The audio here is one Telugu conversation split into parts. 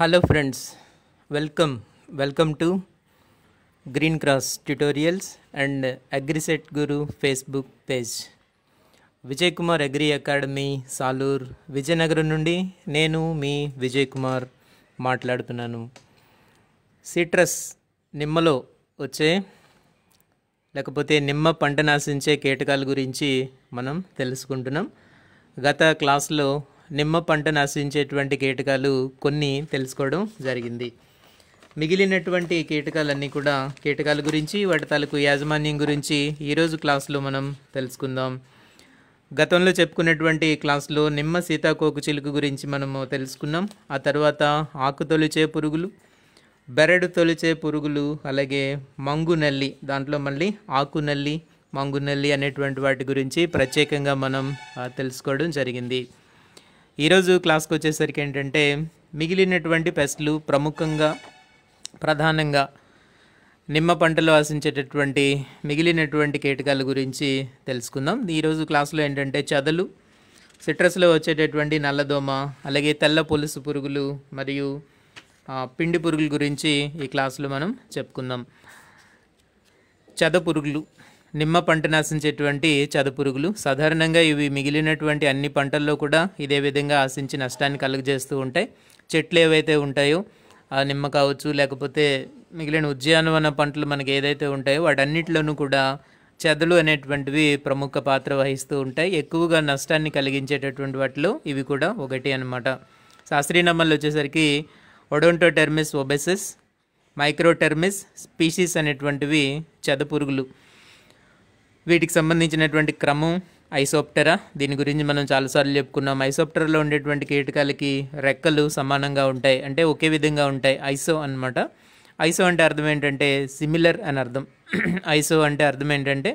hello friends welcome welcome to green cross tutorials and AgriCET Guru Facebook page Vijay Kumar agri academy Salur Vizianagaram నుండి నేను మీ విజయ్ కుమార్ మాట్లాడుతున్నాను సిట్రస్ నిమ్మలో వచ్చే లేకపోతే నిమ్మ పంట నాశించే కీటకాల గురించి మనం తెలుసుకుంటున్నాం గత క్లాస్లో నిమ్మ పంట నశించేటువంటి కీటకాలు కొన్ని తెలుసుకోవడం జరిగింది మిగిలినటువంటి కీటకాలన్నీ కూడా కీటకాల గురించి వాటి తాలూకు యాజమాన్యం గురించి ఈరోజు క్లాస్లో మనం తెలుసుకుందాం గతంలో చెప్పుకున్నటువంటి క్లాస్లో నిమ్మ సీతాకోకు చిలుకు గురించి మనము తెలుసుకున్నాం ఆ తర్వాత ఆకు తొలిచే పురుగులు బెరడు తొలిచే పురుగులు అలాగే మంగు నల్లి దాంట్లో మళ్ళీ ఆకు నల్లి మంగు నల్లి అనేటువంటి వాటి గురించి ప్రత్యేకంగా మనం తెలుసుకోవడం జరిగింది ఈరోజు క్లాస్కి వచ్చేసరికి ఏంటంటే మిగిలినటువంటి పెస్ట్లు ప్రముఖంగా ప్రధానంగా నిమ్మ పంటలో ఆశించేటటువంటి మిగిలినటువంటి కీటకాల గురించి తెలుసుకుందాం ఈరోజు క్లాస్లో ఏంటంటే చదలు సిట్రస్లో వచ్చేటటువంటి నల్లదోమ అలాగే తెల్ల పులుసు పురుగులు మరియు పిండి పురుగుల గురించి ఈ క్లాసులో మనం చెప్పుకుందాం చద పురుగులు నిమ్మ పంట నాశించేటువంటి చదుపురుగులు సాధారణంగా ఇవి మిగిలినటువంటి అన్ని పంటల్లో కూడా ఇదే విధంగా ఆశించి నష్టాన్ని కలుగజేస్తూ ఉంటాయి చెట్లు ఏవైతే ఉంటాయో ఆ నిమ్మ కావచ్చు లేకపోతే మిగిలిన ఉద్యానవన పంటలు మనకి ఏదైతే ఉంటాయో వాటన్నిటిలోనూ కూడా చెదలు అనేటువంటివి ప్రముఖ పాత్ర వహిస్తూ ఉంటాయి ఎక్కువగా నష్టాన్ని కలిగించేటటువంటి వాటిలో ఇవి కూడా ఒకటి అనమాట శాస్త్రీయ నమ్మల్లో వచ్చేసరికి ఒడోంటోటెర్మిస్ ఒబెసిస్ మైక్రోటెర్మిస్ స్పీషీస్ అనేటువంటివి చెద పురుగులు వీటికి సంబంధించినటువంటి క్రమం ఐసోప్టెరా దీని గురించి మనం చాలాసార్లు చెప్పుకున్నాం ఐసోప్టెరాలో ఉండేటువంటి కీటకాలకి రెక్కలు సమానంగా ఉంటాయి అంటే ఒకే విధంగా ఉంటాయి ఐసో అనమాట ఐసో అంటే అర్థం ఏంటంటే సిమిలర్ అని అర్థం ఐసో అంటే అర్థం ఏంటంటే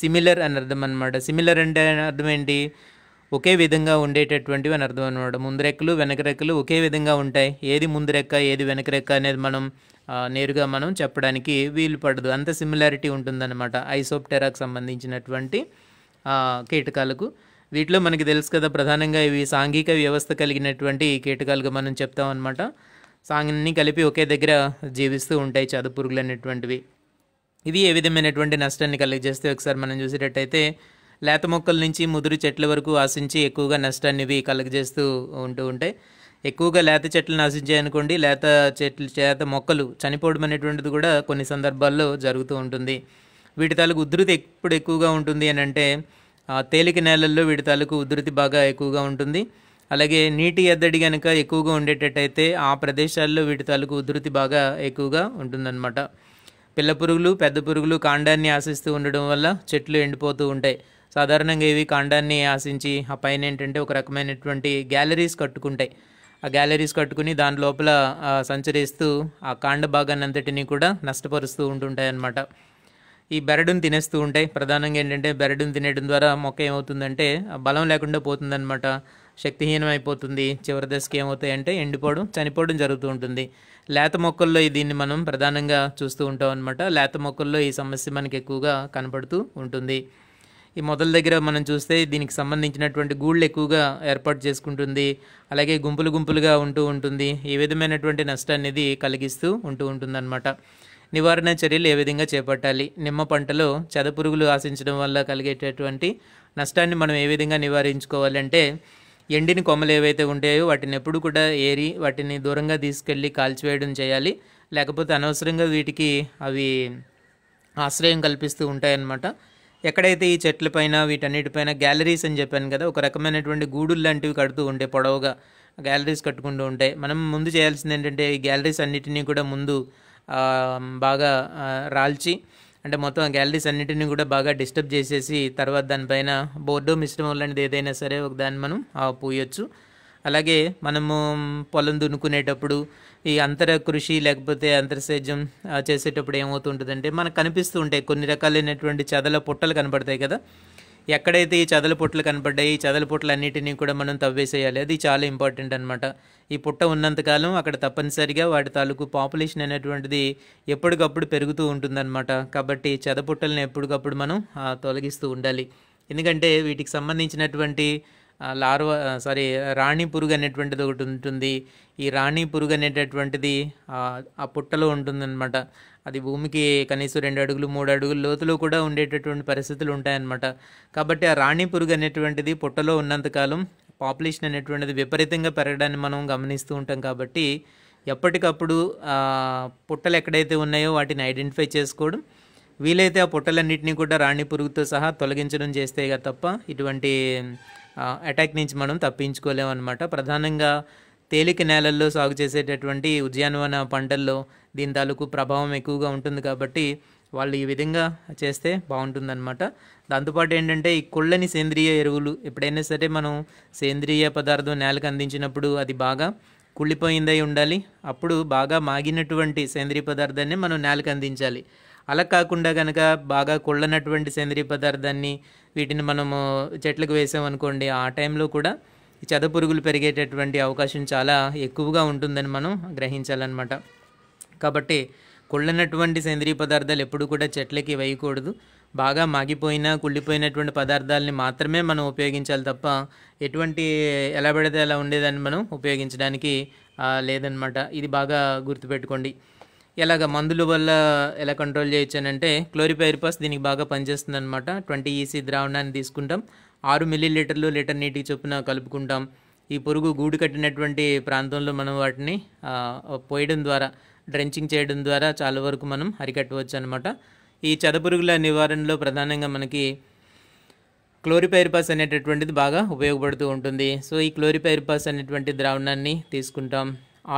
సిమిలర్ అని అర్థం అనమాట సిమిలర్ అంటే అర్థం ఏంటి ఒకే విధంగా ఉండేటటువంటివి అని అర్థం అనమాట ముందురెక్కలు వెనకరెక్కలు ఒకే విధంగా ఉంటాయి ఏది ముందురెక్క ఏది వెనకరెక్క అనేది మనం నేరుగా మనం చెప్పడానికి వీలు పడదు అంత సిమిలారిటీ ఉంటుందన్నమాట ఐసోప్టెరాకు సంబంధించినటువంటి కీటకాలకు వీటిలో మనకి తెలుసు కదా ప్రధానంగా ఇవి సాంఘిక వ్యవస్థ కలిగినటువంటి కీటకాలుగా మనం చెప్తాం అనమాట సాంగిని కలిపి ఒకే దగ్గర జీవిస్తూ ఉంటాయి చదుపురుగులు అనేటువంటివి ఇవి ఏ విధమైనటువంటి నష్టాన్ని కలిగజేస్తే ఒకసారి మనం చూసేటట్టయితే లేత మొక్కల నుంచి ముదురు చెట్ల వరకు ఆశించి ఎక్కువగా నష్టాన్ని ఇవి కలగజేస్తూ ఉంటూ ఉంటాయి ఎక్కువగా లేత ఆశించాయి అనుకోండి లేత చెట్లు చేత మొక్కలు చనిపోవడం అనేటువంటిది కూడా కొన్ని సందర్భాల్లో జరుగుతూ ఉంటుంది వీటి తాలూకు ఉధృతి ఎప్పుడు ఎక్కువగా ఉంటుంది అని అంటే తేలిక నేలల్లో వీటి తాలూకు ఉధృతి బాగా ఎక్కువగా ఉంటుంది అలాగే నీటి ఎద్దడి కనుక ఎక్కువగా ఉండేటట్టయితే ఆ ప్రదేశాల్లో వీటి తాలూకు ఉధృతి బాగా ఎక్కువగా ఉంటుందన్నమాట పిల్ల పురుగులు పెద్ద పురుగులు కాండాన్ని ఆశిస్తూ ఉండడం వల్ల చెట్లు ఎండిపోతూ ఉంటాయి సాధారణంగా ఇవి కాండాన్ని ఆశించి ఆ పైన ఏంటంటే ఒక రకమైనటువంటి గ్యాలరీస్ కట్టుకుంటాయి ఆ గ్యాలరీస్ కట్టుకుని దాని లోపల సంచరిస్తూ ఆ కాండ భాగాన్ని అంతటిని కూడా నష్టపరుస్తూ ఉంటుంటాయి అన్నమాట ఈ బెరడును తినేస్తూ ఉంటాయి ప్రధానంగా ఏంటంటే బెరడును తినేయడం ద్వారా మొక్క ఏమవుతుందంటే బలం లేకుండా పోతుందన్నమాట శక్తిహీనం అయిపోతుంది చివరి దశకి ఏమవుతాయంటే ఎండిపోవడం చనిపోవడం జరుగుతూ ఉంటుంది లేత మొక్కల్లో దీన్ని మనం ప్రధానంగా చూస్తూ ఉంటాం అనమాట లేత మొక్కల్లో ఈ సమస్య మనకి ఎక్కువగా కనపడుతూ ఉంటుంది ఈ మొదల దగ్గర మనం చూస్తే దీనికి సంబంధించినటువంటి గూళ్ళు ఎక్కువగా ఏర్పాటు చేసుకుంటుంది అలాగే గుంపులు గుంపులుగా ఉంటూ ఉంటుంది ఏ విధమైనటువంటి నష్టాన్ని ఇది కలిగిస్తూ ఉంటూ ఉంటుందన్నమాట నివారణ చర్యలు ఏ విధంగా చేపట్టాలి నిమ్మ పంటలో చెదపురుగులు ఆశించడం వల్ల కలిగేటటువంటి నష్టాన్ని మనం ఏ విధంగా నివారించుకోవాలంటే ఎండిన కొమ్మలు ఏవైతే ఉంటాయో వాటిని ఎప్పుడు కూడా ఏరి వాటిని దూరంగా తీసుకెళ్ళి కాల్చివేయడం చేయాలి లేకపోతే అనవసరంగా వీటికి అవి ఆశ్రయం కల్పిస్తూ ఉంటాయన్నమాట ఎక్కడైతే ఈ చెట్లపైన వీటన్నిటిపైన గ్యాలరీస్ అని చెప్పాను కదా ఒక రకమైనటువంటి గూడులు లాంటివి కడుతూ ఉంటే పొడవుగా గ్యాలరీస్ కట్టుకుంటూ ఉంటాయి మనం ముందు చేయాల్సింది ఏంటంటే ఈ గ్యాలరీస్ అన్నిటినీ కూడా ముందు బాగా రాల్చి అంటే మొత్తం గ్యాలరీస్ అన్నిటిని కూడా బాగా డిస్టర్బ్ చేసేసి తర్వాత దానిపైన బోర్డో మిశ్రమం లాంటిది ఏదైనా సరే ఒక దాన్ని మనం పూయొచ్చు అలాగే మనము పొలం దున్నుకునేటప్పుడు ఈ అంతర కృషి లేకపోతే అంతర్సేద్యం చేసేటప్పుడు ఏమవుతుంటుందంటే మనకు కనిపిస్తూ ఉంటాయి కొన్ని రకాలైనటువంటి చదల పుట్టలు కనపడతాయి కదా ఎక్కడైతే ఈ చదల పుట్టలు కనపడ్డాయి ఈ చదల పుట్టలు అన్నిటినీ కూడా మనం తవ్వేసేయాలి అది చాలా ఇంపార్టెంట్ అనమాట ఈ పుట్ట ఉన్నంతకాలం అక్కడ తప్పనిసరిగా వాటి తాలూకు పాపులేషన్ అనేటువంటిది ఎప్పటికప్పుడు పెరుగుతూ ఉంటుందన్నమాట కాబట్టి చెద పుట్టలను ఎప్పటికప్పుడు మనం తొలగిస్తూ ఉండాలి ఎందుకంటే వీటికి సంబంధించినటువంటి లార్వ సారీ రాణి పురుగు అనేటువంటిది ఒకటి ఉంటుంది ఈ రాణి పురుగు అనేటటువంటిది ఆ పుట్టలో ఉంటుందన్నమాట అది భూమికి కనీసం రెండు అడుగులు మూడు అడుగులు లోతులో కూడా ఉండేటటువంటి పరిస్థితులు ఉంటాయన్నమాట కాబట్టి ఆ రాణి పురుగు అనేటువంటిది పుట్టలో ఉన్నంతకాలం పాపులేషన్ అనేటువంటిది విపరీతంగా పెరగడాన్ని మనం గమనిస్తూ ఉంటాం కాబట్టి ఎప్పటికప్పుడు పుట్టలు ఎక్కడైతే ఉన్నాయో వాటిని ఐడెంటిఫై చేసుకోవడం వీలైతే ఆ పుట్టలన్నింటినీ కూడా రాణి పురుగుతో సహా తొలగించడం చేస్తే తప్ప ఇటువంటి అటాక్ నుంచి మనం తప్పించుకోలేము అనమాట ప్రధానంగా తేలిక నేలల్లో సాగు చేసేటటువంటి ఉద్యానవన పంటల్లో దీని తాలూకు ప్రభావం ఎక్కువగా ఉంటుంది కాబట్టి వాళ్ళు ఈ విధంగా చేస్తే బాగుంటుందన్నమాట దాంతోపాటు ఏంటంటే ఈ కుళ్ళని సేంద్రియ ఎరువులు ఎప్పుడైనా సరే మనం సేంద్రియ పదార్థం నేలకు అందించినప్పుడు అది బాగా కుళ్ళిపోయిందై ఉండాలి అప్పుడు బాగా మాగినటువంటి సేంద్రియ పదార్థాన్ని మనం నేలకు అందించాలి అలా కాకుండా కనుక బాగా కుళ్ళనటువంటి సేంద్రీయ పదార్థాన్ని వీటిని మనము చెట్లకు వేసామనుకోండి ఆ టైంలో కూడా చెద పురుగులు పెరిగేటటువంటి అవకాశం చాలా ఎక్కువగా ఉంటుందని మనం గ్రహించాలన్నమాట కాబట్టి కుళ్ళనటువంటి సేంద్రియ పదార్థాలు ఎప్పుడు కూడా చెట్లకి వేయకూడదు బాగా మాగిపోయినా కుళ్ళిపోయినటువంటి పదార్థాలని మాత్రమే మనం ఉపయోగించాలి తప్ప ఎటువంటి ఎలా పెడితే అలా ఉండేదాన్ని మనం ఉపయోగించడానికి లేదనమాట ఇది బాగా గుర్తుపెట్టుకోండి ఎలాగ మందుల వల్ల ఎలా కంట్రోల్ చేయొచ్చానంటే క్లోరిపైరిపాస్ దీనికి బాగా పనిచేస్తుంది అనమాట ట్వంటీ ఈసీ e ద్రావణాన్ని తీసుకుంటాం ఆరు మిల్లీ లీటర్లు లీటర్ నీటికి చొప్పున కలుపుకుంటాం ఈ పురుగు గూడు కట్టినటువంటి ప్రాంతంలో మనం వాటిని పోయడం ద్వారా డ్రెంచింగ్ చేయడం ద్వారా చాలా వరకు మనం అరికట్టవచ్చు అనమాట ఈ చెద పురుగుల నివారణలో ప్రధానంగా మనకి క్లోరిపైరిపాస్ అనేటటువంటిది బాగా ఉపయోగపడుతూ ఉంటుంది సో ఈ క్లోరిపైరిపాస్ అనేటువంటి ద్రావణాన్ని తీసుకుంటాం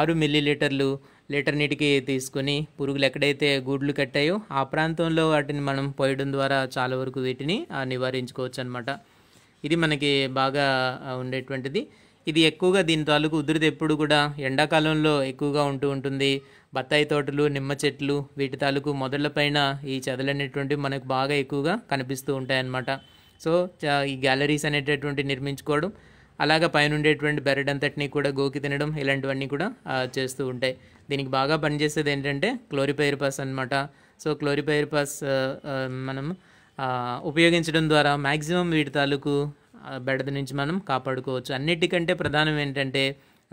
ఆరు మిల్లీ లీటర్లు లీటర్ నీటికి తీసుకుని పురుగులు ఎక్కడైతే గూడ్లు కట్టాయో ఆ ప్రాంతంలో వాటిని మనం పోయడం ద్వారా చాలా వరకు వీటిని నివారించుకోవచ్చు అనమాట ఇది మనకి బాగా ఉండేటువంటిది ఇది ఎక్కువగా దీని తాలూకు ఉధృతి ఎప్పుడు కూడా ఎండాకాలంలో ఎక్కువగా ఉంటూ ఉంటుంది బత్తాయి తోటలు నిమ్మ చెట్లు వీటి తాలూకు పైన ఈ చెదలు అనేటువంటివి మనకు బాగా ఎక్కువగా కనిపిస్తూ ఉంటాయన్నమాట సో ఈ గ్యాలరీస్ అనేటటువంటి నిర్మించుకోవడం అలాగే పైన ఉండేటువంటి బెరడంతటిని కూడా గోకి తినడం ఇలాంటివన్నీ కూడా చేస్తూ ఉంటాయి దీనికి బాగా పనిచేసేది ఏంటంటే క్లోరిపైరిపస్ అనమాట సో క్లోరిపైరిపస్ మనం ఉపయోగించడం ద్వారా మ్యాక్సిమం వీటి తాలూకు బెడద నుంచి మనం కాపాడుకోవచ్చు అన్నిటికంటే ప్రధానం ఏంటంటే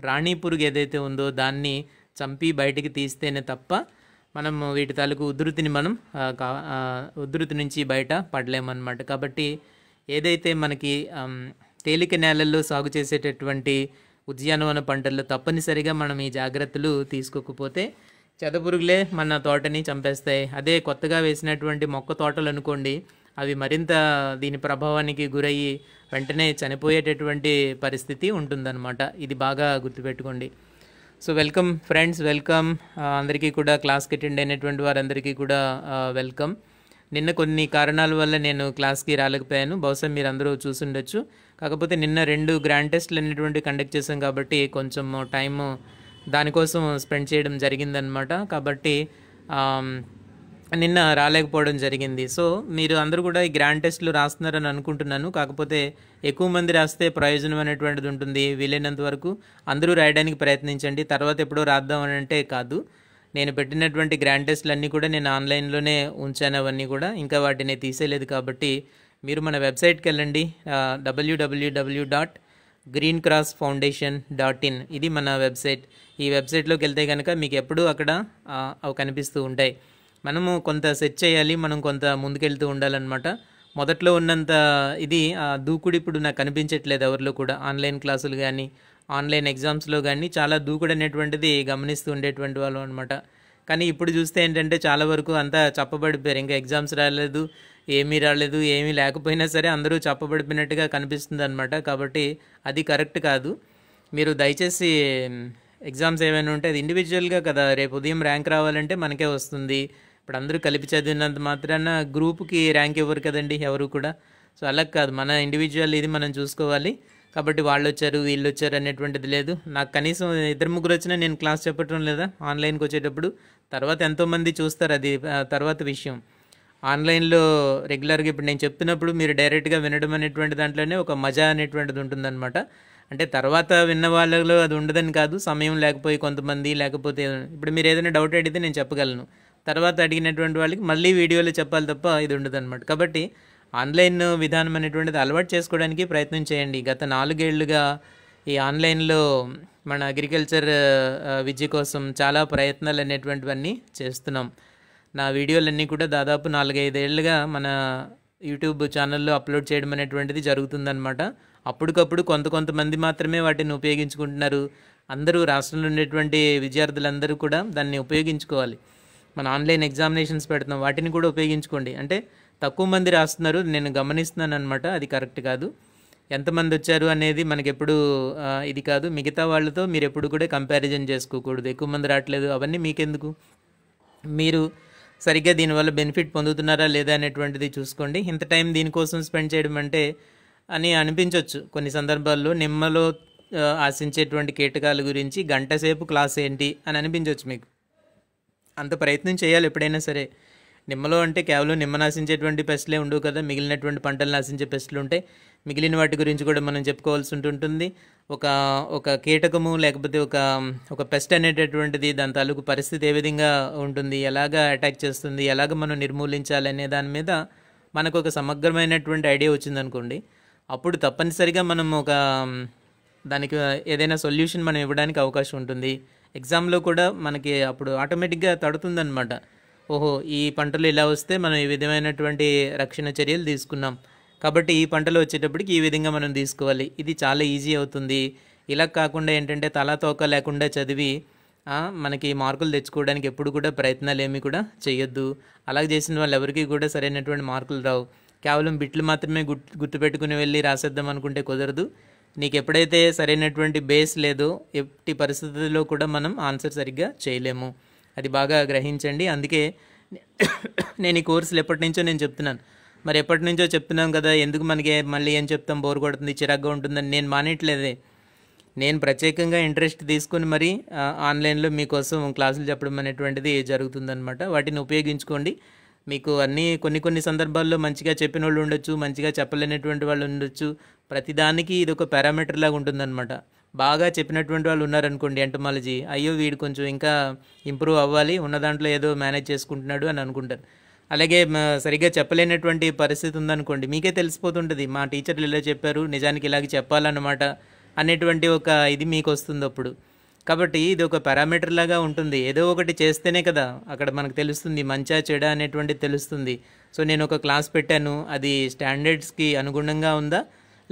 రాణి పురుగు ఏదైతే ఉందో దాన్ని చంపి బయటికి తీస్తేనే తప్ప మనం వీటి తాలూకు ఉధృతిని మనం ఉధృతి నుంచి బయట పడలేమన్నమాట కాబట్టి ఏదైతే మనకి తేలిక నేలల్లో సాగు చేసేటటువంటి ఉద్యానవన పంటల్లో తప్పనిసరిగా మనం ఈ జాగ్రత్తలు తీసుకోకపోతే చెదపురుగులే మన తోటని చంపేస్తాయి అదే కొత్తగా వేసినటువంటి మొక్క తోటలు అనుకోండి అవి మరింత దీని ప్రభావానికి గురయ్యి వెంటనే చనిపోయేటటువంటి పరిస్థితి ఉంటుందన్నమాట ఇది బాగా గుర్తుపెట్టుకోండి సో వెల్కమ్ ఫ్రెండ్స్ వెల్కమ్ అందరికీ కూడా క్లాస్కి అటెండ్ అయినటువంటి వారందరికీ కూడా వెల్కమ్ నిన్న కొన్ని కారణాల వల్ల నేను క్లాస్కి రాలేకపోయాను బహుశా మీరు అందరూ ఉండొచ్చు కాకపోతే నిన్న రెండు గ్రాండ్ టెస్ట్లు అనేటువంటి కండక్ట్ చేసాం కాబట్టి కొంచెం టైము దానికోసం స్పెండ్ చేయడం జరిగిందనమాట కాబట్టి నిన్న రాలేకపోవడం జరిగింది సో మీరు అందరూ కూడా ఈ గ్రాండ్ టెస్ట్లు రాస్తున్నారని అనుకుంటున్నాను కాకపోతే ఎక్కువ మంది రాస్తే ప్రయోజనం అనేటువంటిది ఉంటుంది వీలైనంత వరకు అందరూ రాయడానికి ప్రయత్నించండి తర్వాత ఎప్పుడో రాద్దాం అని అంటే కాదు నేను పెట్టినటువంటి గ్రాండ్ టెస్ట్లు అన్నీ కూడా నేను ఆన్లైన్లోనే ఉంచాను అవన్నీ కూడా ఇంకా వాటిని తీసేయలేదు కాబట్టి మీరు మన వెబ్సైట్కి వెళ్ళండి W W W dot green cross foundation dot in ఇది మన వెబ్సైట్ ఈ వెబ్సైట్లోకి వెళ్తే కనుక మీకు ఎప్పుడూ అక్కడ అవి కనిపిస్తూ ఉంటాయి మనము కొంత సెర్చ్ చేయాలి మనం కొంత ముందుకెళ్తూ ఉండాలన్నమాట మొదట్లో ఉన్నంత ఇది దూకుడు ఇప్పుడు నాకు కనిపించట్లేదు ఎవరిలో కూడా ఆన్లైన్ క్లాసులు కానీ ఆన్లైన్ ఎగ్జామ్స్లో కానీ చాలా దూకుడు అనేటువంటిది గమనిస్తూ ఉండేటువంటి వాళ్ళం అనమాట కానీ ఇప్పుడు చూస్తే ఏంటంటే చాలా వరకు అంతా చెప్పబడిపోయారు ఇంకా ఎగ్జామ్స్ రాలేదు ఏమీ రాలేదు ఏమీ లేకపోయినా సరే అందరూ చెప్పబడిపోయినట్టుగా కనిపిస్తుంది అనమాట కాబట్టి అది కరెక్ట్ కాదు మీరు దయచేసి ఎగ్జామ్స్ ఏమైనా ఉంటే అది ఇండివిజువల్గా కదా రేపు ఉదయం ర్యాంక్ రావాలంటే మనకే వస్తుంది ఇప్పుడు అందరూ కలిపి చదివినంత మాత్రాన గ్రూప్కి ర్యాంక్ ఇవ్వరు కదండి ఎవరు కూడా సో అలా కాదు మన ఇండివిజువల్ ఇది మనం చూసుకోవాలి కాబట్టి వాళ్ళు వచ్చారు వీళ్ళు వచ్చారు అనేటువంటిది లేదు నాకు కనీసం ఇద్దరు ముగ్గురు వచ్చినా నేను క్లాస్ చెప్పటం లేదా ఆన్లైన్కి వచ్చేటప్పుడు తర్వాత ఎంతోమంది చూస్తారు అది తర్వాత విషయం ఆన్లైన్లో రెగ్యులర్గా ఇప్పుడు నేను చెప్తున్నప్పుడు మీరు డైరెక్ట్గా వినడం అనేటువంటి దాంట్లోనే ఒక మజా అనేటువంటిది ఉంటుందన్నమాట అంటే తర్వాత విన్న వాళ్ళలో అది ఉండదని కాదు సమయం లేకపోయి కొంతమంది లేకపోతే ఇప్పుడు మీరు ఏదైనా డౌట్ అడిగితే నేను చెప్పగలను తర్వాత అడిగినటువంటి వాళ్ళకి మళ్ళీ వీడియోలో చెప్పాలి తప్ప ఇది ఉండదన్నమాట కాబట్టి ఆన్లైన్ విధానం అనేటువంటిది అలవాటు చేసుకోవడానికి ప్రయత్నం చేయండి గత నాలుగేళ్లుగా ఈ ఆన్లైన్లో మన అగ్రికల్చర్ విద్య కోసం చాలా ప్రయత్నాలు అనేటువంటివన్నీ చేస్తున్నాం నా వీడియోలన్నీ కూడా దాదాపు నాలుగైదేళ్లుగా మన యూట్యూబ్ ఛానల్లో అప్లోడ్ చేయడం అనేటువంటిది జరుగుతుందనమాట అప్పటికప్పుడు కొంత కొంతమంది మాత్రమే వాటిని ఉపయోగించుకుంటున్నారు అందరూ రాష్ట్రంలో ఉండేటువంటి విద్యార్థులందరూ కూడా దాన్ని ఉపయోగించుకోవాలి మన ఆన్లైన్ ఎగ్జామినేషన్స్ పెడతాం వాటిని కూడా ఉపయోగించుకోండి అంటే తక్కువ మంది రాస్తున్నారు నేను గమనిస్తున్నాను అనమాట అది కరెక్ట్ కాదు ఎంతమంది వచ్చారు అనేది మనకి ఎప్పుడు ఇది కాదు మిగతా వాళ్ళతో మీరు ఎప్పుడు కూడా కంపారిజన్ చేసుకోకూడదు ఎక్కువ మంది రావట్లేదు అవన్నీ మీకెందుకు మీరు సరిగ్గా దీనివల్ల బెనిఫిట్ పొందుతున్నారా లేదా అనేటువంటిది చూసుకోండి ఇంత టైం దీనికోసం స్పెండ్ చేయడం అంటే అని అనిపించవచ్చు కొన్ని సందర్భాల్లో నిమ్మలో ఆశించేటువంటి కీటకాల గురించి గంట సేపు క్లాస్ ఏంటి అని అనిపించవచ్చు మీకు అంత ప్రయత్నం చేయాలి ఎప్పుడైనా సరే నిమ్మలో అంటే కేవలం నిమ్మ నాశించేటువంటి పెస్టులే ఉండవు కదా మిగిలినటువంటి పంటలు నాశించే పెస్టులు ఉంటాయి మిగిలిన వాటి గురించి కూడా మనం చెప్పుకోవాల్సి ఉంటుంటుంది ఒక ఒక కీటకము లేకపోతే ఒక ఒక పెస్ట్ అనేటటువంటిది దాని తాలూకు పరిస్థితి ఏ విధంగా ఉంటుంది ఎలాగ అటాక్ చేస్తుంది ఎలాగ మనం నిర్మూలించాలి అనే దాని మీద మనకు ఒక సమగ్రమైనటువంటి ఐడియా వచ్చిందనుకోండి అప్పుడు తప్పనిసరిగా మనం ఒక దానికి ఏదైనా సొల్యూషన్ మనం ఇవ్వడానికి అవకాశం ఉంటుంది ఎగ్జామ్లో కూడా మనకి అప్పుడు ఆటోమేటిక్గా తడుతుందనమాట ఓహో ఈ పంటలు ఇలా వస్తే మనం ఈ విధమైనటువంటి రక్షణ చర్యలు తీసుకున్నాం కాబట్టి ఈ పంటలు వచ్చేటప్పటికి ఈ విధంగా మనం తీసుకోవాలి ఇది చాలా ఈజీ అవుతుంది ఇలా కాకుండా ఏంటంటే తలాతోక లేకుండా చదివి మనకి మార్కులు తెచ్చుకోవడానికి ఎప్పుడు కూడా ప్రయత్నాలు ఏమి కూడా చేయొద్దు అలాగే చేసిన వాళ్ళు ఎవరికి కూడా సరైనటువంటి మార్కులు రావు కేవలం బిట్లు మాత్రమే గుర్తు గుర్తుపెట్టుకుని వెళ్ళి రాసేద్దాం అనుకుంటే కుదరదు నీకు ఎప్పుడైతే సరైనటువంటి బేస్ లేదో ఎట్టి పరిస్థితుల్లో కూడా మనం ఆన్సర్ సరిగ్గా చేయలేము అది బాగా గ్రహించండి అందుకే నేను ఈ కోర్సులు ఎప్పటి నుంచో నేను చెప్తున్నాను మరి ఎప్పటి నుంచో చెప్తున్నాం కదా ఎందుకు మనకి మళ్ళీ ఏం చెప్తాం బోర్ కొడుతుంది చిరాగ్గా ఉంటుందని నేను మానేయట్లేదే నేను ప్రత్యేకంగా ఇంట్రెస్ట్ తీసుకుని మరి ఆన్లైన్లో మీకోసం క్లాసులు చెప్పడం అనేటువంటిది జరుగుతుందనమాట వాటిని ఉపయోగించుకోండి మీకు అన్నీ కొన్ని కొన్ని సందర్భాల్లో మంచిగా చెప్పిన వాళ్ళు ఉండొచ్చు మంచిగా చెప్పలేనటువంటి వాళ్ళు ఉండొచ్చు ప్రతిదానికి ఇది ఒక పారామీటర్ లాగా ఉంటుందన్నమాట బాగా చెప్పినటువంటి వాళ్ళు ఉన్నారనుకోండి ఎంటమాలజీ అయ్యో వీడు కొంచెం ఇంకా ఇంప్రూవ్ అవ్వాలి ఉన్న దాంట్లో ఏదో మేనేజ్ చేసుకుంటున్నాడు అని అనుకుంటారు అలాగే సరిగ్గా చెప్పలేనటువంటి పరిస్థితి ఉందనుకోండి మీకే తెలిసిపోతుంటుంది మా టీచర్లు ఇలా చెప్పారు నిజానికి ఇలాగ చెప్పాలన్నమాట అనేటువంటి ఒక ఇది మీకు వస్తుంది అప్పుడు కాబట్టి ఇది ఒక పారామీటర్ లాగా ఉంటుంది ఏదో ఒకటి చేస్తేనే కదా అక్కడ మనకు తెలుస్తుంది మంచా చెడ అనేటువంటిది తెలుస్తుంది సో నేను ఒక క్లాస్ పెట్టాను అది స్టాండర్డ్స్కి అనుగుణంగా ఉందా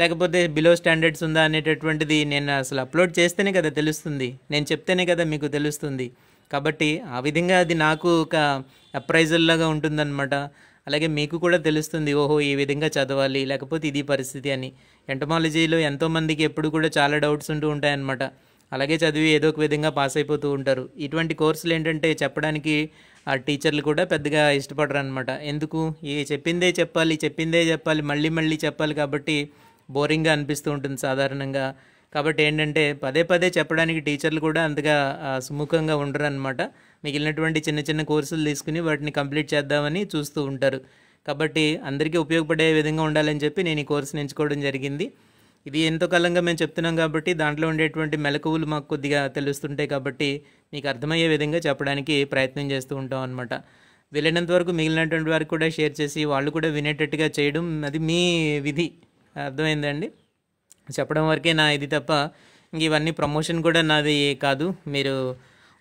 లేకపోతే బిలో స్టాండర్డ్స్ ఉందా అనేటటువంటిది నేను అసలు అప్లోడ్ చేస్తేనే కదా తెలుస్తుంది నేను చెప్తేనే కదా మీకు తెలుస్తుంది కాబట్టి ఆ విధంగా అది నాకు ఒక అప్రైజల్లాగా లాగా ఉంటుందన్నమాట అలాగే మీకు కూడా తెలుస్తుంది ఓహో ఈ విధంగా చదవాలి లేకపోతే ఇది పరిస్థితి అని ఎంటమాలజీలో ఎంతోమందికి ఎప్పుడు కూడా చాలా డౌట్స్ ఉంటూ ఉంటాయన్నమాట అలాగే చదివి ఏదో ఒక విధంగా పాస్ అయిపోతూ ఉంటారు ఇటువంటి కోర్సులు ఏంటంటే చెప్పడానికి ఆ టీచర్లు కూడా పెద్దగా ఇష్టపడరు అనమాట ఎందుకు ఏ చెప్పిందే చెప్పాలి చెప్పిందే చెప్పాలి మళ్ళీ మళ్ళీ చెప్పాలి కాబట్టి బోరింగ్గా అనిపిస్తూ ఉంటుంది సాధారణంగా కాబట్టి ఏంటంటే పదే పదే చెప్పడానికి టీచర్లు కూడా అంతగా సుముఖంగా ఉండరు అనమాట మిగిలినటువంటి చిన్న చిన్న కోర్సులు తీసుకుని వాటిని కంప్లీట్ చేద్దామని చూస్తూ ఉంటారు కాబట్టి అందరికీ ఉపయోగపడే విధంగా ఉండాలని చెప్పి నేను ఈ కోర్సును ఎంచుకోవడం జరిగింది ఇది ఎంతో కాలంగా మేము చెప్తున్నాం కాబట్టి దాంట్లో ఉండేటువంటి మెలకువలు మాకు కొద్దిగా తెలుస్తుంటాయి కాబట్టి మీకు అర్థమయ్యే విధంగా చెప్పడానికి ప్రయత్నం చేస్తూ ఉంటాం అనమాట వెళ్ళినంత వరకు మిగిలినటువంటి వారికి కూడా షేర్ చేసి వాళ్ళు కూడా వినేటట్టుగా చేయడం అది మీ విధి అర్థమైందండి చెప్పడం వరకే నా ఇది తప్ప ఇంక ఇవన్నీ ప్రమోషన్ కూడా నాది కాదు మీరు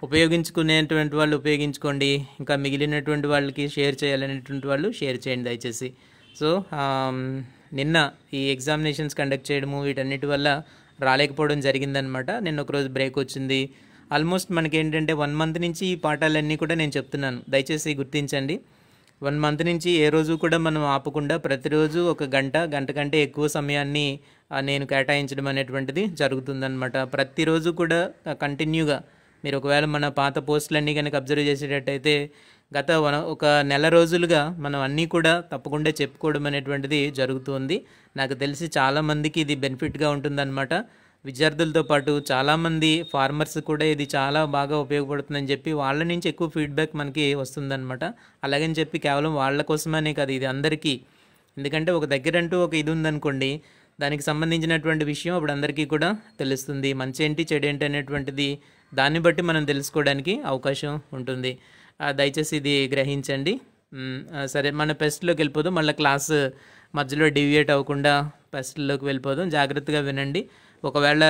ఉపయోగించుకునేటువంటి వాళ్ళు ఉపయోగించుకోండి ఇంకా మిగిలినటువంటి వాళ్ళకి షేర్ చేయాలనేటువంటి వాళ్ళు షేర్ చేయండి దయచేసి సో నిన్న ఈ ఎగ్జామినేషన్స్ కండక్ట్ చేయడము వీటన్నిటి వల్ల రాలేకపోవడం జరిగిందనమాట నిన్న ఒకరోజు బ్రేక్ వచ్చింది ఆల్మోస్ట్ మనకి ఏంటంటే వన్ మంత్ నుంచి ఈ పాఠాలన్నీ కూడా నేను చెప్తున్నాను దయచేసి గుర్తించండి వన్ మంత్ నుంచి ఏ రోజు కూడా మనం ఆపకుండా ప్రతిరోజు ఒక గంట గంట కంటే ఎక్కువ సమయాన్ని నేను కేటాయించడం అనేటువంటిది జరుగుతుందనమాట ప్రతిరోజు కూడా కంటిన్యూగా మీరు ఒకవేళ మన పాత పోస్టులన్నీ కనుక అబ్జర్వ్ చేసేటట్టయితే గత ఒక నెల రోజులుగా మనం అన్నీ కూడా తప్పకుండా చెప్పుకోవడం అనేటువంటిది జరుగుతుంది నాకు తెలిసి చాలామందికి ఇది బెనిఫిట్గా ఉంటుందన్నమాట విద్యార్థులతో పాటు చాలామంది ఫార్మర్స్ కూడా ఇది చాలా బాగా ఉపయోగపడుతుందని చెప్పి వాళ్ళ నుంచి ఎక్కువ ఫీడ్బ్యాక్ మనకి వస్తుందన్నమాట అలాగని చెప్పి కేవలం వాళ్ళ కోసమనే కదా ఇది అందరికీ ఎందుకంటే ఒక దగ్గర అంటూ ఒక ఇది ఉందనుకోండి దానికి సంబంధించినటువంటి విషయం అప్పుడు అందరికీ కూడా తెలుస్తుంది మంచి ఏంటి చెడు ఏంటి అనేటువంటిది దాన్ని బట్టి మనం తెలుసుకోవడానికి అవకాశం ఉంటుంది దయచేసి ఇది గ్రహించండి సరే మన పెస్ట్లోకి వెళ్ళిపోదాం మళ్ళీ క్లాస్ మధ్యలో డివియేట్ అవ్వకుండా పెస్ట్లోకి వెళ్ళిపోదాం జాగ్రత్తగా వినండి ఒకవేళ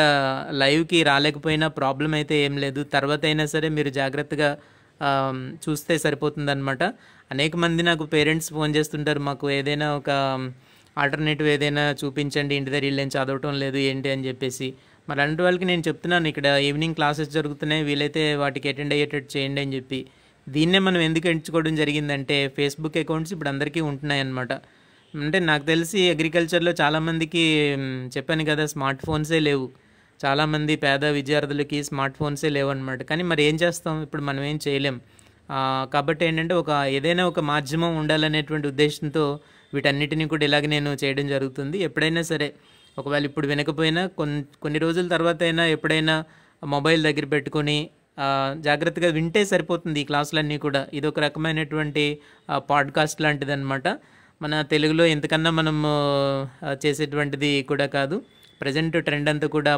లైవ్కి రాలేకపోయినా ప్రాబ్లం అయితే ఏం లేదు తర్వాత అయినా సరే మీరు జాగ్రత్తగా చూస్తే సరిపోతుందనమాట అనేక మంది నాకు పేరెంట్స్ ఫోన్ చేస్తుంటారు మాకు ఏదైనా ఒక ఆల్టర్నేటివ్ ఏదైనా చూపించండి ఇంటి దగ్గర ఏం చదవటం లేదు ఏంటి అని చెప్పేసి మరి అలాంటి వాళ్ళకి నేను చెప్తున్నాను ఇక్కడ ఈవినింగ్ క్లాసెస్ జరుగుతున్నాయి వీలైతే వాటికి అటెండ్ అయ్యేటట్టు చేయండి అని చెప్పి దీన్నే మనం ఎందుకు ఎంచుకోవడం జరిగిందంటే ఫేస్బుక్ అకౌంట్స్ ఇప్పుడు అందరికీ ఉంటున్నాయన్నమాట అంటే నాకు తెలిసి అగ్రికల్చర్లో చాలామందికి చెప్పాను కదా స్మార్ట్ ఫోన్సే లేవు చాలామంది పేద విద్యార్థులకి స్మార్ట్ ఫోన్సే లేవు అనమాట కానీ మరి ఏం చేస్తాం ఇప్పుడు మనం ఏం చేయలేం కాబట్టి ఏంటంటే ఒక ఏదైనా ఒక మాధ్యమం ఉండాలనేటువంటి ఉద్దేశంతో వీటన్నిటిని కూడా ఇలాగ నేను చేయడం జరుగుతుంది ఎప్పుడైనా సరే ఒకవేళ ఇప్పుడు వినకపోయినా కొన్ని కొన్ని రోజుల తర్వాత అయినా ఎప్పుడైనా మొబైల్ దగ్గర పెట్టుకొని జాగ్రత్తగా వింటే సరిపోతుంది ఈ క్లాసులన్నీ కూడా ఇది ఒక రకమైనటువంటి పాడ్కాస్ట్ లాంటిదన్నమాట మన తెలుగులో ఎంతకన్నా మనం చేసేటువంటిది కూడా కాదు ప్రజెంట్ ట్రెండ్ అంతా కూడా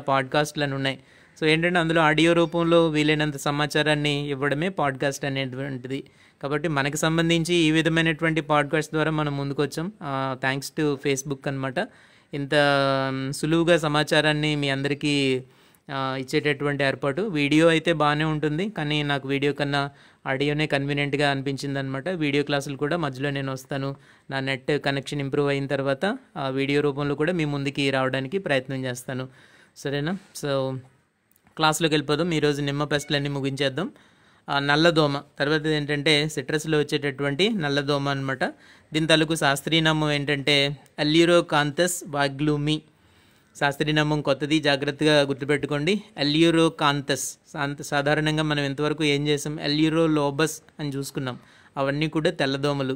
అని ఉన్నాయి సో ఏంటంటే అందులో ఆడియో రూపంలో వీలైనంత సమాచారాన్ని ఇవ్వడమే పాడ్కాస్ట్ అనేటువంటిది కాబట్టి మనకు సంబంధించి ఈ విధమైనటువంటి పాడ్కాస్ట్ ద్వారా మనం ముందుకు వచ్చాం థ్యాంక్స్ టు ఫేస్బుక్ అనమాట ఇంత సులువుగా సమాచారాన్ని మీ అందరికీ ఇచ్చేటటువంటి ఏర్పాటు వీడియో అయితే బాగానే ఉంటుంది కానీ నాకు వీడియో కన్నా ఆడియోనే కన్వీనియంట్గా అనిపించింది అనమాట వీడియో క్లాసులు కూడా మధ్యలో నేను వస్తాను నా నెట్ కనెక్షన్ ఇంప్రూవ్ అయిన తర్వాత ఆ వీడియో రూపంలో కూడా మీ ముందుకి రావడానికి ప్రయత్నం చేస్తాను సరేనా సో క్లాస్లోకి వెళ్ళిపోదాం ఈరోజు నిమ్మ పెస్ట్లన్నీ ముగించేద్దాం నల్లదోమ తర్వాత ఏంటంటే సిట్రస్లో వచ్చేటటువంటి నల్లదోమ అనమాట దీని తాలూకు శాస్త్రీనామం ఏంటంటే అల్యూరోకాంతస్ వాగ్లూమి శాస్త్రీనామం కొత్తది జాగ్రత్తగా గుర్తుపెట్టుకోండి అల్యూరోకాంతస్ సాధారణంగా మనం ఇంతవరకు ఏం చేసాం అల్యూరోలోబస్ అని చూసుకున్నాం అవన్నీ కూడా తెల్లదోమలు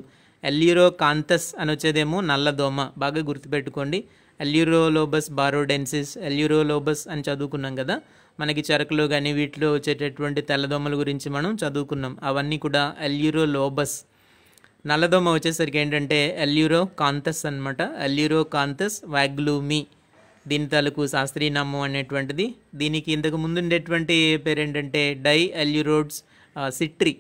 అల్యూరోకాంతస్ అని వచ్చేదేమో నల్లదోమ బాగా గుర్తుపెట్టుకోండి అల్యూరోలోబస్ బారోడెన్సిస్ అల్యూరోలోబస్ అని చదువుకున్నాం కదా మనకి చెరకులో కానీ వీటిలో వచ్చేటటువంటి తెల్లదోమల గురించి మనం చదువుకున్నాం అవన్నీ కూడా ఎల్యూరో లోబస్ నల్లదోమ వచ్చేసరికి ఏంటంటే ఎల్యూరో కాంతస్ అనమాట ఎల్యూరో కాంతస్ వాగ్లూమి దీని తాలూకు శాస్త్రీయనామం అనేటువంటిది దీనికి ఇంతకు ముందు ఉండేటువంటి పేరు ఏంటంటే డై ఎల్యూరోడ్స్ సిట్రీ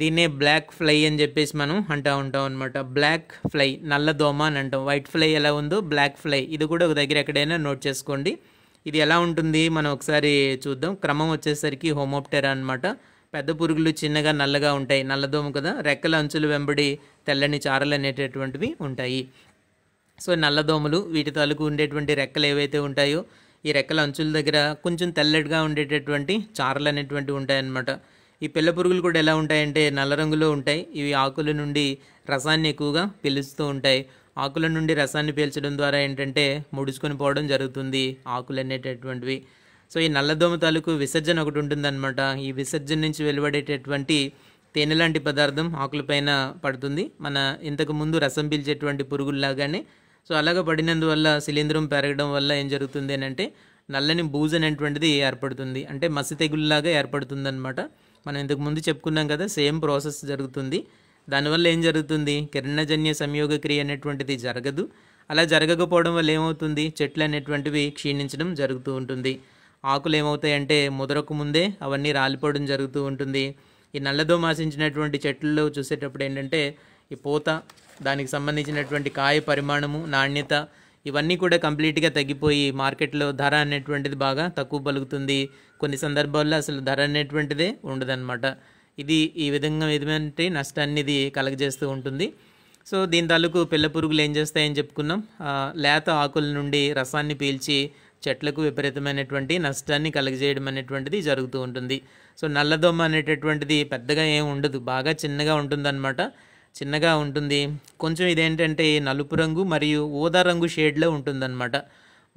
దీన్నే బ్లాక్ ఫ్లై అని చెప్పేసి మనం అంటూ ఉంటాం అనమాట బ్లాక్ ఫ్లై నల్ల దోమ అని అంటాం వైట్ ఫ్లై ఎలా ఉందో బ్లాక్ ఫ్లై ఇది కూడా ఒక దగ్గర ఎక్కడైనా నోట్ చేసుకోండి ఇది ఎలా ఉంటుంది మనం ఒకసారి చూద్దాం క్రమం వచ్చేసరికి హోమోప్టెరా అనమాట పెద్ద పురుగులు చిన్నగా నల్లగా ఉంటాయి నల్లదోమ కదా రెక్కల అంచులు వెంబడి తెల్లని చారలు అనేటటువంటివి ఉంటాయి సో నల్లదోమలు వీటి తాలూకు ఉండేటువంటి రెక్కలు ఏవైతే ఉంటాయో ఈ రెక్కల అంచుల దగ్గర కొంచెం తెల్లటిగా ఉండేటటువంటి చారలు అనేటువంటివి ఉంటాయన్నమాట ఈ పిల్ల పురుగులు కూడా ఎలా ఉంటాయంటే నల్ల రంగులో ఉంటాయి ఇవి ఆకుల నుండి రసాన్ని ఎక్కువగా పిలుస్తూ ఉంటాయి ఆకుల నుండి రసాన్ని పీల్చడం ద్వారా ఏంటంటే ముడుచుకొని పోవడం జరుగుతుంది ఆకులు అనేటటువంటివి సో ఈ నల్లదోమ తాలూకు విసర్జన ఒకటి ఉంటుందన్నమాట ఈ విసర్జన నుంచి వెలువడేటటువంటి తేనె లాంటి పదార్థం ఆకులపైన పడుతుంది మన ఇంతకు ముందు రసం పీల్చేటువంటి పురుగుల్లాగానే సో అలాగ పడినందువల్ల శిలీంద్రం పెరగడం వల్ల ఏం జరుగుతుంది అంటే నల్లని బూజ్ అనేటువంటిది ఏర్పడుతుంది అంటే మసి తెగుల్లాగా ఏర్పడుతుంది అనమాట మనం ఇంతకు ముందు చెప్పుకున్నాం కదా సేమ్ ప్రాసెస్ జరుగుతుంది దానివల్ల ఏం జరుగుతుంది కిరణజన్య సంయోగ క్రియ అనేటువంటిది జరగదు అలా జరగకపోవడం వల్ల ఏమవుతుంది చెట్లు అనేటువంటివి క్షీణించడం జరుగుతూ ఉంటుంది ఆకులు ఏమవుతాయంటే ముదరకు ముందే అవన్నీ రాలిపోవడం జరుగుతూ ఉంటుంది ఈ నల్లదోమ ఆశించినటువంటి చెట్లలో చూసేటప్పుడు ఏంటంటే ఈ పూత దానికి సంబంధించినటువంటి కాయ పరిమాణము నాణ్యత ఇవన్నీ కూడా కంప్లీట్గా తగ్గిపోయి మార్కెట్లో ధర అనేటువంటిది బాగా తక్కువ పలుకుతుంది కొన్ని సందర్భాల్లో అసలు ధర అనేటువంటిదే ఉండదన్నమాట ఇది ఈ విధంగా ఏదంటే నష్టాన్ని ఇది కలగజేస్తూ ఉంటుంది సో దీని తాలూకు పిల్ల పురుగులు ఏం చేస్తాయని చెప్పుకున్నాం లేత ఆకుల నుండి రసాన్ని పీల్చి చెట్లకు విపరీతమైనటువంటి నష్టాన్ని కలగజేయడం అనేటువంటిది జరుగుతూ ఉంటుంది సో నల్లదోమ అనేటటువంటిది పెద్దగా ఏం ఉండదు బాగా చిన్నగా ఉంటుందన్నమాట చిన్నగా ఉంటుంది కొంచెం ఇదేంటంటే నలుపు రంగు మరియు ఊదా రంగు షేడ్లో ఉంటుంది అనమాట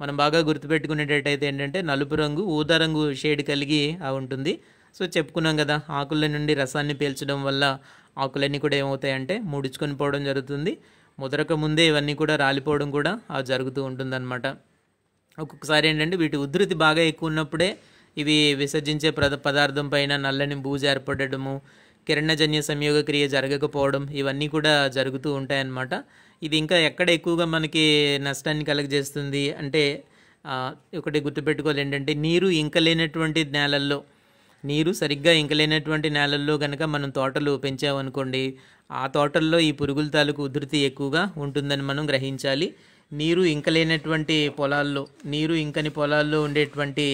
మనం బాగా గుర్తుపెట్టుకునేటట్టయితే ఏంటంటే నలుపు రంగు ఊదా రంగు షేడ్ కలిగి ఉంటుంది సో చెప్పుకున్నాం కదా ఆకుల నుండి రసాన్ని పీల్చడం వల్ల ఆకులన్నీ కూడా ఏమవుతాయంటే ముడుచుకొని పోవడం జరుగుతుంది ముదరక ముందే ఇవన్నీ కూడా రాలిపోవడం కూడా జరుగుతూ ఉంటుందన్నమాట ఒక్కొక్కసారి ఏంటంటే వీటి ఉధృతి బాగా ఎక్కువ ఉన్నప్పుడే ఇవి విసర్జించే ప్రద పదార్థం పైన నల్లని బూజు ఏర్పడము కిరణజన్య సంయోగ క్రియ జరగకపోవడం ఇవన్నీ కూడా జరుగుతూ ఉంటాయన్నమాట ఇది ఇంకా ఎక్కడ ఎక్కువగా మనకి నష్టాన్ని కలగజేస్తుంది అంటే ఒకటి గుర్తుపెట్టుకోవాలి ఏంటంటే నీరు ఇంకలేనటువంటి నేలల్లో నీరు సరిగ్గా ఇంకలేనటువంటి నేలల్లో కనుక మనం తోటలు పెంచామనుకోండి ఆ తోటల్లో ఈ పురుగుల తాలూకు ఉధృతి ఎక్కువగా ఉంటుందని మనం గ్రహించాలి నీరు ఇంకలేనటువంటి పొలాల్లో నీరు ఇంకని పొలాల్లో ఉండేటువంటి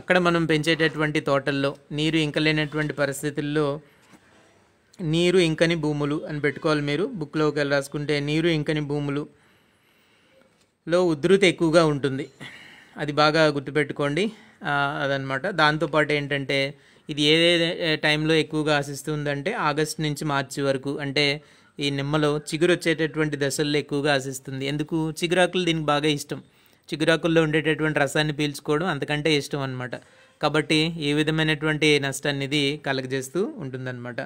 అక్కడ మనం పెంచేటటువంటి తోటల్లో నీరు ఇంకలేనటువంటి పరిస్థితుల్లో నీరు ఇంకని భూములు అని పెట్టుకోవాలి మీరు బుక్లోకి ఒకవేళ రాసుకుంటే నీరు ఇంకని భూములు లో ఉధృతి ఎక్కువగా ఉంటుంది అది బాగా గుర్తుపెట్టుకోండి అదనమాట దాంతోపాటు ఏంటంటే ఇది ఏ టైంలో ఎక్కువగా ఆశిస్తుందంటే ఆగస్ట్ నుంచి మార్చి వరకు అంటే ఈ నిమ్మలో చిగురు వచ్చేటటువంటి దశల్లో ఎక్కువగా ఆశిస్తుంది ఎందుకు చిగురాకులు దీనికి బాగా ఇష్టం చిగురాకుల్లో ఉండేటటువంటి రసాన్ని పీల్చుకోవడం అంతకంటే ఇష్టం అనమాట కాబట్టి ఏ విధమైనటువంటి నష్టాన్ని ఇది కలగజేస్తూ ఉంటుందన్నమాట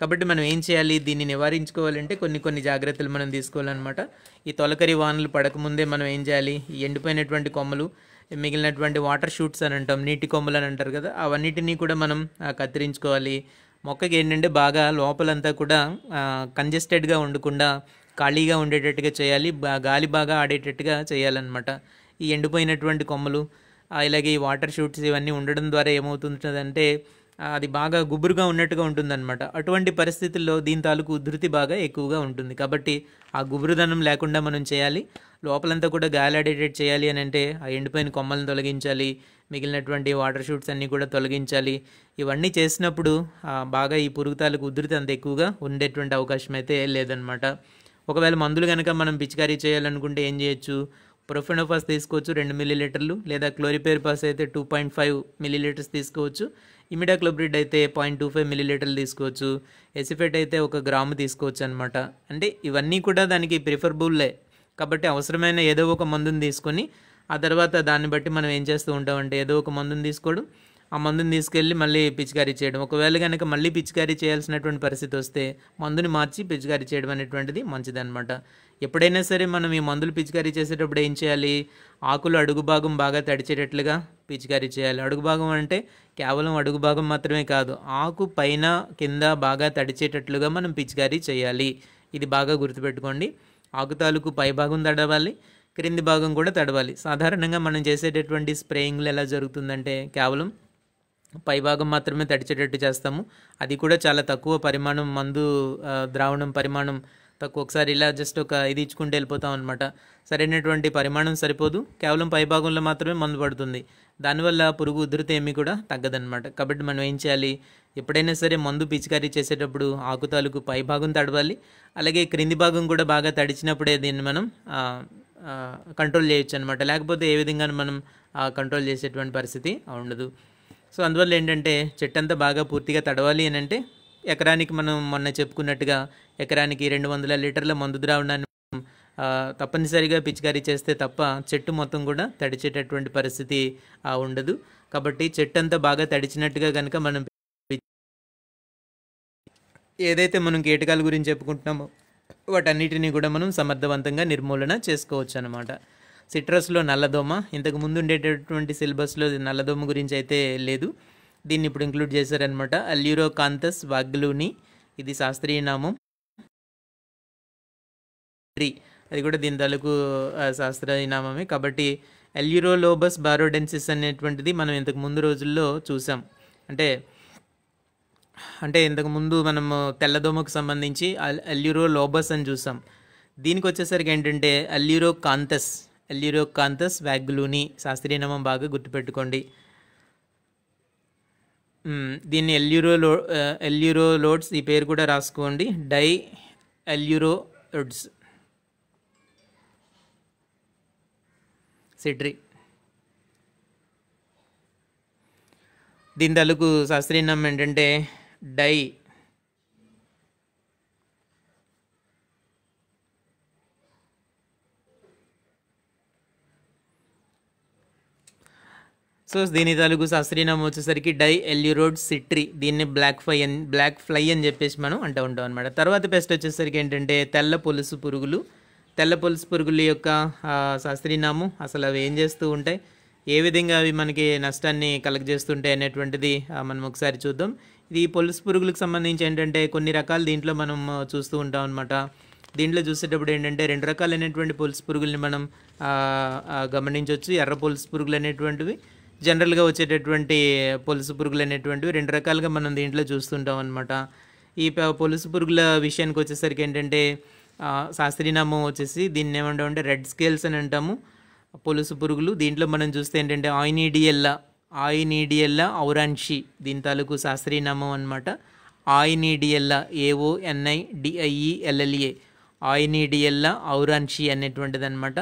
కాబట్టి మనం ఏం చేయాలి దీన్ని నివారించుకోవాలంటే కొన్ని కొన్ని జాగ్రత్తలు మనం తీసుకోవాలన్నమాట ఈ తొలకరి వానలు పడకముందే మనం ఏం చేయాలి ఈ ఎండిపోయినటువంటి కొమ్మలు మిగిలినటువంటి వాటర్ షూట్స్ అని అంటాం నీటి కొమ్మలు అని అంటారు కదా అవన్నిటినీ కూడా మనం కత్తిరించుకోవాలి మొక్కకి ఏంటంటే బాగా లోపలంతా కూడా కంజెస్టెడ్గా ఉండకుండా ఖాళీగా ఉండేటట్టుగా చేయాలి గాలి బాగా ఆడేటట్టుగా చేయాలన్నమాట ఈ ఎండిపోయినటువంటి కొమ్మలు ఇలాగే ఈ వాటర్ షూట్స్ ఇవన్నీ ఉండడం ద్వారా ఏమవుతుందంటే అది బాగా గుబురుగా ఉన్నట్టుగా ఉంటుందన్నమాట అటువంటి పరిస్థితుల్లో దీని తాలూకు ఉధృతి బాగా ఎక్కువగా ఉంటుంది కాబట్టి ఆ గుబురుదనం లేకుండా మనం చేయాలి లోపలంతా కూడా గాలి చేయాలి అని అంటే ఆ ఎండిపోయిన కొమ్మలను తొలగించాలి మిగిలినటువంటి వాటర్ షూట్స్ అన్నీ కూడా తొలగించాలి ఇవన్నీ చేసినప్పుడు బాగా ఈ పురుగుతాలకు ఉధృతి అంత ఎక్కువగా ఉండేటువంటి అవకాశం అయితే లేదనమాట ఒకవేళ మందులు కనుక మనం పిచికారీ చేయాలనుకుంటే ఏం చేయొచ్చు ప్రొఫెనోఫాస్ తీసుకోవచ్చు రెండు మిల్లీలీటర్లు లేదా క్లోరిపేరిపాస్ అయితే టూ పాయింట్ ఫైవ్ మిల్లీలీటర్స్ తీసుకోవచ్చు ఇమిడాక్లోబ్రిడ్ అయితే పాయింట్ టూ ఫైవ్ మిల్లీలీటర్లు తీసుకోవచ్చు ఎసిఫెట్ అయితే ఒక గ్రాము తీసుకోవచ్చు అనమాట అంటే ఇవన్నీ కూడా దానికి ప్రిఫరబుల్లే కాబట్టి అవసరమైన ఏదో ఒక మందుని తీసుకొని ఆ తర్వాత దాన్ని బట్టి మనం ఏం చేస్తూ ఉంటామంటే ఏదో ఒక మందుని తీసుకోవడం ఆ మందుని తీసుకెళ్ళి మళ్ళీ పిచికారీ చేయడం ఒకవేళ కనుక మళ్ళీ పిచికారీ చేయాల్సినటువంటి పరిస్థితి వస్తే మందుని మార్చి పిచికారీ చేయడం అనేటువంటిది అనమాట ఎప్పుడైనా సరే మనం ఈ మందులు పిచికారీ చేసేటప్పుడు ఏం చేయాలి ఆకులు అడుగు భాగం బాగా తడిచేటట్లుగా పిచికారీ చేయాలి అడుగు భాగం అంటే కేవలం అడుగు భాగం మాత్రమే కాదు ఆకు పైన కింద బాగా తడిచేటట్లుగా మనం పిచికారీ చేయాలి ఇది బాగా గుర్తుపెట్టుకోండి ఆకు తాలూకు పై భాగం తడవాలి క్రింది భాగం కూడా తడవాలి సాధారణంగా మనం చేసేటటువంటి స్ప్రేయింగ్లు ఎలా జరుగుతుందంటే కేవలం పైభాగం మాత్రమే తడిచేటట్టు చేస్తాము అది కూడా చాలా తక్కువ పరిమాణం మందు ద్రావణం పరిమాణం తక్కువ ఒకసారి ఇలా జస్ట్ ఒక ఇది ఇచ్చుకుంటూ వెళ్ళిపోతాం అనమాట సరైనటువంటి పరిమాణం సరిపోదు కేవలం పైభాగంలో మాత్రమే మందు పడుతుంది దానివల్ల పురుగు ఉధృతి ఏమీ కూడా తగ్గదనమాట కాబట్టి మనం ఏం చేయాలి ఎప్పుడైనా సరే మందు పిచికారీ చేసేటప్పుడు ఆకు తాలూకు పై భాగం తడవాలి అలాగే క్రింది భాగం కూడా బాగా తడిచినప్పుడే దీన్ని మనం కంట్రోల్ చేయొచ్చు అనమాట లేకపోతే ఏ విధంగా మనం కంట్రోల్ చేసేటువంటి పరిస్థితి ఉండదు సో అందువల్ల ఏంటంటే చెట్టు అంతా బాగా పూర్తిగా తడవాలి అని అంటే ఎకరానికి మనం మొన్న చెప్పుకున్నట్టుగా ఎకరానికి రెండు వందల లీటర్ల మందు ద్రావణాన్ని తప్పనిసరిగా పిచికారీ చేస్తే తప్ప చెట్టు మొత్తం కూడా తడిచేటటువంటి పరిస్థితి ఉండదు కాబట్టి చెట్టు అంతా బాగా తడిచినట్టుగా కనుక మనం ఏదైతే మనం కీటకాల గురించి చెప్పుకుంటున్నామో వాటన్నిటిని కూడా మనం సమర్థవంతంగా నిర్మూలన చేసుకోవచ్చు అనమాట సిట్రస్లో నల్లదోమ ఇంతకు ముందు ఉండేటటువంటి సిలబస్లో నల్లదోమ గురించి అయితే లేదు దీన్ని ఇప్పుడు ఇంక్లూడ్ చేశారనమాట అల్యూరోకాంతస్ వాగ్లూని ఇది శాస్త్రీయ నామం అది కూడా దీని తలకు శాస్త్రనామమే కాబట్టి ఎల్యూరోలోబస్ బారోడెన్సిస్ అనేటువంటిది మనం ఇంతకు ముందు రోజుల్లో చూసాం అంటే అంటే ఇంతకుముందు మనము తెల్లదోమకు సంబంధించి ఎల్యూరోలోబస్ లోబస్ అని చూసాం దీనికి వచ్చేసరికి ఏంటంటే అల్యూరో కాంతస్ అల్యూరో కాంతస్ వ్యాగ్లూని శాస్త్రీయనామం బాగా గుర్తుపెట్టుకోండి దీన్ని ఎల్యూరోలో ఎల్యూరోలోడ్స్ ఈ పేరు కూడా రాసుకోండి డై ఎల్యూరోడ్స్ సిడ్రి దీని తలుకు శాస్త్రీనం ఏంటంటే డై సో దీని తలుగు శాస్త్రీయనామం వచ్చేసరికి డై ఎల్యూరోడ్ సిట్రీ దీన్ని బ్లాక్ ఫ్లై అని బ్లాక్ ఫ్లై అని చెప్పేసి మనం అంటూ ఉంటాం అనమాట తర్వాత పెస్ట్ వచ్చేసరికి ఏంటంటే తెల్ల పులుసు పురుగులు తెల్ల పులుసు పురుగుల యొక్క శాస్త్రీనామం అసలు అవి ఏం చేస్తూ ఉంటాయి ఏ విధంగా అవి మనకి నష్టాన్ని కలగజేస్తుంటాయి అనేటువంటిది మనం ఒకసారి చూద్దాం ఇది పొలుసు పురుగులకు సంబంధించి ఏంటంటే కొన్ని రకాలు దీంట్లో మనం చూస్తూ ఉంటాం అనమాట దీంట్లో చూసేటప్పుడు ఏంటంటే రెండు రకాలైనటువంటి పొలుసు పురుగుల్ని మనం గమనించవచ్చు ఎర్ర పొలుసు పురుగులు అనేటువంటివి జనరల్గా వచ్చేటటువంటి పొలుసు పురుగులు అనేటువంటివి రెండు రకాలుగా మనం దీంట్లో చూస్తుంటాం అనమాట ఈ పొలుసు పురుగుల విషయానికి వచ్చేసరికి ఏంటంటే శాస్త్రీనామం వచ్చేసి దీన్ని ఏమంటాం అంటే రెడ్ స్కేల్స్ అని అంటాము పొలుసు పురుగులు దీంట్లో మనం చూస్తే ఏంటంటే ఆయినీడియల్లా ఆయినీడియల్లా ఔరాన్షి దీని తాలూకు శాస్త్రీనామం అనమాట ఏఓ ఏఓఎన్ఐ డిఐఈ ఎల్ఎల్ఏ ఆయినీడియల్లా ఔరాన్షి అనేటువంటిది అనమాట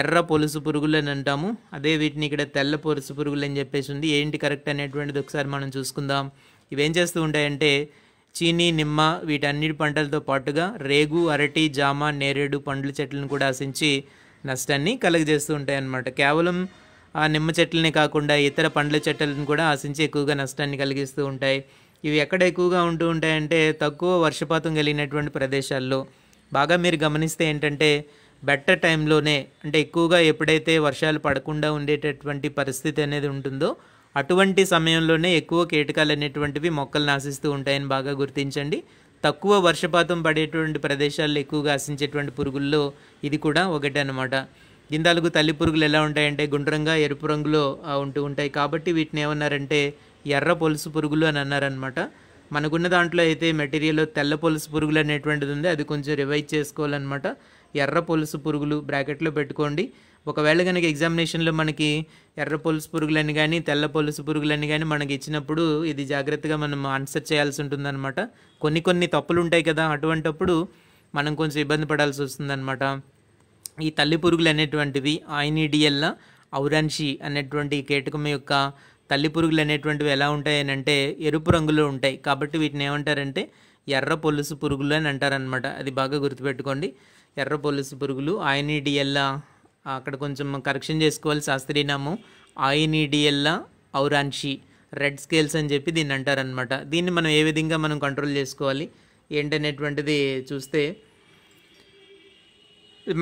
ఎర్ర పొలుసు పురుగులు అని అంటాము అదే వీటిని ఇక్కడ తెల్ల పొలుసు పురుగులు అని చెప్పేసి ఉంది ఏంటి కరెక్ట్ అనేటువంటిది ఒకసారి మనం చూసుకుందాం ఇవేం చేస్తూ ఉంటాయంటే చీని నిమ్మ వీటన్నిటి పంటలతో పాటుగా రేగు అరటి జామ నేరేడు పండ్ల చెట్లను కూడా ఆశించి నష్టాన్ని కలుగజేస్తూ ఉంటాయన్నమాట కేవలం ఆ నిమ్మ చెట్లనే కాకుండా ఇతర పండ్ల చెట్లను కూడా ఆశించి ఎక్కువగా నష్టాన్ని కలిగిస్తూ ఉంటాయి ఇవి ఎక్కడ ఎక్కువగా ఉంటూ ఉంటాయంటే తక్కువ వర్షపాతం కలిగినటువంటి ప్రదేశాల్లో బాగా మీరు గమనిస్తే ఏంటంటే బెటర్ టైంలోనే అంటే ఎక్కువగా ఎప్పుడైతే వర్షాలు పడకుండా ఉండేటటువంటి పరిస్థితి అనేది ఉంటుందో అటువంటి సమయంలోనే ఎక్కువ కీటకాలు అనేటువంటివి మొక్కలు నాశిస్తూ ఉంటాయని బాగా గుర్తించండి తక్కువ వర్షపాతం పడేటువంటి ప్రదేశాల్లో ఎక్కువగా ఆశించేటువంటి పురుగుల్లో ఇది కూడా ఒకటి అనమాట గిందాలకు తల్లి పురుగులు ఎలా ఉంటాయంటే గుండ్రంగా ఎరుపు రంగులో ఉంటూ ఉంటాయి కాబట్టి వీటిని ఏమన్నారంటే ఎర్ర పొలుసు పురుగులు అని అన్నారనమాట మనకున్న దాంట్లో అయితే మెటీరియల్ తెల్ల పొలుసు పురుగులు అనేటువంటిది ఉంది అది కొంచెం రివైజ్ చేసుకోవాలన్నమాట ఎర్ర పొలుసు పురుగులు బ్రాకెట్లో పెట్టుకోండి ఒకవేళ కనుక ఎగ్జామినేషన్లో మనకి ఎర్ర పొలుసు పురుగులని కానీ తెల్ల పొలుసు పురుగులని కానీ మనకి ఇచ్చినప్పుడు ఇది జాగ్రత్తగా మనం ఆన్సర్ చేయాల్సి ఉంటుందన్నమాట కొన్ని కొన్ని తప్పులు ఉంటాయి కదా అటువంటప్పుడు మనం కొంచెం ఇబ్బంది పడాల్సి వస్తుందన్నమాట ఈ తల్లి పురుగులు అనేటువంటివి ఐనిడిఎల్ల ఔరాన్షి అనేటువంటి కీటకం యొక్క తల్లి పురుగులు అనేటువంటివి ఎలా ఉంటాయనంటే ఎరుపు రంగులో ఉంటాయి కాబట్టి వీటిని ఏమంటారంటే ఎర్ర పొలుసు పురుగులు అని అంటారనమాట అది బాగా గుర్తుపెట్టుకోండి ఎర్ర పొలుసు పురుగులు ఐనిడిఎల్ల అక్కడ కొంచెం కరెక్షన్ చేసుకోవాలి శాస్త్రీనామం ఐనిడిఎల్లా ఔరాన్షి రెడ్ స్కేల్స్ అని చెప్పి దీన్ని అంటారనమాట దీన్ని మనం ఏ విధంగా మనం కంట్రోల్ చేసుకోవాలి ఏంటనేటువంటిది చూస్తే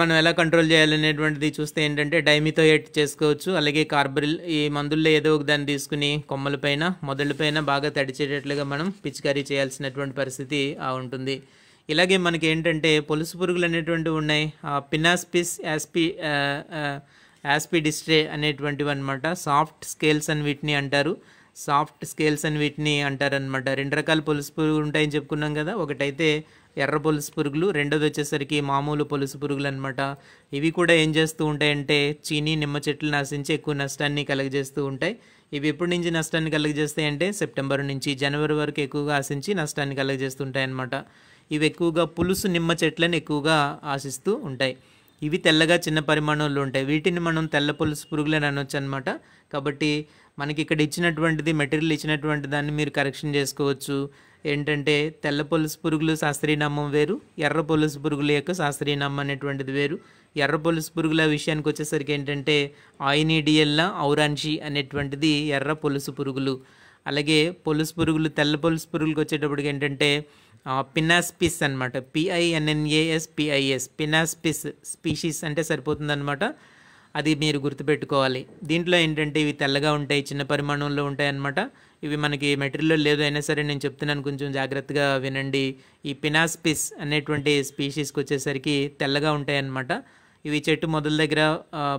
మనం ఎలా కంట్రోల్ చేయాలనేటువంటిది చూస్తే ఏంటంటే ఎట్ చేసుకోవచ్చు అలాగే కార్బరిల్ ఈ మందుల్లో ఏదో ఒక దాన్ని తీసుకుని కొమ్మలపైన మొదళ్ళపైన బాగా తడిచేటట్లుగా మనం పిచికారీ చేయాల్సినటువంటి పరిస్థితి ఉంటుంది ఇలాగే మనకి ఏంటంటే పొలుసు పురుగులు అనేటువంటివి ఉన్నాయి పినాస్పిస్ యాస్పి యాస్పిడిస్ట్రే అనేటువంటివి అనమాట సాఫ్ట్ స్కేల్స్ అని వీటిని అంటారు సాఫ్ట్ స్కేల్స్ అని వీటిని అంటారనమాట రెండు రకాల పొలుసు పురుగులు ఉంటాయని చెప్పుకున్నాం కదా ఒకటైతే ఎర్ర పొలుసు పురుగులు రెండోది వచ్చేసరికి మామూలు పొలుసు పురుగులు అనమాట ఇవి కూడా ఏం చేస్తూ ఉంటాయంటే చీని నిమ్మ చెట్లు నాశించి ఎక్కువ నష్టాన్ని కలగజేస్తూ ఉంటాయి ఇవి ఎప్పటి నుంచి నష్టాన్ని కలగజేస్తాయంటే సెప్టెంబర్ నుంచి జనవరి వరకు ఎక్కువగా ఆశించి నష్టాన్ని కలగజేస్తుంటాయి అనమాట ఇవి ఎక్కువగా పులుసు నిమ్మ చెట్లను ఎక్కువగా ఆశిస్తూ ఉంటాయి ఇవి తెల్లగా చిన్న పరిమాణంలో ఉంటాయి వీటిని మనం తెల్ల పులుసు అని అనొచ్చు అనమాట కాబట్టి మనకి ఇక్కడ ఇచ్చినటువంటిది మెటీరియల్ ఇచ్చినటువంటి దాన్ని మీరు కరెక్షన్ చేసుకోవచ్చు ఏంటంటే తెల్ల పొలుసు పురుగులు శాస్త్రీయనామం వేరు ఎర్ర పొలుసు పురుగుల యొక్క శాస్త్రీయనామం అనేటువంటిది వేరు ఎర్ర పొలుసు పురుగుల విషయానికి వచ్చేసరికి ఏంటంటే ఆయినీడియల్లా ఔరాన్షి అనేటువంటిది ఎర్ర పొలుసు పురుగులు అలాగే పొలుసు పురుగులు తెల్ల పొలుసు పురుగులకు వచ్చేటప్పటికి ఏంటంటే పినాస్పిస్ అనమాట పిఐఎన్ఎన్ఏఎస్ పిఐఎస్ పినాస్పిస్ స్పీషీస్ అంటే సరిపోతుందనమాట అది మీరు గుర్తుపెట్టుకోవాలి దీంట్లో ఏంటంటే ఇవి తెల్లగా ఉంటాయి చిన్న పరిమాణంలో ఉంటాయి అనమాట ఇవి మనకి మెటీరియల్ లేదు అయినా సరే నేను చెప్తున్నాను కొంచెం జాగ్రత్తగా వినండి ఈ పినాస్పిస్ అనేటువంటి స్పీషీస్కి వచ్చేసరికి తెల్లగా ఉంటాయి అనమాట ఇవి చెట్టు మొదల దగ్గర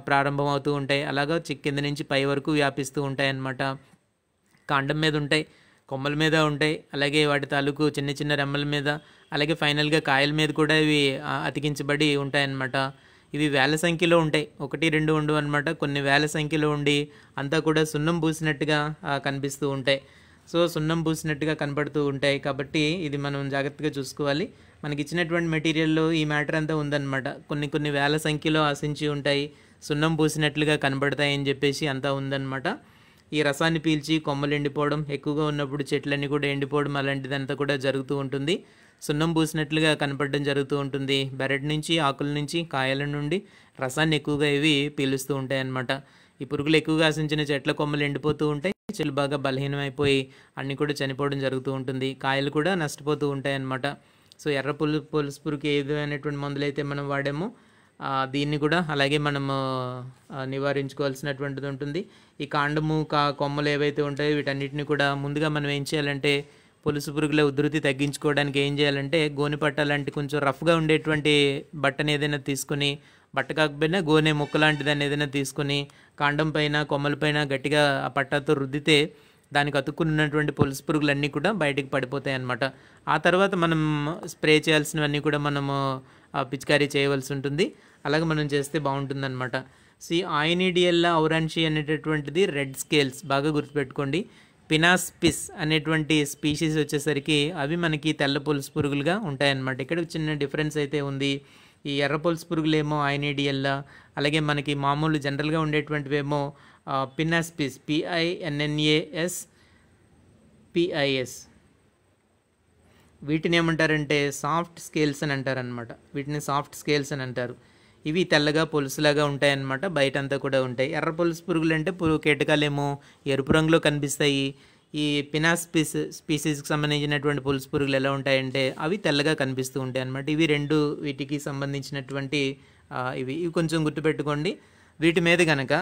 ప్రారంభమవుతూ ఉంటాయి అలాగా కింద నుంచి పై వరకు వ్యాపిస్తూ ఉంటాయి అనమాట కాండం మీద ఉంటాయి కొమ్మల మీద ఉంటాయి అలాగే వాటి తాలూకు చిన్న చిన్న రెమ్మల మీద అలాగే ఫైనల్గా కాయల మీద కూడా ఇవి అతికించబడి ఉంటాయన్నమాట ఇవి వేల సంఖ్యలో ఉంటాయి ఒకటి రెండు ఉండు అనమాట కొన్ని వేల సంఖ్యలో ఉండి అంతా కూడా సున్నం పూసినట్టుగా కనిపిస్తూ ఉంటాయి సో సున్నం పూసినట్టుగా కనపడుతూ ఉంటాయి కాబట్టి ఇది మనం జాగ్రత్తగా చూసుకోవాలి మనకి ఇచ్చినటువంటి మెటీరియల్లో ఈ మ్యాటర్ అంతా ఉందన్నమాట కొన్ని కొన్ని వేల సంఖ్యలో ఆశించి ఉంటాయి సున్నం పూసినట్లుగా కనబడతాయి అని చెప్పేసి అంతా ఉందన్నమాట ఈ రసాన్ని పీల్చి కొమ్మలు ఎండిపోవడం ఎక్కువగా ఉన్నప్పుడు చెట్లన్నీ కూడా ఎండిపోవడం అలాంటిదంతా కూడా జరుగుతూ ఉంటుంది సున్నం పూసినట్లుగా కనపడడం జరుగుతూ ఉంటుంది బెరడ్ నుంచి ఆకుల నుంచి కాయల నుండి రసాన్ని ఎక్కువగా ఇవి పీలుస్తూ ఉంటాయి అన్నమాట ఈ పురుగులు ఎక్కువగా ఆశించిన చెట్ల కొమ్మలు ఎండిపోతూ ఉంటాయి చెట్లు బాగా బలహీనమైపోయి అన్నీ కూడా చనిపోవడం జరుగుతూ ఉంటుంది కాయలు కూడా నష్టపోతూ ఉంటాయి అన్నమాట సో ఎర్ర పులు పులుసు పురుగు ఏదైనటువంటి మందులైతే మనం వాడేమో దీన్ని కూడా అలాగే మనము నివారించుకోవాల్సినటువంటిది ఉంటుంది ఈ కాండము కా కొమ్మలు ఏవైతే ఉంటాయో వీటన్నిటిని కూడా ముందుగా మనం ఏం చేయాలంటే పులుసు పురుగుల ఉధృతి తగ్గించుకోవడానికి ఏం చేయాలంటే పట్ట లాంటి కొంచెం రఫ్గా ఉండేటువంటి బట్టను ఏదైనా తీసుకుని బట్ట కాకపోయినా గోనె ముక్క లాంటిదాన్ని ఏదైనా తీసుకుని కాండం పైన కొమ్మలపైన గట్టిగా ఆ పట్టాతో రుద్దితే దానికి అతుక్కున్నటువంటి పులుసు పురుగులన్నీ కూడా బయటకు పడిపోతాయి అన్నమాట ఆ తర్వాత మనం స్ప్రే చేయాల్సినవన్నీ కూడా మనము పిచికారీ చేయవలసి ఉంటుంది అలాగే మనం చేస్తే బాగుంటుందన్నమాట సి ఆయినిడియల్లా ఔరాన్షి అనేటటువంటిది రెడ్ స్కేల్స్ బాగా గుర్తుపెట్టుకోండి పినాస్పిస్ అనేటువంటి స్పీషీస్ వచ్చేసరికి అవి మనకి తెల్ల పులుసు పురుగులుగా ఉంటాయన్నమాట ఇక్కడ చిన్న డిఫరెన్స్ అయితే ఉంది ఈ ఎర్ర పులుసు పురుగులేమో ఐనేడియల్లా అలాగే మనకి మామూలు జనరల్గా ఉండేటువంటివేమో పినాస్పిస్ పిఐఎన్ఎన్ఏఎస్ పిఐఎస్ వీటిని ఏమంటారంటే సాఫ్ట్ స్కేల్స్ అని అంటారనమాట వీటిని సాఫ్ట్ స్కేల్స్ అని అంటారు ఇవి తెల్లగా పులుసులాగా ఉంటాయన్నమాట బయటంతా కూడా ఉంటాయి ఎర్ర పులుసు పురుగులు అంటే పురుగు కీటకాలేమో ఎరుపు రంగులో కనిపిస్తాయి ఈ పినా స్పీస్ స్పీసీస్కి సంబంధించినటువంటి పులుసు పురుగులు ఎలా ఉంటాయంటే అవి తెల్లగా కనిపిస్తూ ఉంటాయి అన్నమాట ఇవి రెండు వీటికి సంబంధించినటువంటి ఇవి ఇవి కొంచెం గుర్తుపెట్టుకోండి వీటి మీద కనుక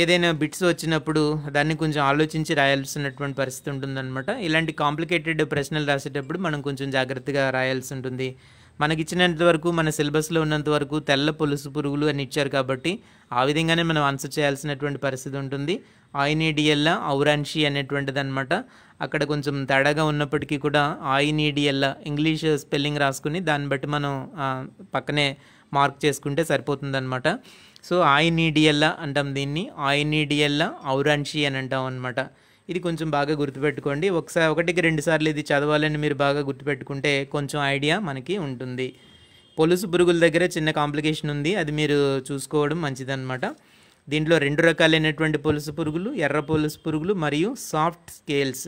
ఏదైనా బిట్స్ వచ్చినప్పుడు దాన్ని కొంచెం ఆలోచించి రాయాల్సినటువంటి పరిస్థితి ఉంటుందన్నమాట ఇలాంటి కాంప్లికేటెడ్ ప్రశ్నలు రాసేటప్పుడు మనం కొంచెం జాగ్రత్తగా రాయాల్సి ఉంటుంది మనకి వరకు మన సిలబస్లో ఉన్నంత వరకు తెల్ల పులుసు పురుగులు అని ఇచ్చారు కాబట్టి ఆ విధంగానే మనం ఆన్సర్ చేయాల్సినటువంటి పరిస్థితి ఉంటుంది ఆయినీడియల్లా ఔరాన్షి అనేటువంటిది అనమాట అక్కడ కొంచెం తేడాగా ఉన్నప్పటికీ కూడా ఆయినీడియల్లా ఇంగ్లీష్ స్పెల్లింగ్ రాసుకుని దాన్ని బట్టి మనం పక్కనే మార్క్ చేసుకుంటే సరిపోతుందన్నమాట సో ఆయినీడియల్లా అంటాం దీన్ని ఆయినీడియల్లా ఔరాన్షి అని అంటాం అనమాట ఇది కొంచెం బాగా గుర్తుపెట్టుకోండి ఒకసారి ఒకటికి రెండు సార్లు ఇది చదవాలని మీరు బాగా గుర్తుపెట్టుకుంటే కొంచెం ఐడియా మనకి ఉంటుంది పొలుసు పురుగుల దగ్గర చిన్న కాంప్లికేషన్ ఉంది అది మీరు చూసుకోవడం మంచిదన్నమాట దీంట్లో రెండు రకాలైనటువంటి పొలుసు పురుగులు ఎర్ర పొలుసు పురుగులు మరియు సాఫ్ట్ స్కేల్స్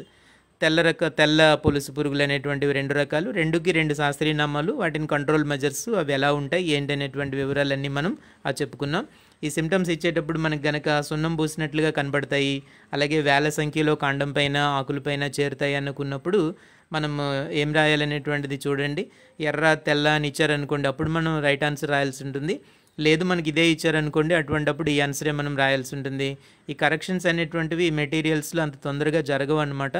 తెల్ల రక తెల్ల పొలుసు పురుగులు అనేటువంటివి రెండు రకాలు రెండుకి రెండు శాస్త్రీయ నామాలు వాటిని కంట్రోల్ మెజర్స్ అవి ఎలా ఉంటాయి ఏంటి అనేటువంటి వివరాలన్నీ మనం ఆ చెప్పుకున్నాం ఈ సిమ్టమ్స్ ఇచ్చేటప్పుడు మనకు గనక సున్నం పూసినట్లుగా కనబడతాయి అలాగే వేల సంఖ్యలో కాండం పైన ఆకులపైన చేరుతాయి అనుకున్నప్పుడు మనం ఏం రాయాలనేటువంటిది చూడండి ఎర్ర తెల్ల అని ఇచ్చారనుకోండి అప్పుడు మనం రైట్ ఆన్సర్ రాయాల్సి ఉంటుంది లేదు మనకి ఇదే ఇచ్చారనుకోండి అటువంటిప్పుడు ఈ ఆన్సరే మనం రాయాల్సి ఉంటుంది ఈ కరెక్షన్స్ అనేటువంటివి మెటీరియల్స్లో అంత తొందరగా జరగవు అనమాట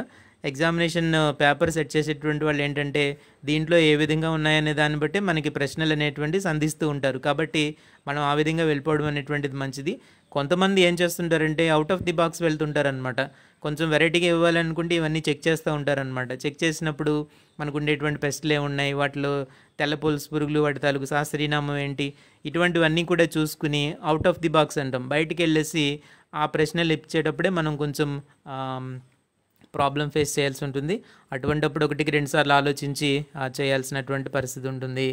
ఎగ్జామినేషన్ uh, పేపర్ సెట్ చేసేటువంటి వాళ్ళు ఏంటంటే దీంట్లో ఏ విధంగా ఉన్నాయనే దాన్ని బట్టి మనకి ప్రశ్నలు అనేటువంటి సంధిస్తూ ఉంటారు కాబట్టి మనం ఆ విధంగా వెళ్ళిపోవడం అనేటువంటిది మంచిది కొంతమంది ఏం చేస్తుంటారంటే అవుట్ ఆఫ్ ది బాక్స్ వెళ్తుంటారనమాట కొంచెం వెరైటీగా ఇవ్వాలనుకుంటే ఇవన్నీ చెక్ చేస్తూ ఉంటారనమాట చెక్ చేసినప్పుడు మనకు ఉండేటువంటి పెస్ట్లు ఏమున్నాయి వాటిలో తెల్ల పులుసు పురుగులు వాటి తాలూకు శాస్త్రీనామం ఏంటి ఇటువంటివన్నీ కూడా చూసుకుని అవుట్ ఆఫ్ ది బాక్స్ అంటాం బయటికి వెళ్ళేసి ఆ ప్రశ్నలు ఇచ్చేటప్పుడే మనం కొంచెం ప్రాబ్లం ఫేస్ చేయాల్సి ఉంటుంది అటువంటిప్పుడు ఒకటికి రెండుసార్లు ఆలోచించి చేయాల్సినటువంటి పరిస్థితి ఉంటుంది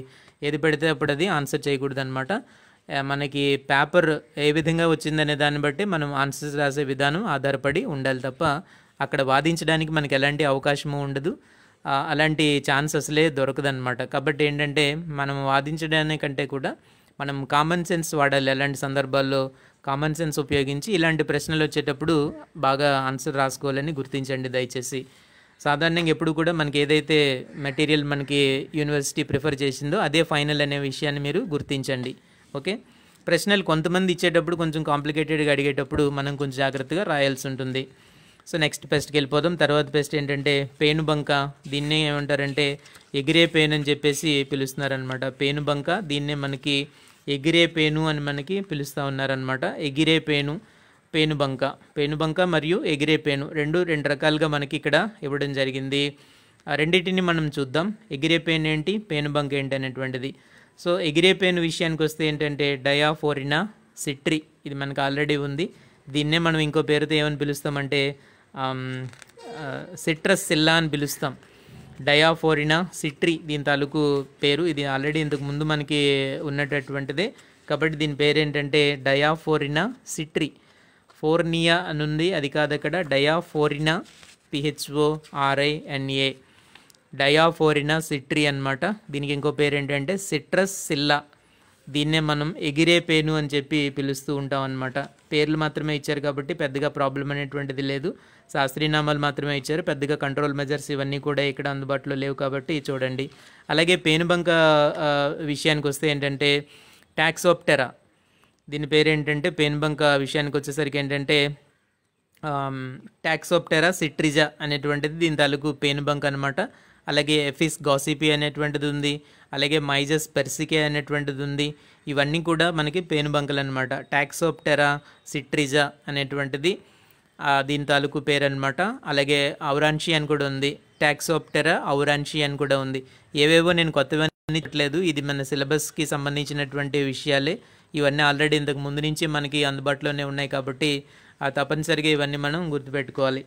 ఏది పెడితే అప్పుడు అది ఆన్సర్ చేయకూడదు అనమాట మనకి పేపర్ ఏ విధంగా వచ్చిందనే దాన్ని బట్టి మనం ఆన్సర్స్ రాసే విధానం ఆధారపడి ఉండాలి తప్ప అక్కడ వాదించడానికి మనకి ఎలాంటి అవకాశము ఉండదు అలాంటి ఛాన్స్ అసలే దొరకదనమాట కాబట్టి ఏంటంటే మనం వాదించడానికంటే కూడా మనం కామన్ సెన్స్ వాడాలి ఎలాంటి సందర్భాల్లో కామన్ సెన్స్ ఉపయోగించి ఇలాంటి ప్రశ్నలు వచ్చేటప్పుడు బాగా ఆన్సర్ రాసుకోవాలని గుర్తించండి దయచేసి సాధారణంగా ఎప్పుడు కూడా మనకి ఏదైతే మెటీరియల్ మనకి యూనివర్సిటీ ప్రిఫర్ చేసిందో అదే ఫైనల్ అనే విషయాన్ని మీరు గుర్తించండి ఓకే ప్రశ్నలు కొంతమంది ఇచ్చేటప్పుడు కొంచెం కాంప్లికేటెడ్గా అడిగేటప్పుడు మనం కొంచెం జాగ్రత్తగా రాయాల్సి ఉంటుంది సో నెక్స్ట్ పెస్ట్కి వెళ్ళిపోదాం తర్వాత పెస్ట్ ఏంటంటే పేనుబంక దీన్నే ఏమంటారంటే ఎగిరే పేను అని చెప్పేసి పిలుస్తున్నారనమాట పేనుబంక దీన్నే మనకి ఎగిరే పేను అని మనకి పిలుస్తూ ఉన్నారనమాట ఎగిరే పేను పేనుబంక పేనుబంక మరియు ఎగిరే పేను రెండు రెండు రకాలుగా మనకి ఇక్కడ ఇవ్వడం జరిగింది ఆ రెండింటిని మనం చూద్దాం ఎగిరే పేను ఏంటి పేనుబంక ఏంటి అనేటువంటిది సో ఎగిరే పేను విషయానికి వస్తే ఏంటంటే డయాఫోరినా సిట్రీ ఇది మనకు ఆల్రెడీ ఉంది దీన్నే మనం ఇంకో పేరుతో ఏమని పిలుస్తామంటే సిట్రస్ సిల్లా అని పిలుస్తాం డయాఫోరినా సిట్రీ దీని తాలూకు పేరు ఇది ఆల్రెడీ ఇంతకు ముందు మనకి ఉన్నటటువంటిదే కాబట్టి దీని పేరు ఏంటంటే డయాఫోరినా సిట్రీ ఫోర్నియా అనుంది అది కాదు అక్కడ డయాఫోరినా పిహెచ్ఓ ఆర్ఐఎన్ఏ డయాఫోరినా సిట్రీ అనమాట దీనికి ఇంకో పేరు ఏంటంటే సిట్రస్ సిల్లా దీన్నే మనం ఎగిరే పేను అని చెప్పి పిలుస్తూ ఉంటాం అనమాట పేర్లు మాత్రమే ఇచ్చారు కాబట్టి పెద్దగా ప్రాబ్లం అనేటువంటిది లేదు శాస్త్రీనామాలు మాత్రమే ఇచ్చారు పెద్దగా కంట్రోల్ మెజర్స్ ఇవన్నీ కూడా ఇక్కడ అందుబాటులో లేవు కాబట్టి చూడండి అలాగే పేనుబంక విషయానికి వస్తే ఏంటంటే ట్యాక్సోప్టెరా దీని పేరు ఏంటంటే పేనుబంక విషయానికి వచ్చేసరికి ఏంటంటే ట్యాక్సోప్టెరా సిట్రిజా అనేటువంటిది దీని తాలూకు పేనుబంక అనమాట అలాగే ఎఫిస్ గాసిపి అనేటువంటిది ఉంది అలాగే మైజస్ పెర్సికే అనేటువంటిది ఉంది ఇవన్నీ కూడా మనకి పేనుబంకలు అనమాట టాక్సోప్టెరా సిట్రిజా అనేటువంటిది దీని తాలూకు పేరు అనమాట అలాగే ఔరాన్షి అని కూడా ఉంది టాక్సోప్టెరా ఔరాన్షి అని కూడా ఉంది ఏవేవో నేను కొత్తవన్నీ లేదు ఇది మన సిలబస్కి సంబంధించినటువంటి విషయాలే ఇవన్నీ ఆల్రెడీ ఇంతకు ముందు నుంచి మనకి అందుబాటులోనే ఉన్నాయి కాబట్టి తప్పనిసరిగా ఇవన్నీ మనం గుర్తుపెట్టుకోవాలి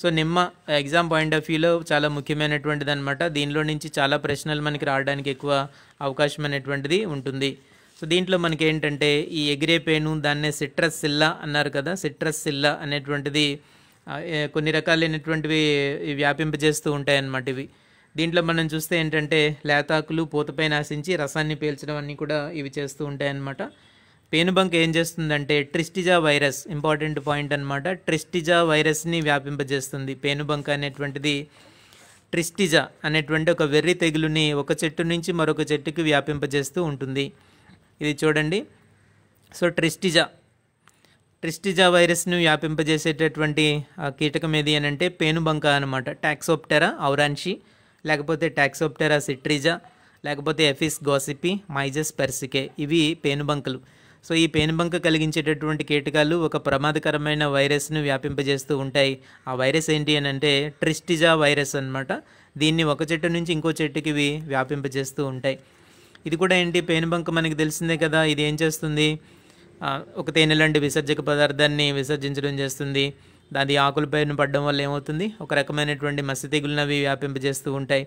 సో నిమ్మ ఎగ్జామ్ పాయింట్ ఆఫ్ వ్యూలో చాలా ముఖ్యమైనటువంటిది అనమాట దీనిలో నుంచి చాలా ప్రశ్నలు మనకి రావడానికి ఎక్కువ అవకాశం అనేటువంటిది ఉంటుంది సో దీంట్లో మనకి ఏంటంటే ఈ ఎగిరే పేను దాన్నే సిట్రస్ సిల్లా అన్నారు కదా సిట్రస్ సిల్లా అనేటువంటిది కొన్ని రకాలైనటువంటివి వ్యాపింపజేస్తూ ఉంటాయన్నమాట ఇవి దీంట్లో మనం చూస్తే ఏంటంటే లేతాకులు పూతపైన ఆశించి రసాన్ని పీల్చడం అన్నీ కూడా ఇవి చేస్తూ ఉంటాయన్నమాట పేనుబంక్ ఏం చేస్తుందంటే ట్రిస్టిజా వైరస్ ఇంపార్టెంట్ పాయింట్ అనమాట ట్రిస్టిజా వైరస్ని వ్యాపింపజేస్తుంది పేనుబంక్ అనేటువంటిది ట్రిస్టిజా అనేటువంటి ఒక వెర్రి తెగులుని ఒక చెట్టు నుంచి మరొక చెట్టుకి వ్యాపింపజేస్తూ ఉంటుంది ఇది చూడండి సో ట్రిస్టిజా ట్రిస్టిజా వైరస్ను వ్యాపింపజేసేటటువంటి కీటకం ఏది అని అంటే పేనుబంక అనమాట ట్యాక్సోప్టెరా ఔరాన్షి లేకపోతే ట్యాక్సోప్టెరా సిట్రిజా లేకపోతే ఎఫిస్ గోసిపి మైజస్ పెర్సికే ఇవి పేనుబంకలు సో ఈ పేనుబంక కలిగించేటటువంటి కీటకాలు ఒక ప్రమాదకరమైన వైరస్ను వ్యాపింపజేస్తూ ఉంటాయి ఆ వైరస్ ఏంటి అని అంటే ట్రిస్టిజా వైరస్ అనమాట దీన్ని ఒక చెట్టు నుంచి ఇంకో చెట్టుకి వ్యాపింపజేస్తూ ఉంటాయి ఇది కూడా ఏంటి పేనుబంక మనకి తెలిసిందే కదా ఇది ఏం చేస్తుంది ఒక తేనె లాంటి విసర్జక పదార్థాన్ని విసర్జించడం చేస్తుంది దాని ఆకులపైన పడడం వల్ల ఏమవుతుంది ఒక రకమైనటువంటి మత్స్య తెగులను అవి వ్యాపింపజేస్తూ ఉంటాయి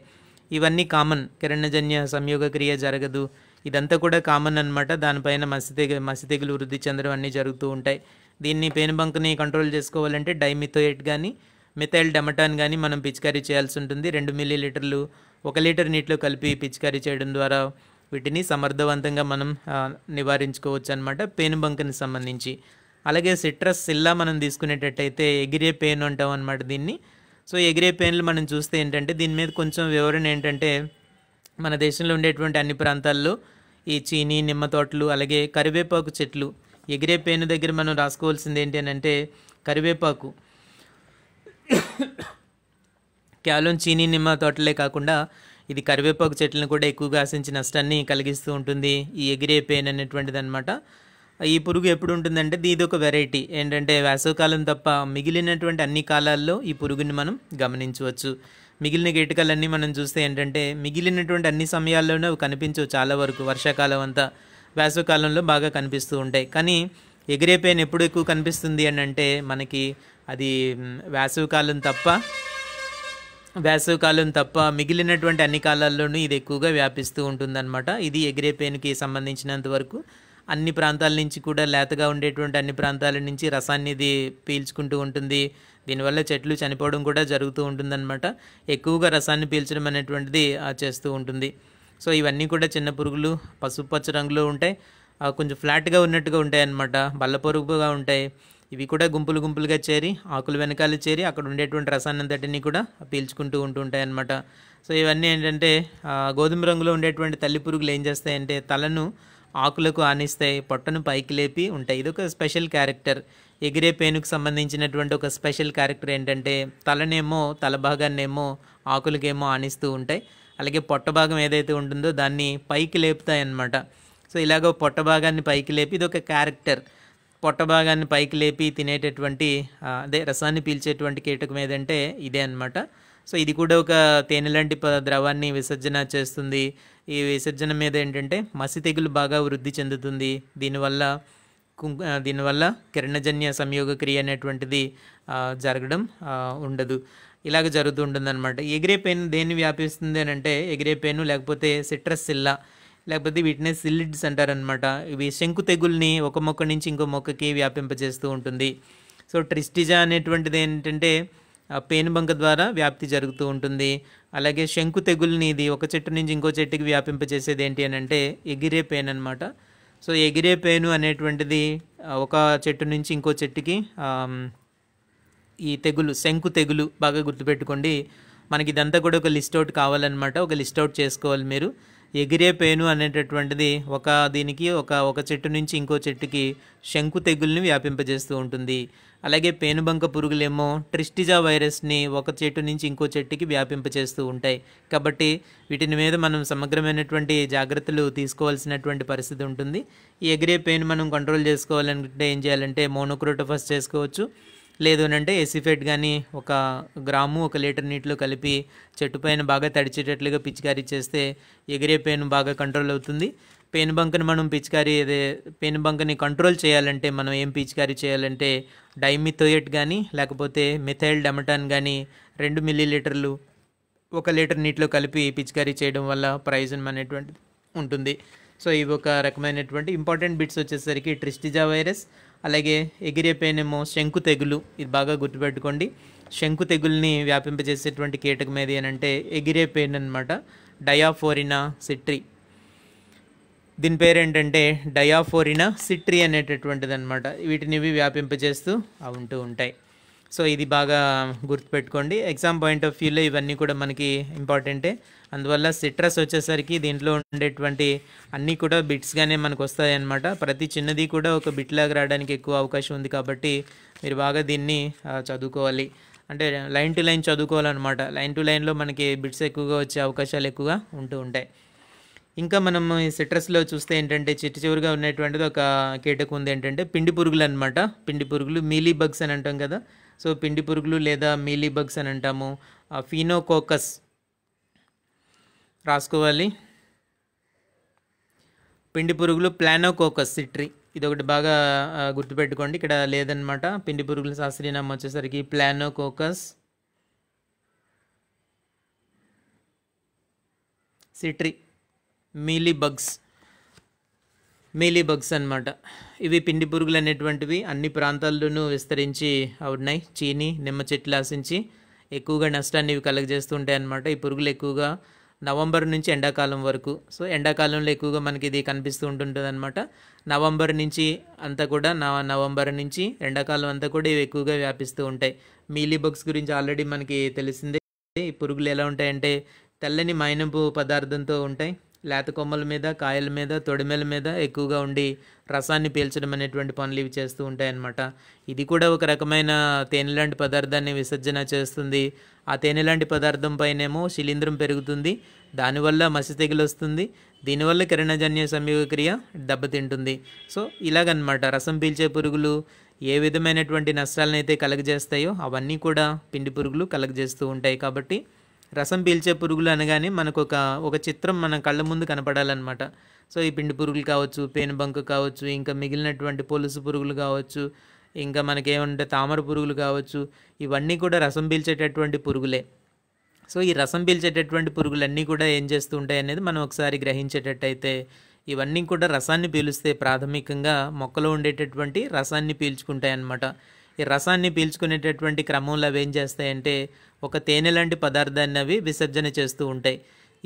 ఇవన్నీ కామన్ కిరణజన్య సంయోగ క్రియ జరగదు ఇదంతా కూడా కామన్ అనమాట దానిపైన మసి మసితెగులు వృద్ధి చెందడం అన్నీ జరుగుతూ ఉంటాయి దీన్ని పెనుబంకని కంట్రోల్ చేసుకోవాలంటే డైమిథోయేట్ కానీ మిథైల్ డెమటాన్ కానీ మనం పిచికారీ చేయాల్సి ఉంటుంది రెండు మిల్లీ లీటర్లు ఒక లీటర్ నీటిలో కలిపి పిచికారీ చేయడం ద్వారా వీటిని సమర్థవంతంగా మనం నివారించుకోవచ్చు అనమాట పేనుబంకని సంబంధించి అలాగే సిట్రస్ సిల్లా మనం తీసుకునేటట్టయితే ఎగిరే పెయిన్ అంటాం అనమాట దీన్ని సో ఎగిరే పెయిన్లు మనం చూస్తే ఏంటంటే దీని మీద కొంచెం వివరణ ఏంటంటే మన దేశంలో ఉండేటువంటి అన్ని ప్రాంతాల్లో ఈ చీనీ నిమ్మ తోటలు అలాగే కరివేపాకు చెట్లు ఎగిరే పేను దగ్గర మనం రాసుకోవాల్సింది ఏంటి అని అంటే కరివేపాకు కేవలం చీనీ నిమ్మ తోటలే కాకుండా ఇది కరివేపాకు చెట్లను కూడా ఎక్కువగా ఆశించి నష్టాన్ని కలిగిస్తూ ఉంటుంది ఈ ఎగిరే పేను అనేటువంటిది అనమాట ఈ పురుగు ఎప్పుడు ఉంటుందంటే ఇది ఒక వెరైటీ ఏంటంటే వేసవకాలం తప్ప మిగిలినటువంటి అన్ని కాలాల్లో ఈ పురుగుని మనం గమనించవచ్చు మిగిలిన కీటకాలన్నీ మనం చూస్తే ఏంటంటే మిగిలినటువంటి అన్ని సమయాల్లోనే కనిపించవు చాలా వరకు వర్షాకాలం అంతా వేసవకాలంలో బాగా కనిపిస్తూ ఉంటాయి కానీ ఎగిరే పెయిన్ ఎప్పుడు ఎక్కువ కనిపిస్తుంది అని అంటే మనకి అది వేసవికాలం తప్ప వేసవికాలం తప్ప మిగిలినటువంటి అన్ని కాలాల్లోనూ ఇది ఎక్కువగా వ్యాపిస్తూ ఉంటుందన్నమాట ఇది ఎగిరే పెయిన్కి సంబంధించినంత వరకు అన్ని ప్రాంతాల నుంచి కూడా లేతగా ఉండేటువంటి అన్ని ప్రాంతాల నుంచి రసాన్ని ఇది పీల్చుకుంటూ ఉంటుంది దీనివల్ల చెట్లు చనిపోవడం కూడా జరుగుతూ ఉంటుందన్నమాట ఎక్కువగా రసాన్ని పీల్చడం అనేటువంటిది చేస్తూ ఉంటుంది సో ఇవన్నీ కూడా చిన్న పురుగులు పసుపచ్చ రంగులో ఉంటాయి కొంచెం ఫ్లాట్గా ఉన్నట్టుగా ఉంటాయి అన్నమాట బల్ల పొరుగుగా ఉంటాయి ఇవి కూడా గుంపులు గుంపులుగా చేరి ఆకులు వెనకాల చేరి అక్కడ ఉండేటువంటి రసాన్నంతటిని కూడా పీల్చుకుంటూ ఉంటూ ఉంటాయి అన్నమాట సో ఇవన్నీ ఏంటంటే గోధుమ రంగులో ఉండేటువంటి తల్లి పురుగులు ఏం చేస్తాయంటే తలను ఆకులకు ఆనిస్తాయి పొట్టను పైకి లేపి ఉంటాయి ఇదొక స్పెషల్ క్యారెక్టర్ ఎగిరే పేనుకు సంబంధించినటువంటి ఒక స్పెషల్ క్యారెక్టర్ ఏంటంటే తలనేమో తల ఏమో ఆకులకేమో ఆనిస్తూ ఉంటాయి అలాగే పొట్ట భాగం ఏదైతే ఉంటుందో దాన్ని పైకి లేపుతాయి అన్నమాట సో ఇలాగ పొట్ట భాగాన్ని పైకి లేపి ఇది ఒక క్యారెక్టర్ పొట్ట భాగాన్ని పైకి లేపి తినేటటువంటి అదే రసాన్ని పీల్చేటువంటి కీటకం ఏదంటే ఇదే అనమాట సో ఇది కూడా ఒక తేనె లాంటి ద్రవాన్ని విసర్జన చేస్తుంది ఈ విసర్జన మీద ఏంటంటే మసి తెగులు బాగా వృద్ధి చెందుతుంది దీనివల్ల దీనివల్ల కిరణజన్య సంయోగ క్రియ అనేటువంటిది జరగడం ఉండదు ఇలాగ జరుగుతూ ఉంటుందన్నమాట ఎగిరే పెయిన్ దేన్ని వ్యాపిస్తుంది అని అంటే ఎగిరే పెయిన్ లేకపోతే సిట్రస్ సిల్లా లేకపోతే వీటిని సిల్లిడ్స్ అంటారనమాట ఇవి శంకు తెగుల్ని ఒక మొక్క నుంచి ఇంకో మొక్కకి వ్యాపింపజేస్తూ ఉంటుంది సో ట్రిస్టిజా అనేటువంటిది ఏంటంటే పేనుబంక ద్వారా వ్యాప్తి జరుగుతూ ఉంటుంది అలాగే శంకు తెగుల్ని ఇది ఒక చెట్టు నుంచి ఇంకో చెట్టుకి వ్యాపింపజేసేది ఏంటి అని అంటే ఎగిరే పెయిన్ అనమాట సో ఎగిరే పేను అనేటువంటిది ఒక చెట్టు నుంచి ఇంకో చెట్టుకి ఈ తెగులు శంకు తెగులు బాగా గుర్తుపెట్టుకోండి మనకి ఇదంతా కూడా ఒక లిస్ట్ అవుట్ కావాలన్నమాట ఒక లిస్ట్ అవుట్ చేసుకోవాలి మీరు ఎగిరే పేను అనేటటువంటిది ఒక దీనికి ఒక ఒక చెట్టు నుంచి ఇంకో చెట్టుకి శంకు తెగుల్ని వ్యాపింపజేస్తూ ఉంటుంది అలాగే పేనుబంక పురుగులేమో ట్రిస్టిజా వైరస్ని ఒక చెట్టు నుంచి ఇంకో చెట్టుకి వ్యాపింపచేస్తూ ఉంటాయి కాబట్టి వీటిని మీద మనం సమగ్రమైనటువంటి జాగ్రత్తలు తీసుకోవాల్సినటువంటి పరిస్థితి ఉంటుంది ఈ ఎగిరే పెయిన్ మనం కంట్రోల్ చేసుకోవాలంటే ఏం చేయాలంటే మోనోక్రోటోఫస్ చేసుకోవచ్చు లేదు అంటే ఎసిఫెట్ కానీ ఒక గ్రాము ఒక లీటర్ నీటిలో కలిపి చెట్టు పైన బాగా తడిచేటట్లుగా పిచికారీ చేస్తే ఎగిరే పెయిన్ బాగా కంట్రోల్ అవుతుంది పెయిన్ బంకని మనం పిచికారీ అదే పెయిన్ బంకని కంట్రోల్ చేయాలంటే మనం ఏం పిచికారీ చేయాలంటే డైమిథోయట్ కానీ లేకపోతే మిథైల్ డెమటాన్ కానీ రెండు మిల్లీ లీటర్లు ఒక లీటర్ నీటిలో కలిపి పిచికారీ చేయడం వల్ల ప్రయోజనం అనేటువంటిది ఉంటుంది సో ఇవి ఒక రకమైనటువంటి ఇంపార్టెంట్ బిట్స్ వచ్చేసరికి ట్రిస్టిజా వైరస్ అలాగే ఎగిరే శంకు తెగులు ఇది బాగా గుర్తుపెట్టుకోండి శంకు తెగుల్ని వ్యాపింపజేసేటువంటి కీటకం ఏది అని అంటే ఎగిరే పెయిన్ అనమాట డయాఫోరినా సిట్రీ దీని పేరు ఏంటంటే డయాఫోరినా సిట్రీ అనేటటువంటిది అనమాట వీటిని ఇవి వ్యాపింపజేస్తూ ఉంటూ ఉంటాయి సో ఇది బాగా గుర్తుపెట్టుకోండి ఎగ్జామ్ పాయింట్ ఆఫ్ వ్యూలో ఇవన్నీ కూడా మనకి ఇంపార్టెంటే అందువల్ల సిట్రస్ వచ్చేసరికి దీంట్లో ఉండేటువంటి అన్నీ కూడా బిట్స్గానే మనకు వస్తాయి అనమాట ప్రతి చిన్నది కూడా ఒక బిట్ లాగా రావడానికి ఎక్కువ అవకాశం ఉంది కాబట్టి మీరు బాగా దీన్ని చదువుకోవాలి అంటే లైన్ టు లైన్ చదువుకోవాలన్నమాట లైన్ టు లైన్లో మనకి బిట్స్ ఎక్కువగా వచ్చే అవకాశాలు ఎక్కువగా ఉంటూ ఉంటాయి ఇంకా మనం ఈ సిట్రస్లో చూస్తే ఏంటంటే చిట్టు చివరిగా ఉన్నటువంటిది ఒక కీటకం ఉంది ఏంటంటే పిండి పురుగులు అనమాట పిండి పురుగులు మీలీ బగ్స్ అని అంటాం కదా సో పిండి పురుగులు లేదా మీలీ బగ్స్ అని అంటాము ఫీనోకోకస్ రాసుకోవాలి పిండి పురుగులు ప్లానోకోకస్ సిట్రీ ఇది ఒకటి బాగా గుర్తుపెట్టుకోండి ఇక్కడ లేదనమాట పిండి పురుగుల శాస్త్రీయనామం వచ్చేసరికి Planococcus citri mealy bugs mealy bugs అనమాట ఇవి పిండి పురుగులు అనేటువంటివి అన్ని ప్రాంతాల్లోనూ విస్తరించి ఉన్నాయి చీని నిమ్మ చెట్లు ఆశించి ఎక్కువగా నష్టాన్ని ఇవి కలగజేస్తుంటాయి అనమాట ఈ పురుగులు ఎక్కువగా నవంబర్ నుంచి ఎండాకాలం వరకు సో ఎండాకాలంలో ఎక్కువగా మనకి ఇది కనిపిస్తూ ఉంటుంటుంది అనమాట నవంబర్ నుంచి అంతా కూడా నవంబర్ నుంచి ఎండాకాలం అంతా కూడా ఇవి ఎక్కువగా వ్యాపిస్తూ ఉంటాయి మీలీ బగ్స్ గురించి ఆల్రెడీ మనకి తెలిసిందే ఈ పురుగులు ఎలా ఉంటాయంటే తెల్లని మైనపు పదార్థంతో ఉంటాయి లేత కొమ్మల మీద కాయల మీద తొడిమెల మీద ఎక్కువగా ఉండి రసాన్ని పీల్చడం అనేటువంటి పనులు ఇవి చేస్తూ ఉంటాయన్నమాట ఇది కూడా ఒక రకమైన తేనె లాంటి పదార్థాన్ని విసర్జన చేస్తుంది ఆ తేనె లాంటి పదార్థం పైనేమో శిలీంద్రం పెరుగుతుంది దానివల్ల మసి తెగులు వస్తుంది దీనివల్ల కిరణజన్య సంయోగక్రియ దెబ్బతింటుంది సో ఇలాగనమాట రసం పీల్చే పురుగులు ఏ విధమైనటువంటి నష్టాలను అయితే కలగజేస్తాయో అవన్నీ కూడా పిండి పురుగులు కలగజేస్తూ ఉంటాయి కాబట్టి రసం పీల్చే పురుగులు అనగానే మనకు ఒక ఒక చిత్రం మన కళ్ళ ముందు కనపడాలన్నమాట సో ఈ పిండి పురుగులు కావచ్చు పేనుబంక కావచ్చు ఇంకా మిగిలినటువంటి పొలుసు పురుగులు కావచ్చు ఇంకా మనకేమంటే తామర పురుగులు కావచ్చు ఇవన్నీ కూడా రసం పీల్చేటటువంటి పురుగులే సో ఈ రసం పీల్చేటటువంటి పురుగులన్నీ కూడా ఏం చేస్తూ ఉంటాయి అనేది మనం ఒకసారి గ్రహించేటట్టయితే ఇవన్నీ కూడా రసాన్ని పీలుస్తే ప్రాథమికంగా మొక్కలో ఉండేటటువంటి రసాన్ని పీల్చుకుంటాయి అన్నమాట ఈ రసాన్ని పీల్చుకునేటటువంటి క్రమంలో అవి ఏం చేస్తాయంటే ఒక తేనె లాంటి పదార్థాన్ని అవి విసర్జన చేస్తూ ఉంటాయి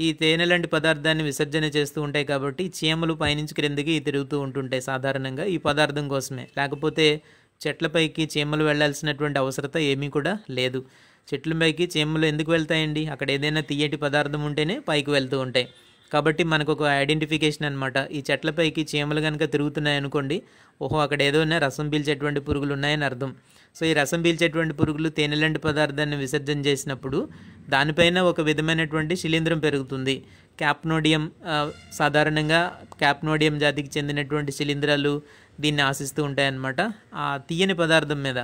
ఈ తేనె లాంటి పదార్థాన్ని విసర్జన చేస్తూ ఉంటాయి కాబట్టి చీమలు పైనుంచి క్రిందికి తిరుగుతూ ఉంటుంటాయి సాధారణంగా ఈ పదార్థం కోసమే లేకపోతే చెట్లపైకి చీమలు వెళ్లాల్సినటువంటి అవసరత ఏమీ కూడా లేదు చెట్లపైకి చీమలు ఎందుకు వెళ్తాయండి అక్కడ ఏదైనా తీయటి పదార్థం ఉంటేనే పైకి వెళ్తూ ఉంటాయి కాబట్టి మనకు ఒక ఐడెంటిఫికేషన్ అనమాట ఈ చెట్లపైకి చీమలు కనుక తిరుగుతున్నాయి అనుకోండి ఓహో అక్కడ ఏదో ఉన్నాయి రసం పీల్చేటువంటి పురుగులు ఉన్నాయని అర్థం సో ఈ రసం పీల్చేటువంటి పురుగులు తేనెలాంటి పదార్థాన్ని విసర్జన చేసినప్పుడు దానిపైన ఒక విధమైనటువంటి శిలీంధ్రం పెరుగుతుంది క్యాప్నోడియం సాధారణంగా క్యాప్నోడియం జాతికి చెందినటువంటి శిలీంధ్రాలు దీన్ని ఆశిస్తూ ఉంటాయన్నమాట ఆ తీయని పదార్థం మీద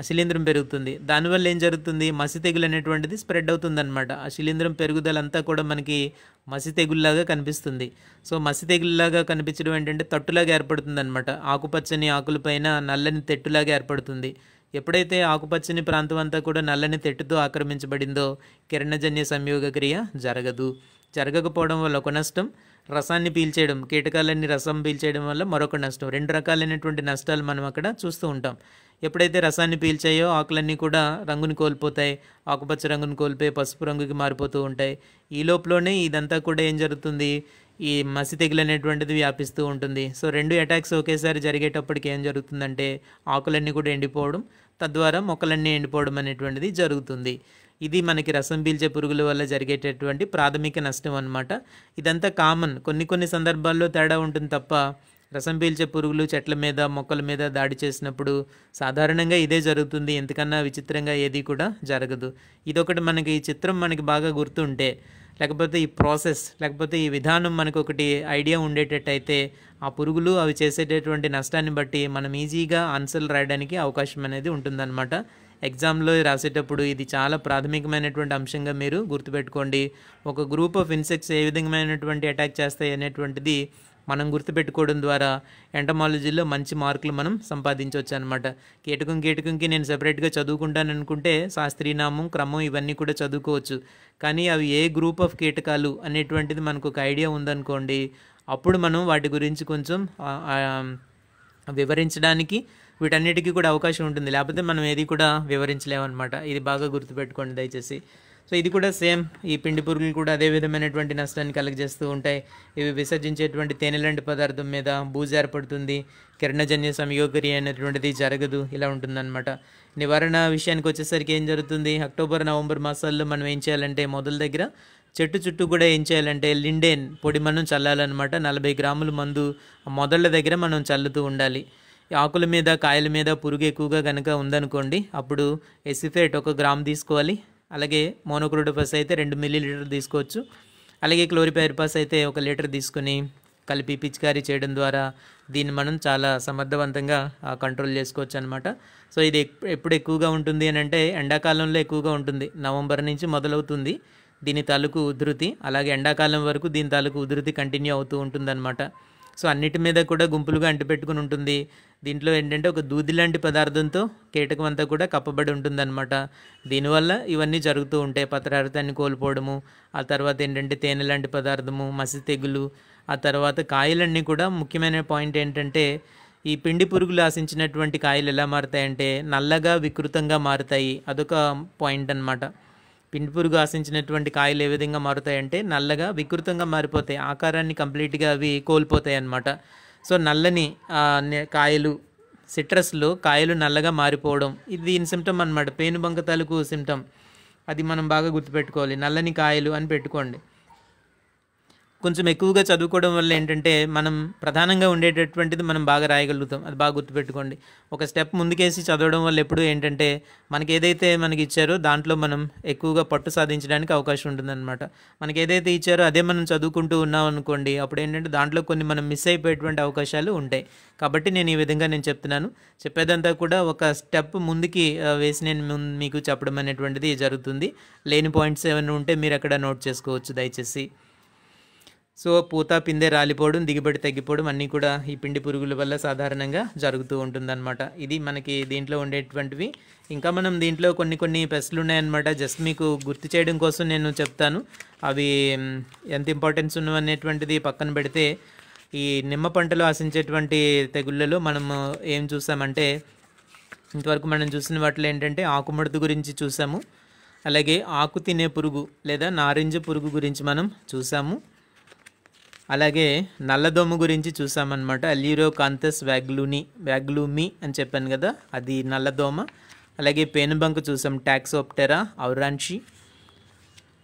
ఆ శిలీంద్రం పెరుగుతుంది దానివల్ల ఏం జరుగుతుంది మసి తెగులు అనేటువంటిది స్ప్రెడ్ అనమాట ఆ శిలీంద్రం పెరుగుదలంతా కూడా మనకి మసి తెగుల్లాగా కనిపిస్తుంది సో మసి తెగుల్లాగా కనిపించడం ఏంటంటే తట్టులాగా ఏర్పడుతుంది అనమాట ఆకుపచ్చని ఆకులపైన నల్లని తెట్టులాగా ఏర్పడుతుంది ఎప్పుడైతే ఆకుపచ్చని ప్రాంతం అంతా కూడా నల్లని తెట్టుతో ఆక్రమించబడిందో కిరణజన్య సంయోగ క్రియ జరగదు జరగకపోవడం వల్ల ఒక నష్టం రసాన్ని పీల్చేయడం కీటకాలన్నీ రసం పీల్చేయడం వల్ల మరొక నష్టం రెండు రకాలైనటువంటి నష్టాలు మనం అక్కడ చూస్తూ ఉంటాం ఎప్పుడైతే రసాన్ని పీల్చాయో ఆకులన్నీ కూడా రంగుని కోల్పోతాయి ఆకుపచ్చ రంగుని కోల్పోయి పసుపు రంగుకి మారిపోతూ ఉంటాయి ఈ లోపలనే ఇదంతా కూడా ఏం జరుగుతుంది ఈ మసి తెగులు అనేటువంటిది వ్యాపిస్తూ ఉంటుంది సో రెండు అటాక్స్ ఒకేసారి జరిగేటప్పటికి ఏం జరుగుతుందంటే ఆకులన్నీ కూడా ఎండిపోవడం తద్వారా మొక్కలన్నీ ఎండిపోవడం అనేటువంటిది జరుగుతుంది ఇది మనకి రసం పీల్చే పురుగుల వల్ల జరిగేటటువంటి ప్రాథమిక నష్టం అనమాట ఇదంతా కామన్ కొన్ని కొన్ని సందర్భాల్లో తేడా ఉంటుంది తప్ప రసం పీల్చే పురుగులు చెట్ల మీద మొక్కల మీద దాడి చేసినప్పుడు సాధారణంగా ఇదే జరుగుతుంది ఎంతకన్నా విచిత్రంగా ఏది కూడా జరగదు ఇదొకటి మనకి ఈ చిత్రం మనకి బాగా గుర్తుంటే లేకపోతే ఈ ప్రాసెస్ లేకపోతే ఈ విధానం మనకు ఒకటి ఐడియా ఉండేటట్టయితే ఆ పురుగులు అవి చేసేటటువంటి నష్టాన్ని బట్టి మనం ఈజీగా ఆన్సర్లు రాయడానికి అవకాశం అనేది ఉంటుందన్నమాట ఎగ్జామ్లో రాసేటప్పుడు ఇది చాలా ప్రాథమికమైనటువంటి అంశంగా మీరు గుర్తుపెట్టుకోండి ఒక గ్రూప్ ఆఫ్ ఇన్సెక్ట్స్ ఏ విధమైనటువంటి అటాక్ చేస్తాయి అనేటువంటిది మనం గుర్తుపెట్టుకోవడం ద్వారా ఎంటమాలజీలో మంచి మార్కులు మనం సంపాదించవచ్చు అనమాట కీటకం కీటకంకి నేను సపరేట్గా చదువుకుంటాను అనుకుంటే శాస్త్రీనామం క్రమం ఇవన్నీ కూడా చదువుకోవచ్చు కానీ అవి ఏ గ్రూప్ ఆఫ్ కీటకాలు అనేటువంటిది మనకు ఒక ఐడియా ఉందనుకోండి అప్పుడు మనం వాటి గురించి కొంచెం వివరించడానికి వీటన్నిటికీ కూడా అవకాశం ఉంటుంది లేకపోతే మనం ఏది కూడా వివరించలేమన్నమాట ఇది బాగా గుర్తుపెట్టుకోండి దయచేసి సో ఇది కూడా సేమ్ ఈ పిండి పురుగులు కూడా అదే విధమైనటువంటి నష్టాన్ని కలగజేస్తూ ఉంటాయి ఇవి విసర్జించేటువంటి తేనె లాంటి పదార్థం మీద బూజు ఏర్పడుతుంది కిరణజన్య సంయోగరి అయినటువంటిది జరగదు ఇలా ఉంటుందన్నమాట నివారణ విషయానికి వచ్చేసరికి ఏం జరుగుతుంది అక్టోబర్ నవంబర్ మాసాల్లో మనం ఏం చేయాలంటే మొదల దగ్గర చెట్టు చుట్టూ కూడా ఏం చేయాలంటే లిండేన్ పొడి మనం చల్లాలన్నమాట నలభై గ్రాముల మందు మొదళ్ళ దగ్గర మనం చల్లుతూ ఉండాలి ఆకుల మీద కాయల మీద పురుగు ఎక్కువగా కనుక ఉందనుకోండి అప్పుడు ఎసిఫేట్ ఒక గ్రామ్ తీసుకోవాలి అలాగే మోనోక్రోడోపస్ అయితే రెండు మిల్లీ లీటర్ తీసుకోవచ్చు అలాగే పస్ అయితే ఒక లీటర్ తీసుకుని కలిపి పిచికారీ చేయడం ద్వారా దీన్ని మనం చాలా సమర్థవంతంగా కంట్రోల్ చేసుకోవచ్చు అనమాట సో ఇది ఎప్పుడు ఎక్కువగా ఉంటుంది అని అంటే ఎండాకాలంలో ఎక్కువగా ఉంటుంది నవంబర్ నుంచి మొదలవుతుంది దీని తాలూకు ఉధృతి అలాగే ఎండాకాలం వరకు దీని తాలూకు ఉధృతి కంటిన్యూ అవుతూ అనమాట సో అన్నిటి మీద కూడా గుంపులుగా అంటిపెట్టుకుని ఉంటుంది దీంట్లో ఏంటంటే ఒక దూది లాంటి పదార్థంతో కీటకం అంతా కూడా కప్పబడి ఉంటుందన్నమాట దీనివల్ల ఇవన్నీ జరుగుతూ ఉంటాయి పత్రార్థాన్ని కోల్పోవడము ఆ తర్వాత ఏంటంటే తేనె లాంటి పదార్థము మసి తెగులు ఆ తర్వాత కాయలన్నీ కూడా ముఖ్యమైన పాయింట్ ఏంటంటే ఈ పిండి పురుగులు ఆశించినటువంటి కాయలు ఎలా మారుతాయంటే నల్లగా వికృతంగా మారుతాయి అదొక పాయింట్ అనమాట పురుగు ఆశించినటువంటి కాయలు ఏ విధంగా మారుతాయంటే నల్లగా వికృతంగా మారిపోతాయి ఆకారాన్ని కంప్లీట్గా అవి కోల్పోతాయి అన్నమాట సో నల్లని కాయలు సిట్రస్లో కాయలు నల్లగా మారిపోవడం ఇది దీని సిమ్టమ్ అనమాట పేనుబంక తాలూకు సిమ్టమ్ అది మనం బాగా గుర్తుపెట్టుకోవాలి నల్లని కాయలు అని పెట్టుకోండి కొంచెం ఎక్కువగా చదువుకోవడం వల్ల ఏంటంటే మనం ప్రధానంగా ఉండేటటువంటిది మనం బాగా రాయగలుగుతాం అది బాగా గుర్తుపెట్టుకోండి ఒక స్టెప్ ముందుకేసి చదవడం వల్ల ఎప్పుడు ఏంటంటే మనకి ఏదైతే మనకి ఇచ్చారో దాంట్లో మనం ఎక్కువగా పట్టు సాధించడానికి అవకాశం ఉంటుందన్నమాట మనకి ఏదైతే ఇచ్చారో అదే మనం చదువుకుంటూ ఉన్నాం అనుకోండి అప్పుడు ఏంటంటే దాంట్లో కొన్ని మనం మిస్ అయిపోయేటువంటి అవకాశాలు ఉంటాయి కాబట్టి నేను ఈ విధంగా నేను చెప్తున్నాను చెప్పేదంతా కూడా ఒక స్టెప్ ముందుకి వేసి నేను మీకు చెప్పడం అనేటువంటిది జరుగుతుంది లేని పాయింట్స్ ఏమైనా ఉంటే మీరు అక్కడ నోట్ చేసుకోవచ్చు దయచేసి సో పూత పిందె రాలిపోవడం దిగుబడి తగ్గిపోవడం అన్నీ కూడా ఈ పిండి పురుగుల వల్ల సాధారణంగా జరుగుతూ ఉంటుందన్నమాట ఇది మనకి దీంట్లో ఉండేటువంటివి ఇంకా మనం దీంట్లో కొన్ని కొన్ని పెస్టులు ఉన్నాయన్నమాట జస్ట్ మీకు గుర్తు చేయడం కోసం నేను చెప్తాను అవి ఎంత ఇంపార్టెన్స్ ఉన్నవనేటువంటిది పక్కన పెడితే ఈ నిమ్మ పంటలు ఆశించేటువంటి తెగుళ్ళలో మనము ఏం చూసామంటే ఇంతవరకు మనం చూసిన వాటిలో ఏంటంటే ఆకుముడత గురించి చూసాము అలాగే ఆకు తినే పురుగు లేదా నారింజ పురుగు గురించి మనం చూసాము అలాగే నల్లదోమ గురించి చూసామన్నమాట కాంతస్ వ్యాగ్లూని వ్యాగ్లూమి అని చెప్పాను కదా అది నల్లదోమ అలాగే పేనుబంకు చూసాం టాక్సోప్టెరా ఔరాన్షి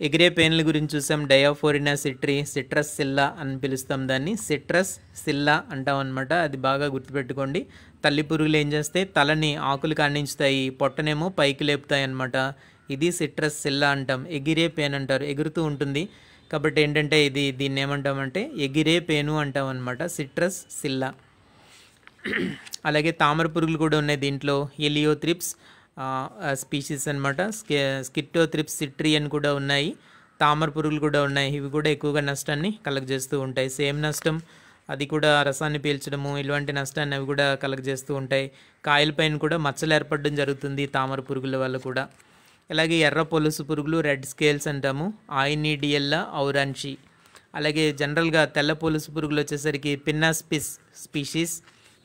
ఎగిరే పేన్ల గురించి చూసాం డయాఫోరినా సిట్రీ సిట్రస్ సిల్లా అని పిలుస్తాం దాన్ని సిట్రస్ సిల్లా అంటాం అనమాట అది బాగా గుర్తుపెట్టుకోండి తల్లి పురుగులు ఏం చేస్తే తలని ఆకులు కాణించుతాయి పొట్టనేమో పైకి లేపుతాయి అనమాట ఇది సిట్రస్ సిల్లా అంటాం ఎగిరే పేన్ అంటారు ఎగురుతూ ఉంటుంది కాబట్టి ఏంటంటే ఇది దీన్ని ఏమంటామంటే ఎగిరే పేను అంటాం అనమాట సిట్రస్ సిల్లా అలాగే తామర పురుగులు కూడా ఉన్నాయి దీంట్లో ఎలియోథ్రిప్స్ స్పీషీస్ అనమాట స్కిట్టోత్రిప్స్ సిట్రీ అని కూడా ఉన్నాయి తామర పురుగులు కూడా ఉన్నాయి ఇవి కూడా ఎక్కువగా నష్టాన్ని కలగజేస్తూ ఉంటాయి సేమ్ నష్టం అది కూడా రసాన్ని పీల్చడము ఇలాంటి నష్టాన్ని అవి కూడా కలగజేస్తూ ఉంటాయి కాయలపైన కూడా మచ్చలు ఏర్పడడం జరుగుతుంది తామర పురుగుల వల్ల కూడా అలాగే ఎర్ర పొలుసు పురుగులు రెడ్ స్కేల్స్ అంటాము ఆయినీడియల్లా ఔరాన్షి అలాగే జనరల్గా తెల్ల పొలుసు పురుగులు వచ్చేసరికి పిన్నాస్పిస్ స్పీషీస్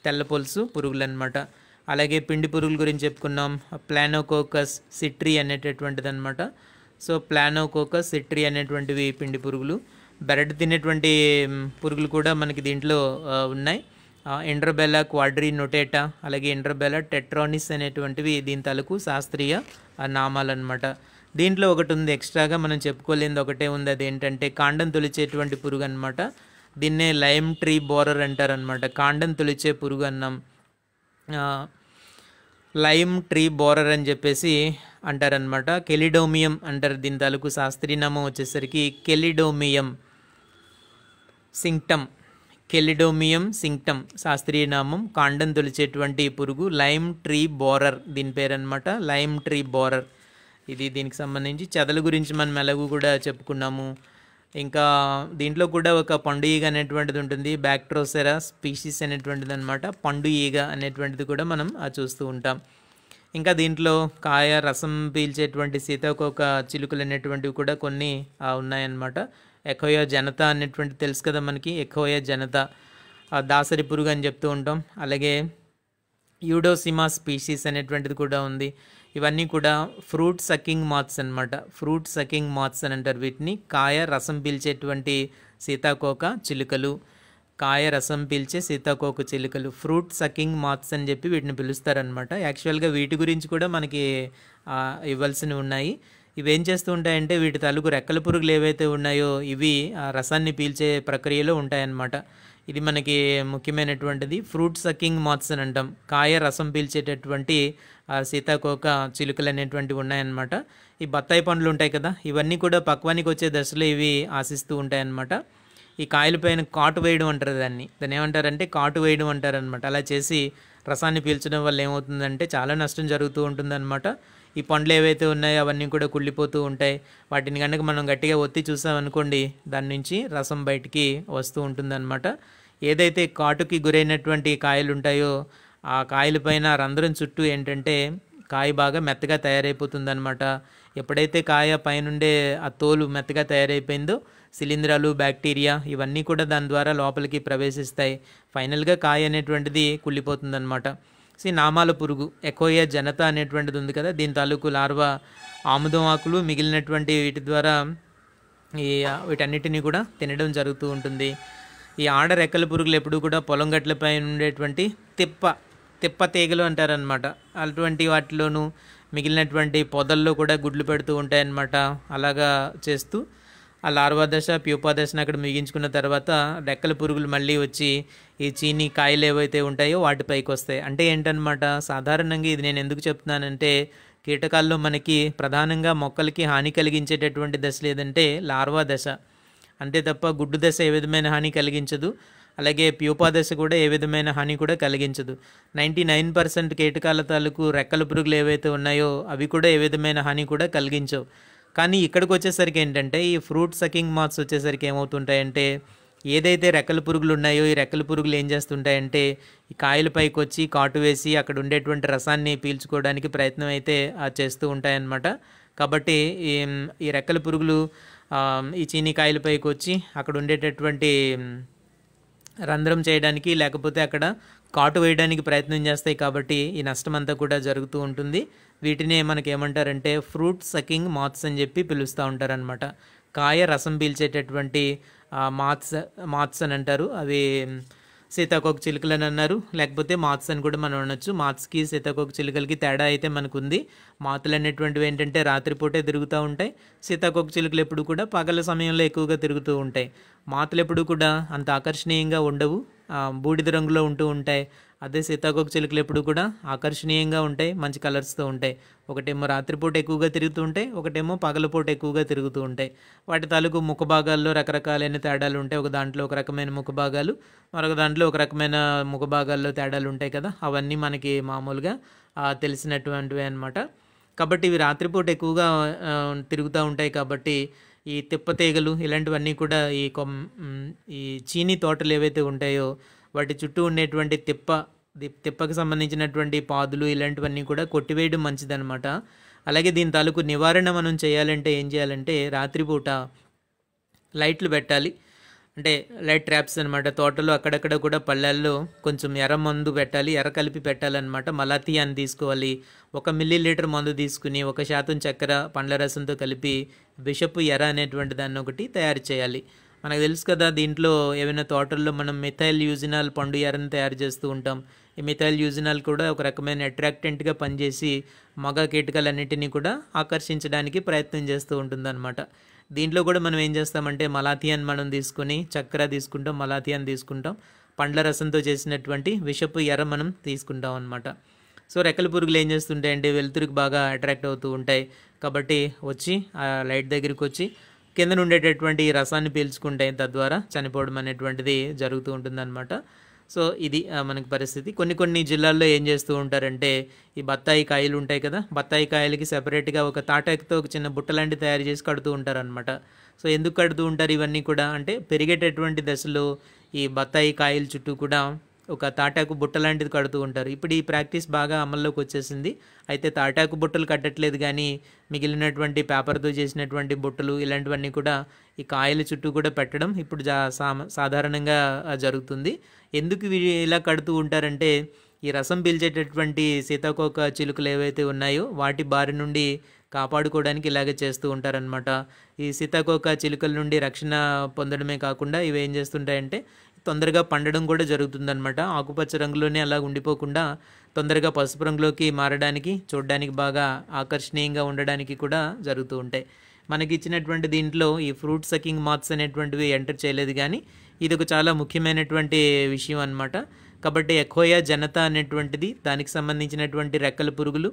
తెల్ల పొలుసు పురుగులు అనమాట అలాగే పిండి పురుగుల గురించి చెప్పుకున్నాం ప్లానోకోకస్ సిట్రీ అనేటటువంటిది అనమాట సో ప్లానోకోకస్ సిట్రీ అనేటువంటివి పిండి పురుగులు బెరడ్ తినేటువంటి పురుగులు కూడా మనకి దీంట్లో ఉన్నాయి ఎండ్రబెల్లా క్వాడ్రీ నొటేటా అలాగే ఎండ్రబెల్లా టెట్రానిస్ అనేటువంటివి దీని తలకు శాస్త్రీయ నామాలు అనమాట దీంట్లో ఒకటి ఉంది ఎక్స్ట్రాగా మనం చెప్పుకోలేనిది ఒకటే ఉంది అది ఏంటంటే కాండం తొలిచేటువంటి పురుగు అనమాట దీన్నే లైమ్ ట్రీ బోరర్ అంటారనమాట కాండం తొలిచే పురుగు అన్నాం లైమ్ ట్రీ బోరర్ అని చెప్పేసి అంటారనమాట కెలిడోమియం అంటారు దీని తాలూకు శాస్త్రీనామం వచ్చేసరికి కెలిడోమియం సింక్టమ్ కెలిడోమియం సింక్టమ్ శాస్త్రీయ నామం కాండం తొలిచేటువంటి పురుగు లైమ్ ట్రీ బోరర్ దీని పేరన్నమాట లైమ్ ట్రీ బోరర్ ఇది దీనికి సంబంధించి చెదల గురించి మనం ఎలాగూ కూడా చెప్పుకున్నాము ఇంకా దీంట్లో కూడా ఒక పండు ఈగ అనేటువంటిది ఉంటుంది బ్యాక్ట్రోసెరా స్పీషీస్ అనేటువంటిది అనమాట పండు ఈగ అనేటువంటిది కూడా మనం చూస్తూ ఉంటాం ఇంకా దీంట్లో కాయ రసం పీల్చేటువంటి సీతాకోక చిలుకలు అనేటువంటివి కూడా కొన్ని ఉన్నాయన్నమాట ఎకోయా జనత అనేటువంటి తెలుసు కదా మనకి ఎకోయా జనత దాసరి పురుగు అని చెప్తూ ఉంటాం అలాగే యూడోసిమా స్పీషీస్ అనేటువంటిది కూడా ఉంది ఇవన్నీ కూడా ఫ్రూట్ సకింగ్ మాత్స్ అనమాట ఫ్రూట్ సకింగ్ మాత్స్ అని అంటారు వీటిని కాయ రసం పీల్చేటువంటి సీతాకోక చిలుకలు కాయ రసం పీల్చే సీతాకోక చిలుకలు ఫ్రూట్ సకింగ్ మాత్స్ అని చెప్పి వీటిని పిలుస్తారనమాట యాక్చువల్గా వీటి గురించి కూడా మనకి ఇవ్వాల్సినవి ఉన్నాయి ఇవేం చేస్తూ ఉంటాయంటే వీటి తలుగు రెక్కల పురుగులు ఏవైతే ఉన్నాయో ఇవి ఆ రసాన్ని పీల్చే ప్రక్రియలో ఉంటాయన్నమాట ఇది మనకి ముఖ్యమైనటువంటిది ఫ్రూట్ సకింగ్ మాత్స్ అని అంటాం కాయ రసం పీల్చేటటువంటి సీతాకోక చిలుకలు అనేటువంటివి ఉన్నాయన్నమాట ఈ బత్తాయి పండ్లు ఉంటాయి కదా ఇవన్నీ కూడా పక్వానికి వచ్చే దశలో ఇవి ఆశిస్తూ ఉంటాయన్నమాట ఈ కాయల పైన కాటు వేయడం అంటారు దాన్ని దాన్ని ఏమంటారంటే కాటు వేయడం అంటారనమాట అలా చేసి రసాన్ని పీల్చడం వల్ల ఏమవుతుందంటే చాలా నష్టం జరుగుతూ ఉంటుందన్నమాట ఈ పండ్లు ఏవైతే ఉన్నాయో అవన్నీ కూడా కుళ్ళిపోతూ ఉంటాయి వాటిని కనుక మనం గట్టిగా ఒత్తి చూసామనుకోండి దాని నుంచి రసం బయటికి వస్తూ ఉంటుందన్నమాట ఏదైతే కాటుకి గురైనటువంటి కాయలు ఉంటాయో ఆ కాయల పైన రంధ్రం చుట్టూ ఏంటంటే కాయ బాగా మెత్తగా తయారైపోతుందనమాట ఎప్పుడైతే కాయ పైనుండే ఆ తోలు మెత్తగా తయారైపోయిందో శిలీంధ్రాలు బ్యాక్టీరియా ఇవన్నీ కూడా దాని ద్వారా లోపలికి ప్రవేశిస్తాయి ఫైనల్గా కాయ అనేటువంటిది కుళ్ళిపోతుందన్నమాట సి నామాల పురుగు ఎకోయా జనత అనేటువంటిది ఉంది కదా దీని తాలూకు లార్వా ఆముదం ఆకులు మిగిలినటువంటి వీటి ద్వారా ఈ వీటన్నిటినీ కూడా తినడం జరుగుతూ ఉంటుంది ఈ ఆడ రెక్కల పురుగులు ఎప్పుడూ కూడా పొలం గట్లపై ఉండేటువంటి తిప్ప తిప్ప తీగలు అంటారనమాట అటువంటి వాటిలోనూ మిగిలినటువంటి పొదల్లో కూడా గుడ్లు పెడుతూ ఉంటాయన్నమాట అలాగా చేస్తూ ఆ లార్వా దశ ప్యూపా దశను అక్కడ ముగించుకున్న తర్వాత రెక్కల పురుగులు మళ్ళీ వచ్చి ఈ చీని కాయలు ఏవైతే ఉంటాయో వాటిపైకి వస్తాయి అంటే ఏంటనమాట సాధారణంగా ఇది నేను ఎందుకు చెప్తున్నానంటే కీటకాల్లో మనకి ప్రధానంగా మొక్కలకి హాని కలిగించేటటువంటి దశ లేదంటే లార్వా దశ అంతే తప్ప గుడ్డు దశ ఏ విధమైన హాని కలిగించదు అలాగే ప్యూపా దశ కూడా ఏ విధమైన హాని కూడా కలిగించదు నైంటీ నైన్ పర్సెంట్ కీటకాల తాలూకు రెక్కల పురుగులు ఏవైతే ఉన్నాయో అవి కూడా ఏ విధమైన హాని కూడా కలిగించవు కానీ ఇక్కడికి వచ్చేసరికి ఏంటంటే ఈ ఫ్రూట్ సకింగ్ మాత్స్ వచ్చేసరికి ఏమవుతుంటాయంటే ఏదైతే రెక్కల పురుగులు ఉన్నాయో ఈ రెక్కల పురుగులు ఏం చేస్తుంటాయంటే ఈ కాయలపైకి వచ్చి కాటు వేసి అక్కడ ఉండేటువంటి రసాన్ని పీల్చుకోవడానికి ప్రయత్నం అయితే చేస్తూ ఉంటాయన్నమాట కాబట్టి ఈ ఈ రెక్కల పురుగులు ఈ చీనీ పైకి వచ్చి అక్కడ ఉండేటటువంటి రంధ్రం చేయడానికి లేకపోతే అక్కడ కాటు వేయడానికి ప్రయత్నం చేస్తాయి కాబట్టి ఈ నష్టం అంతా కూడా జరుగుతూ ఉంటుంది వీటినే మనకి ఏమంటారంటే ఫ్రూట్ సకింగ్ మాత్స్ అని చెప్పి పిలుస్తూ ఉంటారనమాట కాయ రసం పీల్చేటటువంటి మాత్స్ మాత్స్ అని అంటారు అవి సీతాకోక చిలుకలు అని అన్నారు లేకపోతే మాత్స్ అని కూడా మనం అనొచ్చు మాత్స్కి సీతాకోక చిలుకలకి తేడా అయితే మనకుంది మాతులు అనేటువంటివి ఏంటంటే రాత్రిపూటే తిరుగుతూ ఉంటాయి సీతాకోక చిలుకలు ఎప్పుడు కూడా పగల సమయంలో ఎక్కువగా తిరుగుతూ ఉంటాయి మాతలు ఎప్పుడు కూడా అంత ఆకర్షణీయంగా ఉండవు బూడిద రంగులో ఉంటూ ఉంటాయి అదే సీతాకోక చిలుకలు ఎప్పుడు కూడా ఆకర్షణీయంగా ఉంటాయి మంచి కలర్స్తో ఉంటాయి ఒకటేమో రాత్రిపూట ఎక్కువగా తిరుగుతూ ఉంటాయి ఒకటేమో పగలపూట ఎక్కువగా తిరుగుతూ ఉంటాయి వాటి తాలూకు ముఖ భాగాల్లో రకరకాలైన తేడాలు ఉంటాయి ఒక దాంట్లో ఒక రకమైన ముఖ భాగాలు మరొక దాంట్లో ఒక రకమైన ముఖ భాగాల్లో తేడాలు ఉంటాయి కదా అవన్నీ మనకి మామూలుగా తెలిసినటువంటివి అనమాట కాబట్టి ఇవి రాత్రిపూట ఎక్కువగా తిరుగుతూ ఉంటాయి కాబట్టి ఈ తిప్పతీగలు ఇలాంటివన్నీ కూడా ఈ ఈ చీనీ తోటలు ఏవైతే ఉంటాయో వాటి చుట్టూ ఉండేటువంటి తిప్ప తిప్పకు సంబంధించినటువంటి పాదులు ఇలాంటివన్నీ కూడా కొట్టివేయడం మంచిదనమాట అలాగే దీని తాలూకు నివారణ మనం చేయాలంటే ఏం చేయాలంటే రాత్రిపూట లైట్లు పెట్టాలి అంటే లైట్ ట్రాప్స్ అనమాట తోటలో అక్కడక్కడ కూడా పళ్ళల్లో కొంచెం ఎర్ర మందు పెట్టాలి ఎర్ర కలిపి పెట్టాలన్నమాట మలాతి అని తీసుకోవాలి ఒక మిల్లీ లీటర్ మందు తీసుకుని ఒక శాతం చక్కెర పండ్ల రసంతో కలిపి బిషప్ ఎర్ర అనేటువంటి దాన్ని ఒకటి తయారు చేయాలి మనకు తెలుసు కదా దీంట్లో ఏమైనా తోటల్లో మనం మిథైల్ యూజినాల్ పండు ఎరని తయారు చేస్తూ ఉంటాం ఈ మిథైల్ యూజినాల్ కూడా ఒక రకమైన అట్రాక్టెంట్గా పనిచేసి మగ కీటకాలన్నింటినీ కూడా ఆకర్షించడానికి ప్రయత్నం చేస్తూ ఉంటుందన్నమాట దీంట్లో కూడా మనం ఏం చేస్తామంటే మలాథియాన్ మనం తీసుకుని చక్కెర తీసుకుంటాం మలాథియాన్ తీసుకుంటాం పండ్ల రసంతో చేసినటువంటి విషపు ఎర్ర మనం తీసుకుంటాం అనమాట సో రెక్కల పురుగులు ఏం చేస్తుంటాయంటే వెలుతురుకు బాగా అట్రాక్ట్ అవుతూ ఉంటాయి కాబట్టి వచ్చి ఆ లైట్ దగ్గరికి వచ్చి కింద నుండేటటువంటి రసాన్ని పీల్చుకుంటే తద్వారా చనిపోవడం అనేటువంటిది జరుగుతూ ఉంటుందన్నమాట సో ఇది మనకి పరిస్థితి కొన్ని కొన్ని జిల్లాల్లో ఏం చేస్తూ ఉంటారంటే ఈ బత్తాయి కాయలు ఉంటాయి కదా బత్తాయి కాయలకి సెపరేట్గా ఒక తాటాకుతో ఒక చిన్న బుట్ట లాంటివి తయారు చేసి కడుతూ ఉంటారనమాట సో ఎందుకు కడుతూ ఉంటారు ఇవన్నీ కూడా అంటే పెరిగేటటువంటి దశలో ఈ బత్తాయి కాయల చుట్టూ కూడా ఒక తాటాకు బుట్ట లాంటిది కడుతూ ఉంటారు ఇప్పుడు ఈ ప్రాక్టీస్ బాగా అమల్లోకి వచ్చేసింది అయితే తాటాకు బుట్టలు కట్టట్లేదు కానీ మిగిలినటువంటి పేపర్తో చేసినటువంటి బుట్టలు ఇలాంటివన్నీ కూడా ఈ కాయల చుట్టూ కూడా పెట్టడం ఇప్పుడు సాధారణంగా జరుగుతుంది ఎందుకు ఇలా కడుతూ ఉంటారంటే ఈ రసం పీల్చేటటువంటి సీతాకోక చిలుకలు ఏవైతే ఉన్నాయో వాటి బారి నుండి కాపాడుకోవడానికి ఇలాగే చేస్తూ ఉంటారనమాట ఈ సీతాకోక చిలుకల నుండి రక్షణ పొందడమే కాకుండా ఇవి ఏం చేస్తుంటాయంటే తొందరగా పండడం కూడా జరుగుతుందనమాట ఆకుపచ్చ రంగులోనే అలా ఉండిపోకుండా తొందరగా పసుపు రంగులోకి మారడానికి చూడడానికి బాగా ఆకర్షణీయంగా ఉండడానికి కూడా జరుగుతూ ఉంటాయి మనకి ఇచ్చినటువంటి దీంట్లో ఈ ఫ్రూట్ సకింగ్ మాత్స్ అనేటువంటివి ఎంటర్ చేయలేదు కానీ ఇది ఒక చాలా ముఖ్యమైనటువంటి విషయం అనమాట కాబట్టి ఎకోయా జనత అనేటువంటిది దానికి సంబంధించినటువంటి రెక్కల పురుగులు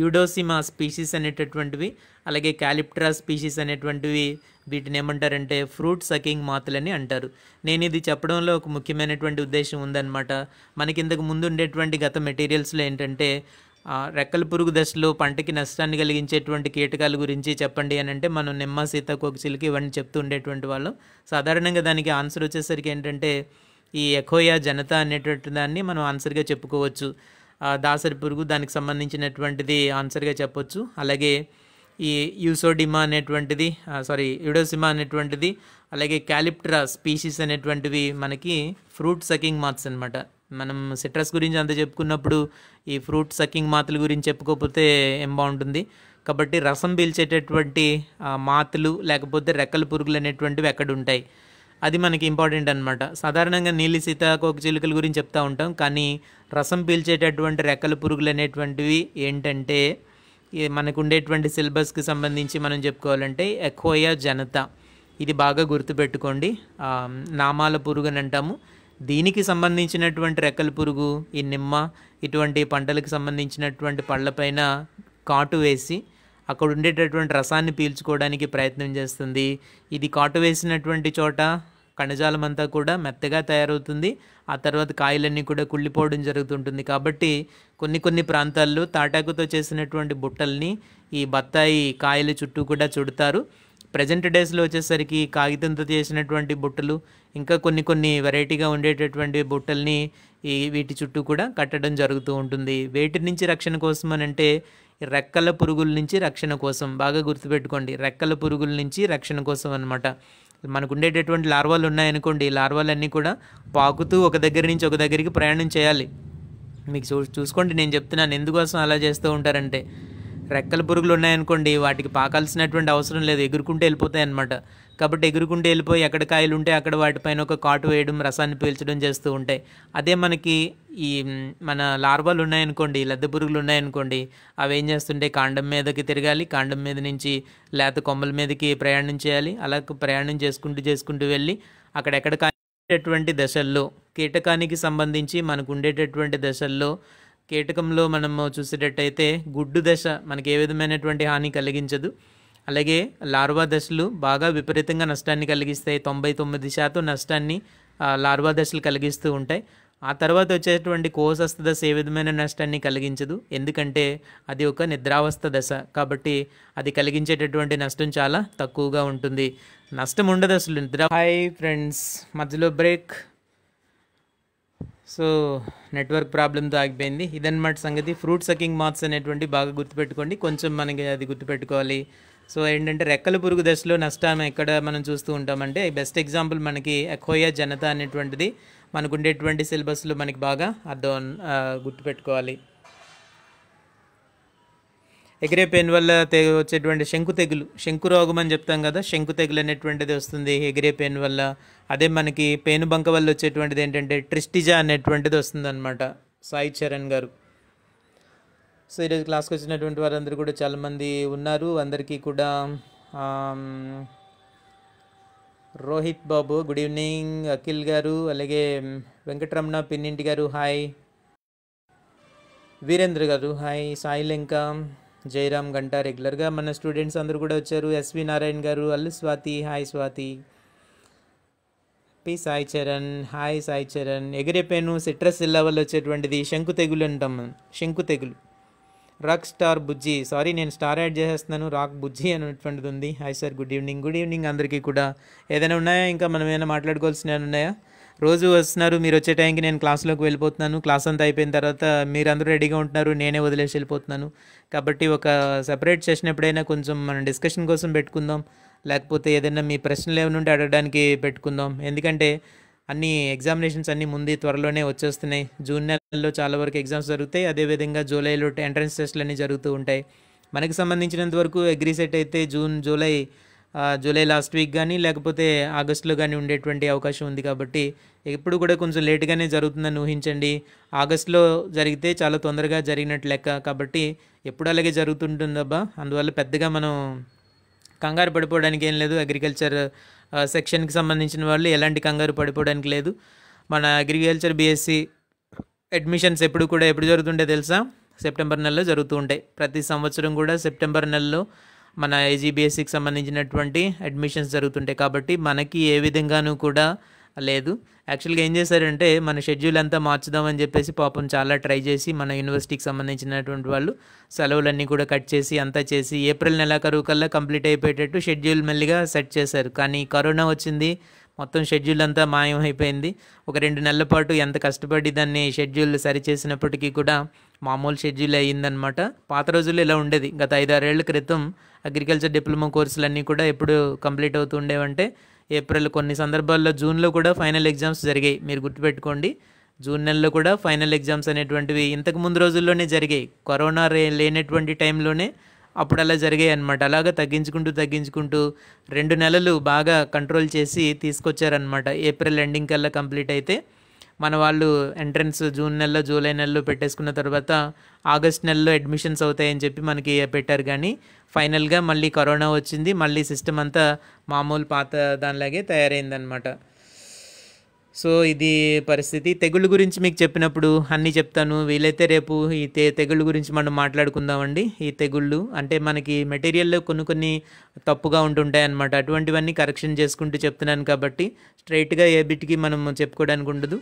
యూడోసిమా స్పీషీస్ అనేటటువంటివి అలాగే క్యాలిప్ట్రా స్పీషీస్ అనేటువంటివి వీటిని ఏమంటారంటే ఫ్రూట్ సకింగ్ మాతులని అంటారు నేను ఇది చెప్పడంలో ఒక ముఖ్యమైనటువంటి ఉద్దేశం ఉందన్నమాట మనకి ఇంతకు ముందు ఉండేటువంటి గత మెటీరియల్స్లో ఏంటంటే రెక్కల పురుగు దశలో పంటకి నష్టాన్ని కలిగించేటువంటి కీటకాల గురించి చెప్పండి అని అంటే మనం నిమ్మ సీతాకోకచిలకి ఇవన్నీ చెప్తూ ఉండేటువంటి వాళ్ళం సాధారణంగా దానికి ఆన్సర్ వచ్చేసరికి ఏంటంటే ఈ ఎకోయా జనత అనేటువంటి దాన్ని మనం ఆన్సర్గా చెప్పుకోవచ్చు దాసరి పురుగు దానికి సంబంధించినటువంటిది ఆన్సర్గా చెప్పొచ్చు అలాగే ఈ యూసోడిమా అనేటువంటిది సారీ యుడోసిమా అనేటువంటిది అలాగే క్యాలిప్ట్రా స్పీషీస్ అనేటువంటివి మనకి ఫ్రూట్ సకింగ్ మాత్స్ అనమాట మనం సిట్రస్ గురించి అంత చెప్పుకున్నప్పుడు ఈ ఫ్రూట్ సకింగ్ మాతల గురించి చెప్పుకోకపోతే ఏం బాగుంటుంది కాబట్టి రసం పీల్చేటటువంటి మాతలు లేకపోతే రెక్కల పురుగులు అనేటువంటివి ఎక్కడ ఉంటాయి అది మనకి ఇంపార్టెంట్ అనమాట సాధారణంగా నీలి సీతాకోక చిలుకల గురించి చెప్తా ఉంటాం కానీ రసం పీల్చేటటువంటి రెక్కల పురుగులు అనేటువంటివి ఏంటంటే మనకు ఉండేటువంటి సిలబస్కి సంబంధించి మనం చెప్పుకోవాలంటే ఎకోయా జనత ఇది బాగా గుర్తుపెట్టుకోండి నామాల పురుగు అని అంటాము దీనికి సంబంధించినటువంటి రెక్కల పురుగు ఈ నిమ్మ ఇటువంటి పంటలకు సంబంధించినటువంటి పళ్ళపైన కాటు వేసి అక్కడ ఉండేటటువంటి రసాన్ని పీల్చుకోవడానికి ప్రయత్నం చేస్తుంది ఇది కాటు వేసినటువంటి చోట కణజాలం అంతా కూడా మెత్తగా తయారవుతుంది ఆ తర్వాత కాయలన్నీ కూడా కుళ్ళిపోవడం జరుగుతుంటుంది కాబట్టి కొన్ని కొన్ని ప్రాంతాల్లో తాటాకుతో చేసినటువంటి బుట్టల్ని ఈ బత్తాయి కాయల చుట్టూ కూడా చుడతారు ప్రజెంట్ డేస్లో వచ్చేసరికి కాగితంతో చేసినటువంటి బుట్టలు ఇంకా కొన్ని కొన్ని వెరైటీగా ఉండేటటువంటి బుట్టల్ని ఈ వీటి చుట్టూ కూడా కట్టడం జరుగుతూ ఉంటుంది వేటి నుంచి రక్షణ కోసం అని అంటే రెక్కల పురుగుల నుంచి రక్షణ కోసం బాగా గుర్తుపెట్టుకోండి రెక్కల పురుగుల నుంచి రక్షణ కోసం అనమాట మనకు ఉండేటటువంటి లార్వాలు ఉన్నాయనుకోండి ఈ లార్వాలన్నీ కూడా పాకుతూ ఒక దగ్గర నుంచి ఒక దగ్గరికి ప్రయాణం చేయాలి మీకు చూ చూసుకోండి నేను చెప్తున్నాను ఎందుకోసం అలా చేస్తూ ఉంటారంటే రెక్కల పురుగులు ఉన్నాయనుకోండి వాటికి పాకాల్సినటువంటి అవసరం లేదు ఎగురుకుంటే వెళ్ళిపోతాయి అన్నమాట కాబట్టి ఎగురుకుంటూ వెళ్ళిపోయి ఎక్కడ కాయలు ఉంటే అక్కడ వాటిపైన ఒక కాటు వేయడం రసాన్ని పీల్చడం చేస్తూ ఉంటాయి అదే మనకి ఈ మన లార్వాలు ఉన్నాయనుకోండి లద్దె పురుగులు ఉన్నాయనుకోండి అవి ఏం చేస్తుంటే కాండం మీదకి తిరగాలి కాండం మీద నుంచి లేత కొమ్మల మీదకి ప్రయాణం చేయాలి అలా ప్రయాణం చేసుకుంటూ చేసుకుంటూ వెళ్ళి అక్కడెక్కడ ఉండేటటువంటి దశల్లో కీటకానికి సంబంధించి మనకు ఉండేటటువంటి దశల్లో కీటకంలో మనము చూసేటట్టయితే గుడ్డు దశ మనకి ఏ విధమైనటువంటి హాని కలిగించదు అలాగే లార్వా దశలు బాగా విపరీతంగా నష్టాన్ని కలిగిస్తాయి తొంభై తొమ్మిది శాతం నష్టాన్ని లార్వా దశలు కలిగిస్తూ ఉంటాయి ఆ తర్వాత వచ్చేటువంటి కోసస్థ దశ ఏ విధమైన నష్టాన్ని కలిగించదు ఎందుకంటే అది ఒక నిద్రావస్థ దశ కాబట్టి అది కలిగించేటటువంటి నష్టం చాలా తక్కువగా ఉంటుంది నష్టం ఉండదు అసలు నిద్ర హాయ్ ఫ్రెండ్స్ మధ్యలో బ్రేక్ సో నెట్వర్క్ ప్రాబ్లంతో ఆగిపోయింది ఇదన్నమాట సంగతి ఫ్రూట్ సకింగ్ మాత్స్ అనేటువంటి బాగా గుర్తుపెట్టుకోండి కొంచెం మనకి అది గుర్తుపెట్టుకోవాలి సో ఏంటంటే రెక్కల పురుగు దశలో నష్టం ఎక్కడ మనం చూస్తూ ఉంటామంటే బెస్ట్ ఎగ్జాంపుల్ మనకి ఎక్కోయ జనత అనేటువంటిది మనకు ఉండేటువంటి సిలబస్లో మనకి బాగా అర్థం గుర్తుపెట్టుకోవాలి ఎగిరే పెన్ వల్ల తెగ వచ్చేటువంటి శంకు తెగులు శంకు రోగం అని చెప్తాం కదా శంకు తెగులు అనేటువంటిది వస్తుంది ఎగిరే పెన్ వల్ల అదే మనకి పేను బంక వల్ల వచ్చేటువంటిది ఏంటంటే ట్రిస్టిజా అనేటువంటిది వస్తుంది అనమాట సాయి చరణ్ గారు సో ఈరోజు క్లాస్కి వచ్చినటువంటి వారందరూ కూడా చాలామంది ఉన్నారు అందరికీ కూడా రోహిత్ బాబు గుడ్ ఈవినింగ్ అఖిల్ గారు అలాగే వెంకటరమణ పిన్నింటి గారు హాయ్ వీరేంద్ర గారు హాయ్ సాయి లెంక జయరామ్ గంట రెగ్యులర్గా మన స్టూడెంట్స్ అందరూ కూడా వచ్చారు ఎస్వి నారాయణ గారు Allu Swathi hi Swathi P Sai Charan hi Sai Charan ఎగిరే పేను సిట్రస్ వల్ల వచ్చేటువంటిది శంకు తెగులు అంటాం మనం శంకు తెగులు రాక్ స్టార్ బుజ్జి సారీ నేను స్టార్ యాడ్ చేసేస్తున్నాను రాక్ బుజ్జి అనేటువంటిది ఉంది hi sir good evening good evening అందరికీ కూడా ఏదైనా ఉన్నాయా ఇంకా మనం ఏమైనా మాట్లాడుకోవాల్సిన ఉన్నాయా రోజు వస్తున్నారు మీరు వచ్చే టైంకి నేను క్లాస్లోకి వెళ్ళిపోతున్నాను క్లాస్ అంతా అయిపోయిన తర్వాత మీరందరూ రెడీగా ఉంటున్నారు నేనే వదిలేసి వెళ్ళిపోతున్నాను కాబట్టి ఒక సెపరేట్ సెషన్ ఎప్పుడైనా కొంచెం మనం డిస్కషన్ కోసం పెట్టుకుందాం లేకపోతే ఏదైనా మీ ప్రశ్నలు ఏమైనా ఉంటే అడగడానికి పెట్టుకుందాం ఎందుకంటే అన్ని ఎగ్జామినేషన్స్ అన్నీ ముందు త్వరలోనే వచ్చేస్తున్నాయి జూన్ నెలలో చాలా వరకు ఎగ్జామ్స్ జరుగుతాయి అదేవిధంగా జూలైలో ఎంట్రన్స్ టెస్ట్లు అన్నీ జరుగుతూ ఉంటాయి మనకు సంబంధించినంత వరకు అగ్రిసెట్ అయితే June July July last week కానీ లేకపోతే ఆగస్టులో కానీ ఉండేటువంటి అవకాశం ఉంది కాబట్టి ఎప్పుడు కూడా కొంచెం లేట్గానే జరుగుతుందని ఊహించండి ఆగస్టులో జరిగితే చాలా తొందరగా జరిగినట్టు లెక్క కాబట్టి ఎప్పుడు అలాగే జరుగుతుంటుందబ్బా అందువల్ల పెద్దగా మనం కంగారు పడిపోవడానికి ఏం లేదు అగ్రికల్చర్ సెక్షన్కి సంబంధించిన వాళ్ళు ఎలాంటి కంగారు పడిపోవడానికి లేదు మన అగ్రికల్చర్ బీఎస్సీ అడ్మిషన్స్ ఎప్పుడు కూడా ఎప్పుడు జరుగుతుండే తెలుసా సెప్టెంబర్ నెలలో జరుగుతూ ఉంటాయి ప్రతి సంవత్సరం కూడా సెప్టెంబర్ నెలలో మన ఏజీబీఎస్సీకి సంబంధించినటువంటి అడ్మిషన్స్ జరుగుతుంటాయి కాబట్టి మనకి ఏ విధంగానూ కూడా లేదు యాక్చువల్గా ఏం చేశారంటే మన షెడ్యూల్ అంతా మార్చుదామని చెప్పేసి పాపం చాలా ట్రై చేసి మన యూనివర్సిటీకి సంబంధించినటువంటి వాళ్ళు సెలవులన్నీ కూడా కట్ చేసి అంతా చేసి ఏప్రిల్ నెలాఖరువు కల్లా కంప్లీట్ అయిపోయేటట్టు షెడ్యూల్ మెల్లిగా సెట్ చేశారు కానీ కరోనా వచ్చింది మొత్తం షెడ్యూల్ అంతా మాయం అయిపోయింది ఒక రెండు నెలల పాటు ఎంత కష్టపడి దాన్ని షెడ్యూల్ సరిచేసినప్పటికీ కూడా మామూలు షెడ్యూల్ అయ్యిందనమాట పాత రోజుల్లో ఇలా ఉండేది గత ఐదారేళ్ల క్రితం అగ్రికల్చర్ డిప్లొమా కోర్సులన్నీ కూడా ఎప్పుడు కంప్లీట్ అవుతుండేవంటే ఏప్రిల్ కొన్ని సందర్భాల్లో జూన్లో కూడా ఫైనల్ ఎగ్జామ్స్ జరిగాయి మీరు గుర్తుపెట్టుకోండి జూన్ నెలలో కూడా ఫైనల్ ఎగ్జామ్స్ అనేటువంటివి ఇంతకు ముందు రోజుల్లోనే జరిగాయి కరోనా రే లేనటువంటి టైంలోనే అప్పుడు అలా జరిగాయి అనమాట అలాగా తగ్గించుకుంటూ తగ్గించుకుంటూ రెండు నెలలు బాగా కంట్రోల్ చేసి తీసుకొచ్చారనమాట ఏప్రిల్ ఎండింగ్ కల్లా కంప్లీట్ అయితే మన వాళ్ళు ఎంట్రన్స్ జూన్ నెలలో జూలై నెలలో పెట్టేసుకున్న తర్వాత ఆగస్ట్ నెలలో అడ్మిషన్స్ అవుతాయని చెప్పి మనకి పెట్టారు కానీ ఫైనల్గా మళ్ళీ కరోనా వచ్చింది మళ్ళీ సిస్టమ్ అంతా మామూలు పాత దానిలాగే తయారైందనమాట సో ఇది పరిస్థితి తెగుళ్ళ గురించి మీకు చెప్పినప్పుడు అన్నీ చెప్తాను వీలైతే రేపు ఈ తె తెగుళ్ళ గురించి మనం మాట్లాడుకుందామండి ఈ తెగుళ్ళు అంటే మనకి మెటీరియల్లో కొన్ని కొన్ని తప్పుగా ఉంటుంటాయి అనమాట అటువంటివన్నీ కరెక్షన్ చేసుకుంటూ చెప్తున్నాను కాబట్టి స్ట్రైట్గా ఏ బిట్కి మనం చెప్పుకోవడానికి ఉండదు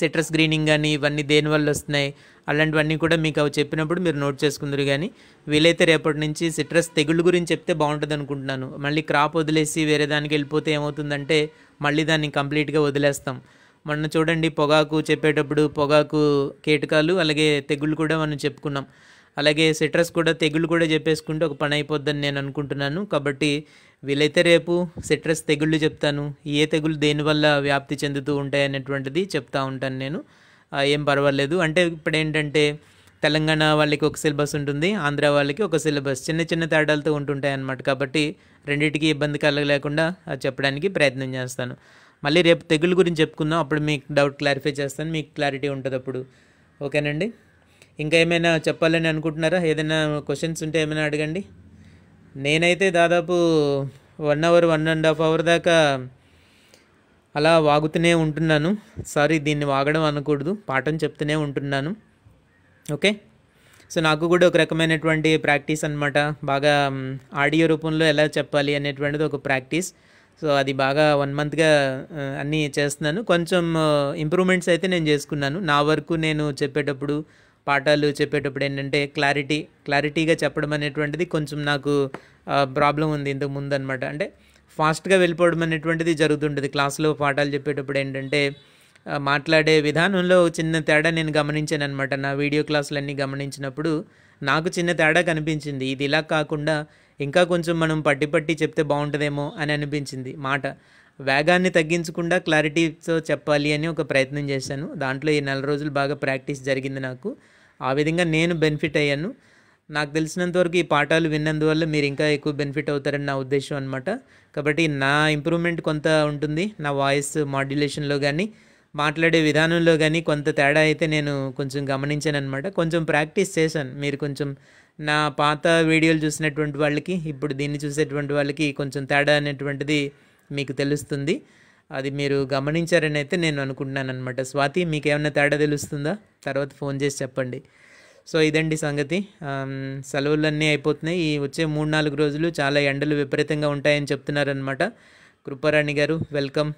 సిట్రస్ గ్రీనింగ్ కానీ ఇవన్నీ దేనివల్ల వస్తున్నాయి అలాంటివన్నీ కూడా మీకు అవి చెప్పినప్పుడు మీరు నోట్ చేసుకుందరు కానీ వీలైతే రేపటి నుంచి సిట్రస్ తెగుళ్ళ గురించి చెప్తే బాగుంటుంది అనుకుంటున్నాను మళ్ళీ క్రాప్ వదిలేసి వేరే దానికి వెళ్ళిపోతే ఏమవుతుందంటే మళ్ళీ దాన్ని కంప్లీట్గా వదిలేస్తాం మొన్న చూడండి పొగాకు చెప్పేటప్పుడు పొగాకు కీటకాలు అలాగే తెగుళ్ళు కూడా మనం చెప్పుకున్నాం అలాగే సిట్రస్ కూడా తెగులు కూడా చెప్పేసుకుంటే ఒక పని అయిపోద్దని నేను అనుకుంటున్నాను కాబట్టి వీలైతే రేపు సిట్రస్ తెగుళ్ళు చెప్తాను ఏ తెగుళ్ళు దేనివల్ల వ్యాప్తి చెందుతూ ఉంటాయి అనేటువంటిది చెప్తా ఉంటాను నేను ఏం పర్వాలేదు అంటే ఇప్పుడు ఏంటంటే తెలంగాణ వాళ్ళకి ఒక సిలబస్ ఉంటుంది ఆంధ్ర వాళ్ళకి ఒక సిలబస్ చిన్న చిన్న తేడాలతో ఉంటుంటాయి అన్నమాట కాబట్టి రెండింటికి ఇబ్బంది కలగలేకుండా చెప్పడానికి ప్రయత్నం చేస్తాను మళ్ళీ రేపు తెగుళ్ళ గురించి చెప్పుకుందాం అప్పుడు మీకు డౌట్ క్లారిఫై చేస్తాను మీకు క్లారిటీ ఉంటుంది అప్పుడు ఓకేనండి ఇంకా ఏమైనా చెప్పాలని అనుకుంటున్నారా ఏదైనా క్వశ్చన్స్ ఉంటే ఏమైనా అడగండి నేనైతే దాదాపు one hour one and half hour దాకా అలా వాగుతూనే ఉంటున్నాను సారీ దీన్ని వాగడం అనకూడదు పాఠం చెప్తూనే ఉంటున్నాను ఓకే సో నాకు కూడా ఒక రకమైనటువంటి ప్రాక్టీస్ అనమాట బాగా ఆడియో రూపంలో ఎలా చెప్పాలి అనేటువంటిది ఒక ప్రాక్టీస్ సో అది బాగా వన్ మంత్గా అన్నీ చేస్తున్నాను కొంచెం ఇంప్రూవ్మెంట్స్ అయితే నేను చేసుకున్నాను నా వరకు నేను చెప్పేటప్పుడు పాఠాలు చెప్పేటప్పుడు ఏంటంటే క్లారిటీ క్లారిటీగా చెప్పడం అనేటువంటిది కొంచెం నాకు ప్రాబ్లం ఉంది ఇంతకు ముందు అనమాట అంటే ఫాస్ట్గా వెళ్ళిపోవడం అనేటువంటిది జరుగుతుంటుంది క్లాస్లో పాఠాలు చెప్పేటప్పుడు ఏంటంటే మాట్లాడే విధానంలో చిన్న తేడా నేను గమనించాను అనమాట నా వీడియో క్లాసులన్నీ గమనించినప్పుడు నాకు చిన్న తేడా కనిపించింది ఇది ఇలా కాకుండా ఇంకా కొంచెం మనం పట్టి పట్టి చెప్తే బాగుంటుందేమో అని అనిపించింది మాట వేగాన్ని తగ్గించకుండా క్లారిటీతో చెప్పాలి అని ఒక ప్రయత్నం చేశాను దాంట్లో ఈ నెల రోజులు బాగా ప్రాక్టీస్ జరిగింది నాకు ఆ విధంగా నేను బెనిఫిట్ అయ్యాను నాకు తెలిసినంతవరకు ఈ పాఠాలు విన్నందువల్ల మీరు ఇంకా ఎక్కువ బెనిఫిట్ అవుతారని నా ఉద్దేశం అనమాట కాబట్టి నా ఇంప్రూవ్మెంట్ కొంత ఉంటుంది నా వాయిస్ మాడ్యులేషన్లో కానీ మాట్లాడే విధానంలో కానీ కొంత తేడా అయితే నేను కొంచెం గమనించాను అనమాట కొంచెం ప్రాక్టీస్ చేశాను మీరు కొంచెం నా పాత వీడియోలు చూసినటువంటి వాళ్ళకి ఇప్పుడు దీన్ని చూసేటువంటి వాళ్ళకి కొంచెం తేడా అనేటువంటిది మీకు తెలుస్తుంది అది మీరు గమనించారని అయితే నేను అనుకుంటున్నాను అనమాట స్వాతి మీకు ఏమైనా తేడా తెలుస్తుందా తర్వాత ఫోన్ చేసి చెప్పండి సో ఇదండి సంగతి సెలవులన్నీ అయిపోతున్నాయి ఈ వచ్చే మూడు నాలుగు రోజులు చాలా ఎండలు విపరీతంగా ఉంటాయని చెప్తున్నారనమాట కృపారాణి గారు వెల్కమ్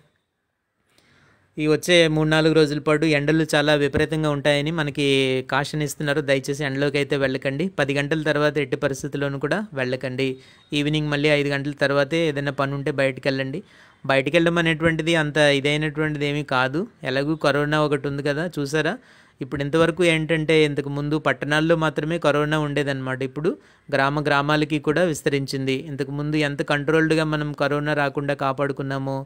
ఈ వచ్చే మూడు నాలుగు రోజుల పాటు ఎండలు చాలా విపరీతంగా ఉంటాయని మనకి కాషన్ ఇస్తున్నారు దయచేసి ఎండలోకి అయితే వెళ్ళకండి పది గంటల తర్వాత ఎట్టి పరిస్థితుల్లోనూ కూడా వెళ్ళకండి ఈవినింగ్ మళ్ళీ ఐదు గంటల తర్వాతే ఏదైనా పని ఉంటే బయటకు వెళ్ళండి బయటికి వెళ్ళడం అనేటువంటిది అంత ఇదైనటువంటిది ఏమీ కాదు ఎలాగూ కరోనా ఒకటి ఉంది కదా చూసారా ఇప్పుడు ఇంతవరకు ఏంటంటే ఇంతకు ముందు పట్టణాల్లో మాత్రమే కరోనా ఉండేదన్నమాట ఇప్పుడు గ్రామ గ్రామాలకి కూడా విస్తరించింది ఇంతకు ముందు ఎంత కంట్రోల్డ్గా మనం కరోనా రాకుండా కాపాడుకున్నామో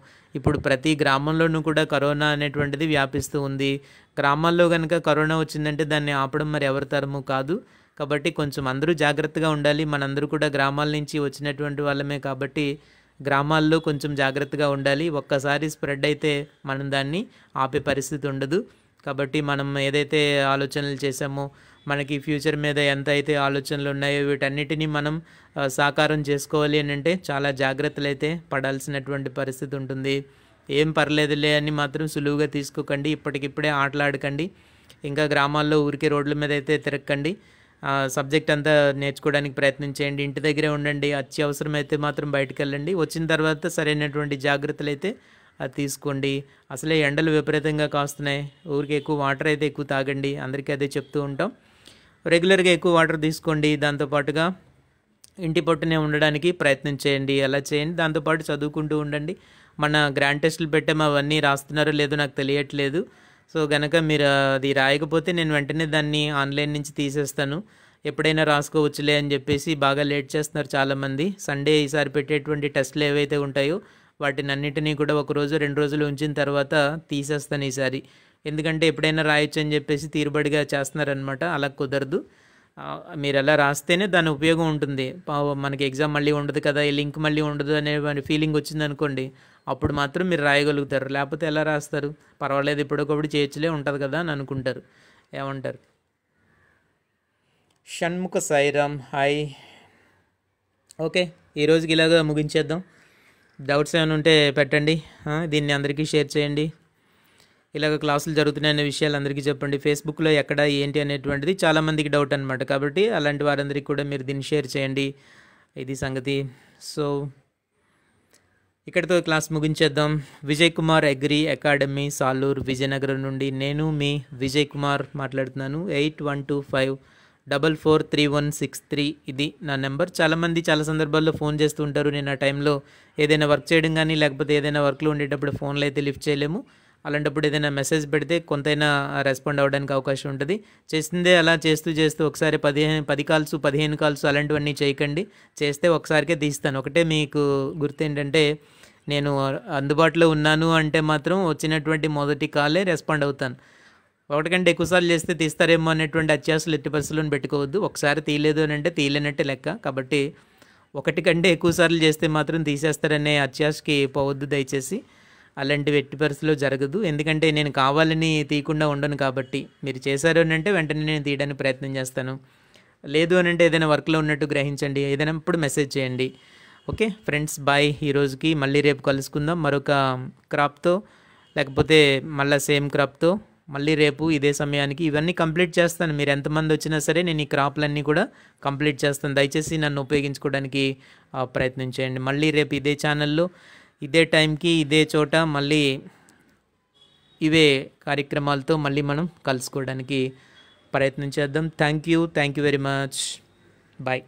ఇప్పుడు ప్రతి గ్రామంలోనూ కూడా కరోనా అనేటువంటిది వ్యాపిస్తూ ఉంది గ్రామాల్లో కనుక కరోనా వచ్చిందంటే దాన్ని ఆపడం మరి ఎవరి తరము కాదు కాబట్టి కొంచెం అందరూ జాగ్రత్తగా ఉండాలి మనందరూ కూడా గ్రామాల నుంచి వచ్చినటువంటి వాళ్ళమే కాబట్టి గ్రామాల్లో కొంచెం జాగ్రత్తగా ఉండాలి ఒక్కసారి స్ప్రెడ్ అయితే మనం దాన్ని ఆపే పరిస్థితి ఉండదు కాబట్టి మనం ఏదైతే ఆలోచనలు చేసామో మనకి ఫ్యూచర్ మీద ఎంత అయితే ఆలోచనలు ఉన్నాయో వీటన్నిటినీ మనం సాకారం చేసుకోవాలి అని అంటే చాలా జాగ్రత్తలు అయితే పడాల్సినటువంటి పరిస్థితి ఉంటుంది ఏం పర్లేదులే అని మాత్రం సులువుగా తీసుకోకండి ఇప్పటికిప్పుడే ఆటలాడకండి ఇంకా గ్రామాల్లో ఊరికే రోడ్ల మీద అయితే తిరగకండి సబ్జెక్ట్ అంతా నేర్చుకోవడానికి ప్రయత్నం చేయండి ఇంటి దగ్గరే ఉండండి అత్యవసరమైతే మాత్రం బయటకు వెళ్ళండి వచ్చిన తర్వాత సరైనటువంటి జాగ్రత్తలు అయితే అది తీసుకోండి అసలే ఎండలు విపరీతంగా కాస్తున్నాయి ఊరికి ఎక్కువ వాటర్ అయితే ఎక్కువ తాగండి అందరికీ అదే చెప్తూ ఉంటాం రెగ్యులర్గా ఎక్కువ వాటర్ తీసుకోండి దాంతోపాటుగా ఇంటి పట్టునే ఉండడానికి ప్రయత్నం చేయండి అలా చేయండి దాంతోపాటు చదువుకుంటూ ఉండండి మన గ్రాండ్ టెస్టులు పెట్టాము అవన్నీ రాస్తున్నారో లేదో నాకు తెలియట్లేదు సో కనుక మీరు అది రాయకపోతే నేను వెంటనే దాన్ని ఆన్లైన్ నుంచి తీసేస్తాను ఎప్పుడైనా రాసుకోవచ్చులే అని చెప్పేసి బాగా లేట్ చేస్తున్నారు చాలామంది సండే ఈసారి పెట్టేటువంటి టెస్ట్లు ఏవైతే ఉంటాయో వాటిని అన్నిటినీ కూడా ఒక రోజు రెండు రోజులు ఉంచిన తర్వాత తీసేస్తాను ఈసారి ఎందుకంటే ఎప్పుడైనా రాయొచ్చు అని చెప్పేసి తీరుబడిగా చేస్తున్నారనమాట అలా కుదరదు మీరు ఎలా రాస్తేనే దాని ఉపయోగం ఉంటుంది మనకి ఎగ్జామ్ మళ్ళీ ఉండదు కదా ఈ లింక్ మళ్ళీ ఉండదు అనే ఫీలింగ్ వచ్చింది అనుకోండి అప్పుడు మాత్రం మీరు రాయగలుగుతారు లేకపోతే ఎలా రాస్తారు పర్వాలేదు ఇప్పటికప్పుడు చేయొచ్చులే ఉంటుంది కదా అని అనుకుంటారు ఏమంటారు షణ్ముఖ సాయిరామ్ హాయ్ ఓకే ఈరోజుకి ఇలాగా ముగించేద్దాం డౌట్స్ ఏమైనా ఉంటే పెట్టండి దీన్ని అందరికీ షేర్ చేయండి ఇలాగ క్లాసులు అనే విషయాలు అందరికీ చెప్పండి ఫేస్బుక్లో ఎక్కడ ఏంటి అనేటువంటిది చాలామందికి డౌట్ అనమాట కాబట్టి అలాంటి వారందరికీ కూడా మీరు దీన్ని షేర్ చేయండి ఇది సంగతి సో ఇక్కడితో క్లాస్ ముగించేద్దాం విజయ్ కుమార్ అగ్రి అకాడమీ సాలూర్ విజయనగరం నుండి నేను మీ విజయ్ కుమార్ మాట్లాడుతున్నాను eight one two five double four three one six three ఇది నా నెంబర్ చాలామంది చాలా సందర్భాల్లో ఫోన్ చేస్తూ ఉంటారు నేను ఆ టైంలో ఏదైనా వర్క్ చేయడం కానీ లేకపోతే ఏదైనా వర్క్లో ఉండేటప్పుడు ఫోన్లు అయితే లిఫ్ట్ చేయలేము అలాంటప్పుడు ఏదైనా మెసేజ్ పెడితే కొంతైనా రెస్పాండ్ అవ్వడానికి అవకాశం ఉంటుంది చేసిందే అలా చేస్తూ చేస్తూ ఒకసారి పదిహేను పది కాల్స్ పదిహేను కాల్స్ అలాంటివన్నీ చేయకండి చేస్తే ఒకసారికే తీస్తాను ఒకటే మీకు గుర్తు ఏంటంటే నేను అందుబాటులో ఉన్నాను అంటే మాత్రం వచ్చినటువంటి మొదటి కాలే రెస్పాండ్ అవుతాను ఒకటికంటే ఎక్కువసార్లు చేస్తే తీస్తారేమో అనేటువంటి అత్యాసలు ఎట్టి పరిస్థితులను పెట్టుకోవద్దు ఒకసారి తీయలేదు అని అంటే తీయలేనట్టే లెక్క కాబట్టి ఒకటి కంటే ఎక్కువసార్లు చేస్తే మాత్రం తీసేస్తారనే అత్యాసకి పోవద్దు దయచేసి అలాంటివి ఎట్టి పరిస్థితిలో జరగదు ఎందుకంటే నేను కావాలని తీయకుండా ఉండను కాబట్టి మీరు చేశారు అని అంటే వెంటనే నేను తీయడానికి ప్రయత్నం చేస్తాను లేదు అని అంటే ఏదైనా వర్క్లో ఉన్నట్టు గ్రహించండి ఏదైనా ఇప్పుడు మెసేజ్ చేయండి ఓకే ఫ్రెండ్స్ బాయ్ ఈరోజుకి మళ్ళీ రేపు కలుసుకుందాం మరొక క్రాప్తో లేకపోతే మళ్ళీ సేమ్ క్రాప్తో మళ్ళీ రేపు ఇదే సమయానికి ఇవన్నీ కంప్లీట్ చేస్తాను మీరు ఎంతమంది వచ్చినా సరే నేను ఈ క్రాప్లన్నీ కూడా కంప్లీట్ చేస్తాను దయచేసి నన్ను ఉపయోగించుకోవడానికి ప్రయత్నం చేయండి మళ్ళీ రేపు ఇదే ఛానల్లో ఇదే టైంకి ఇదే చోట మళ్ళీ ఇవే కార్యక్రమాలతో మళ్ళీ మనం కలుసుకోవడానికి ప్రయత్నం చేద్దాం thank you thank you very much bye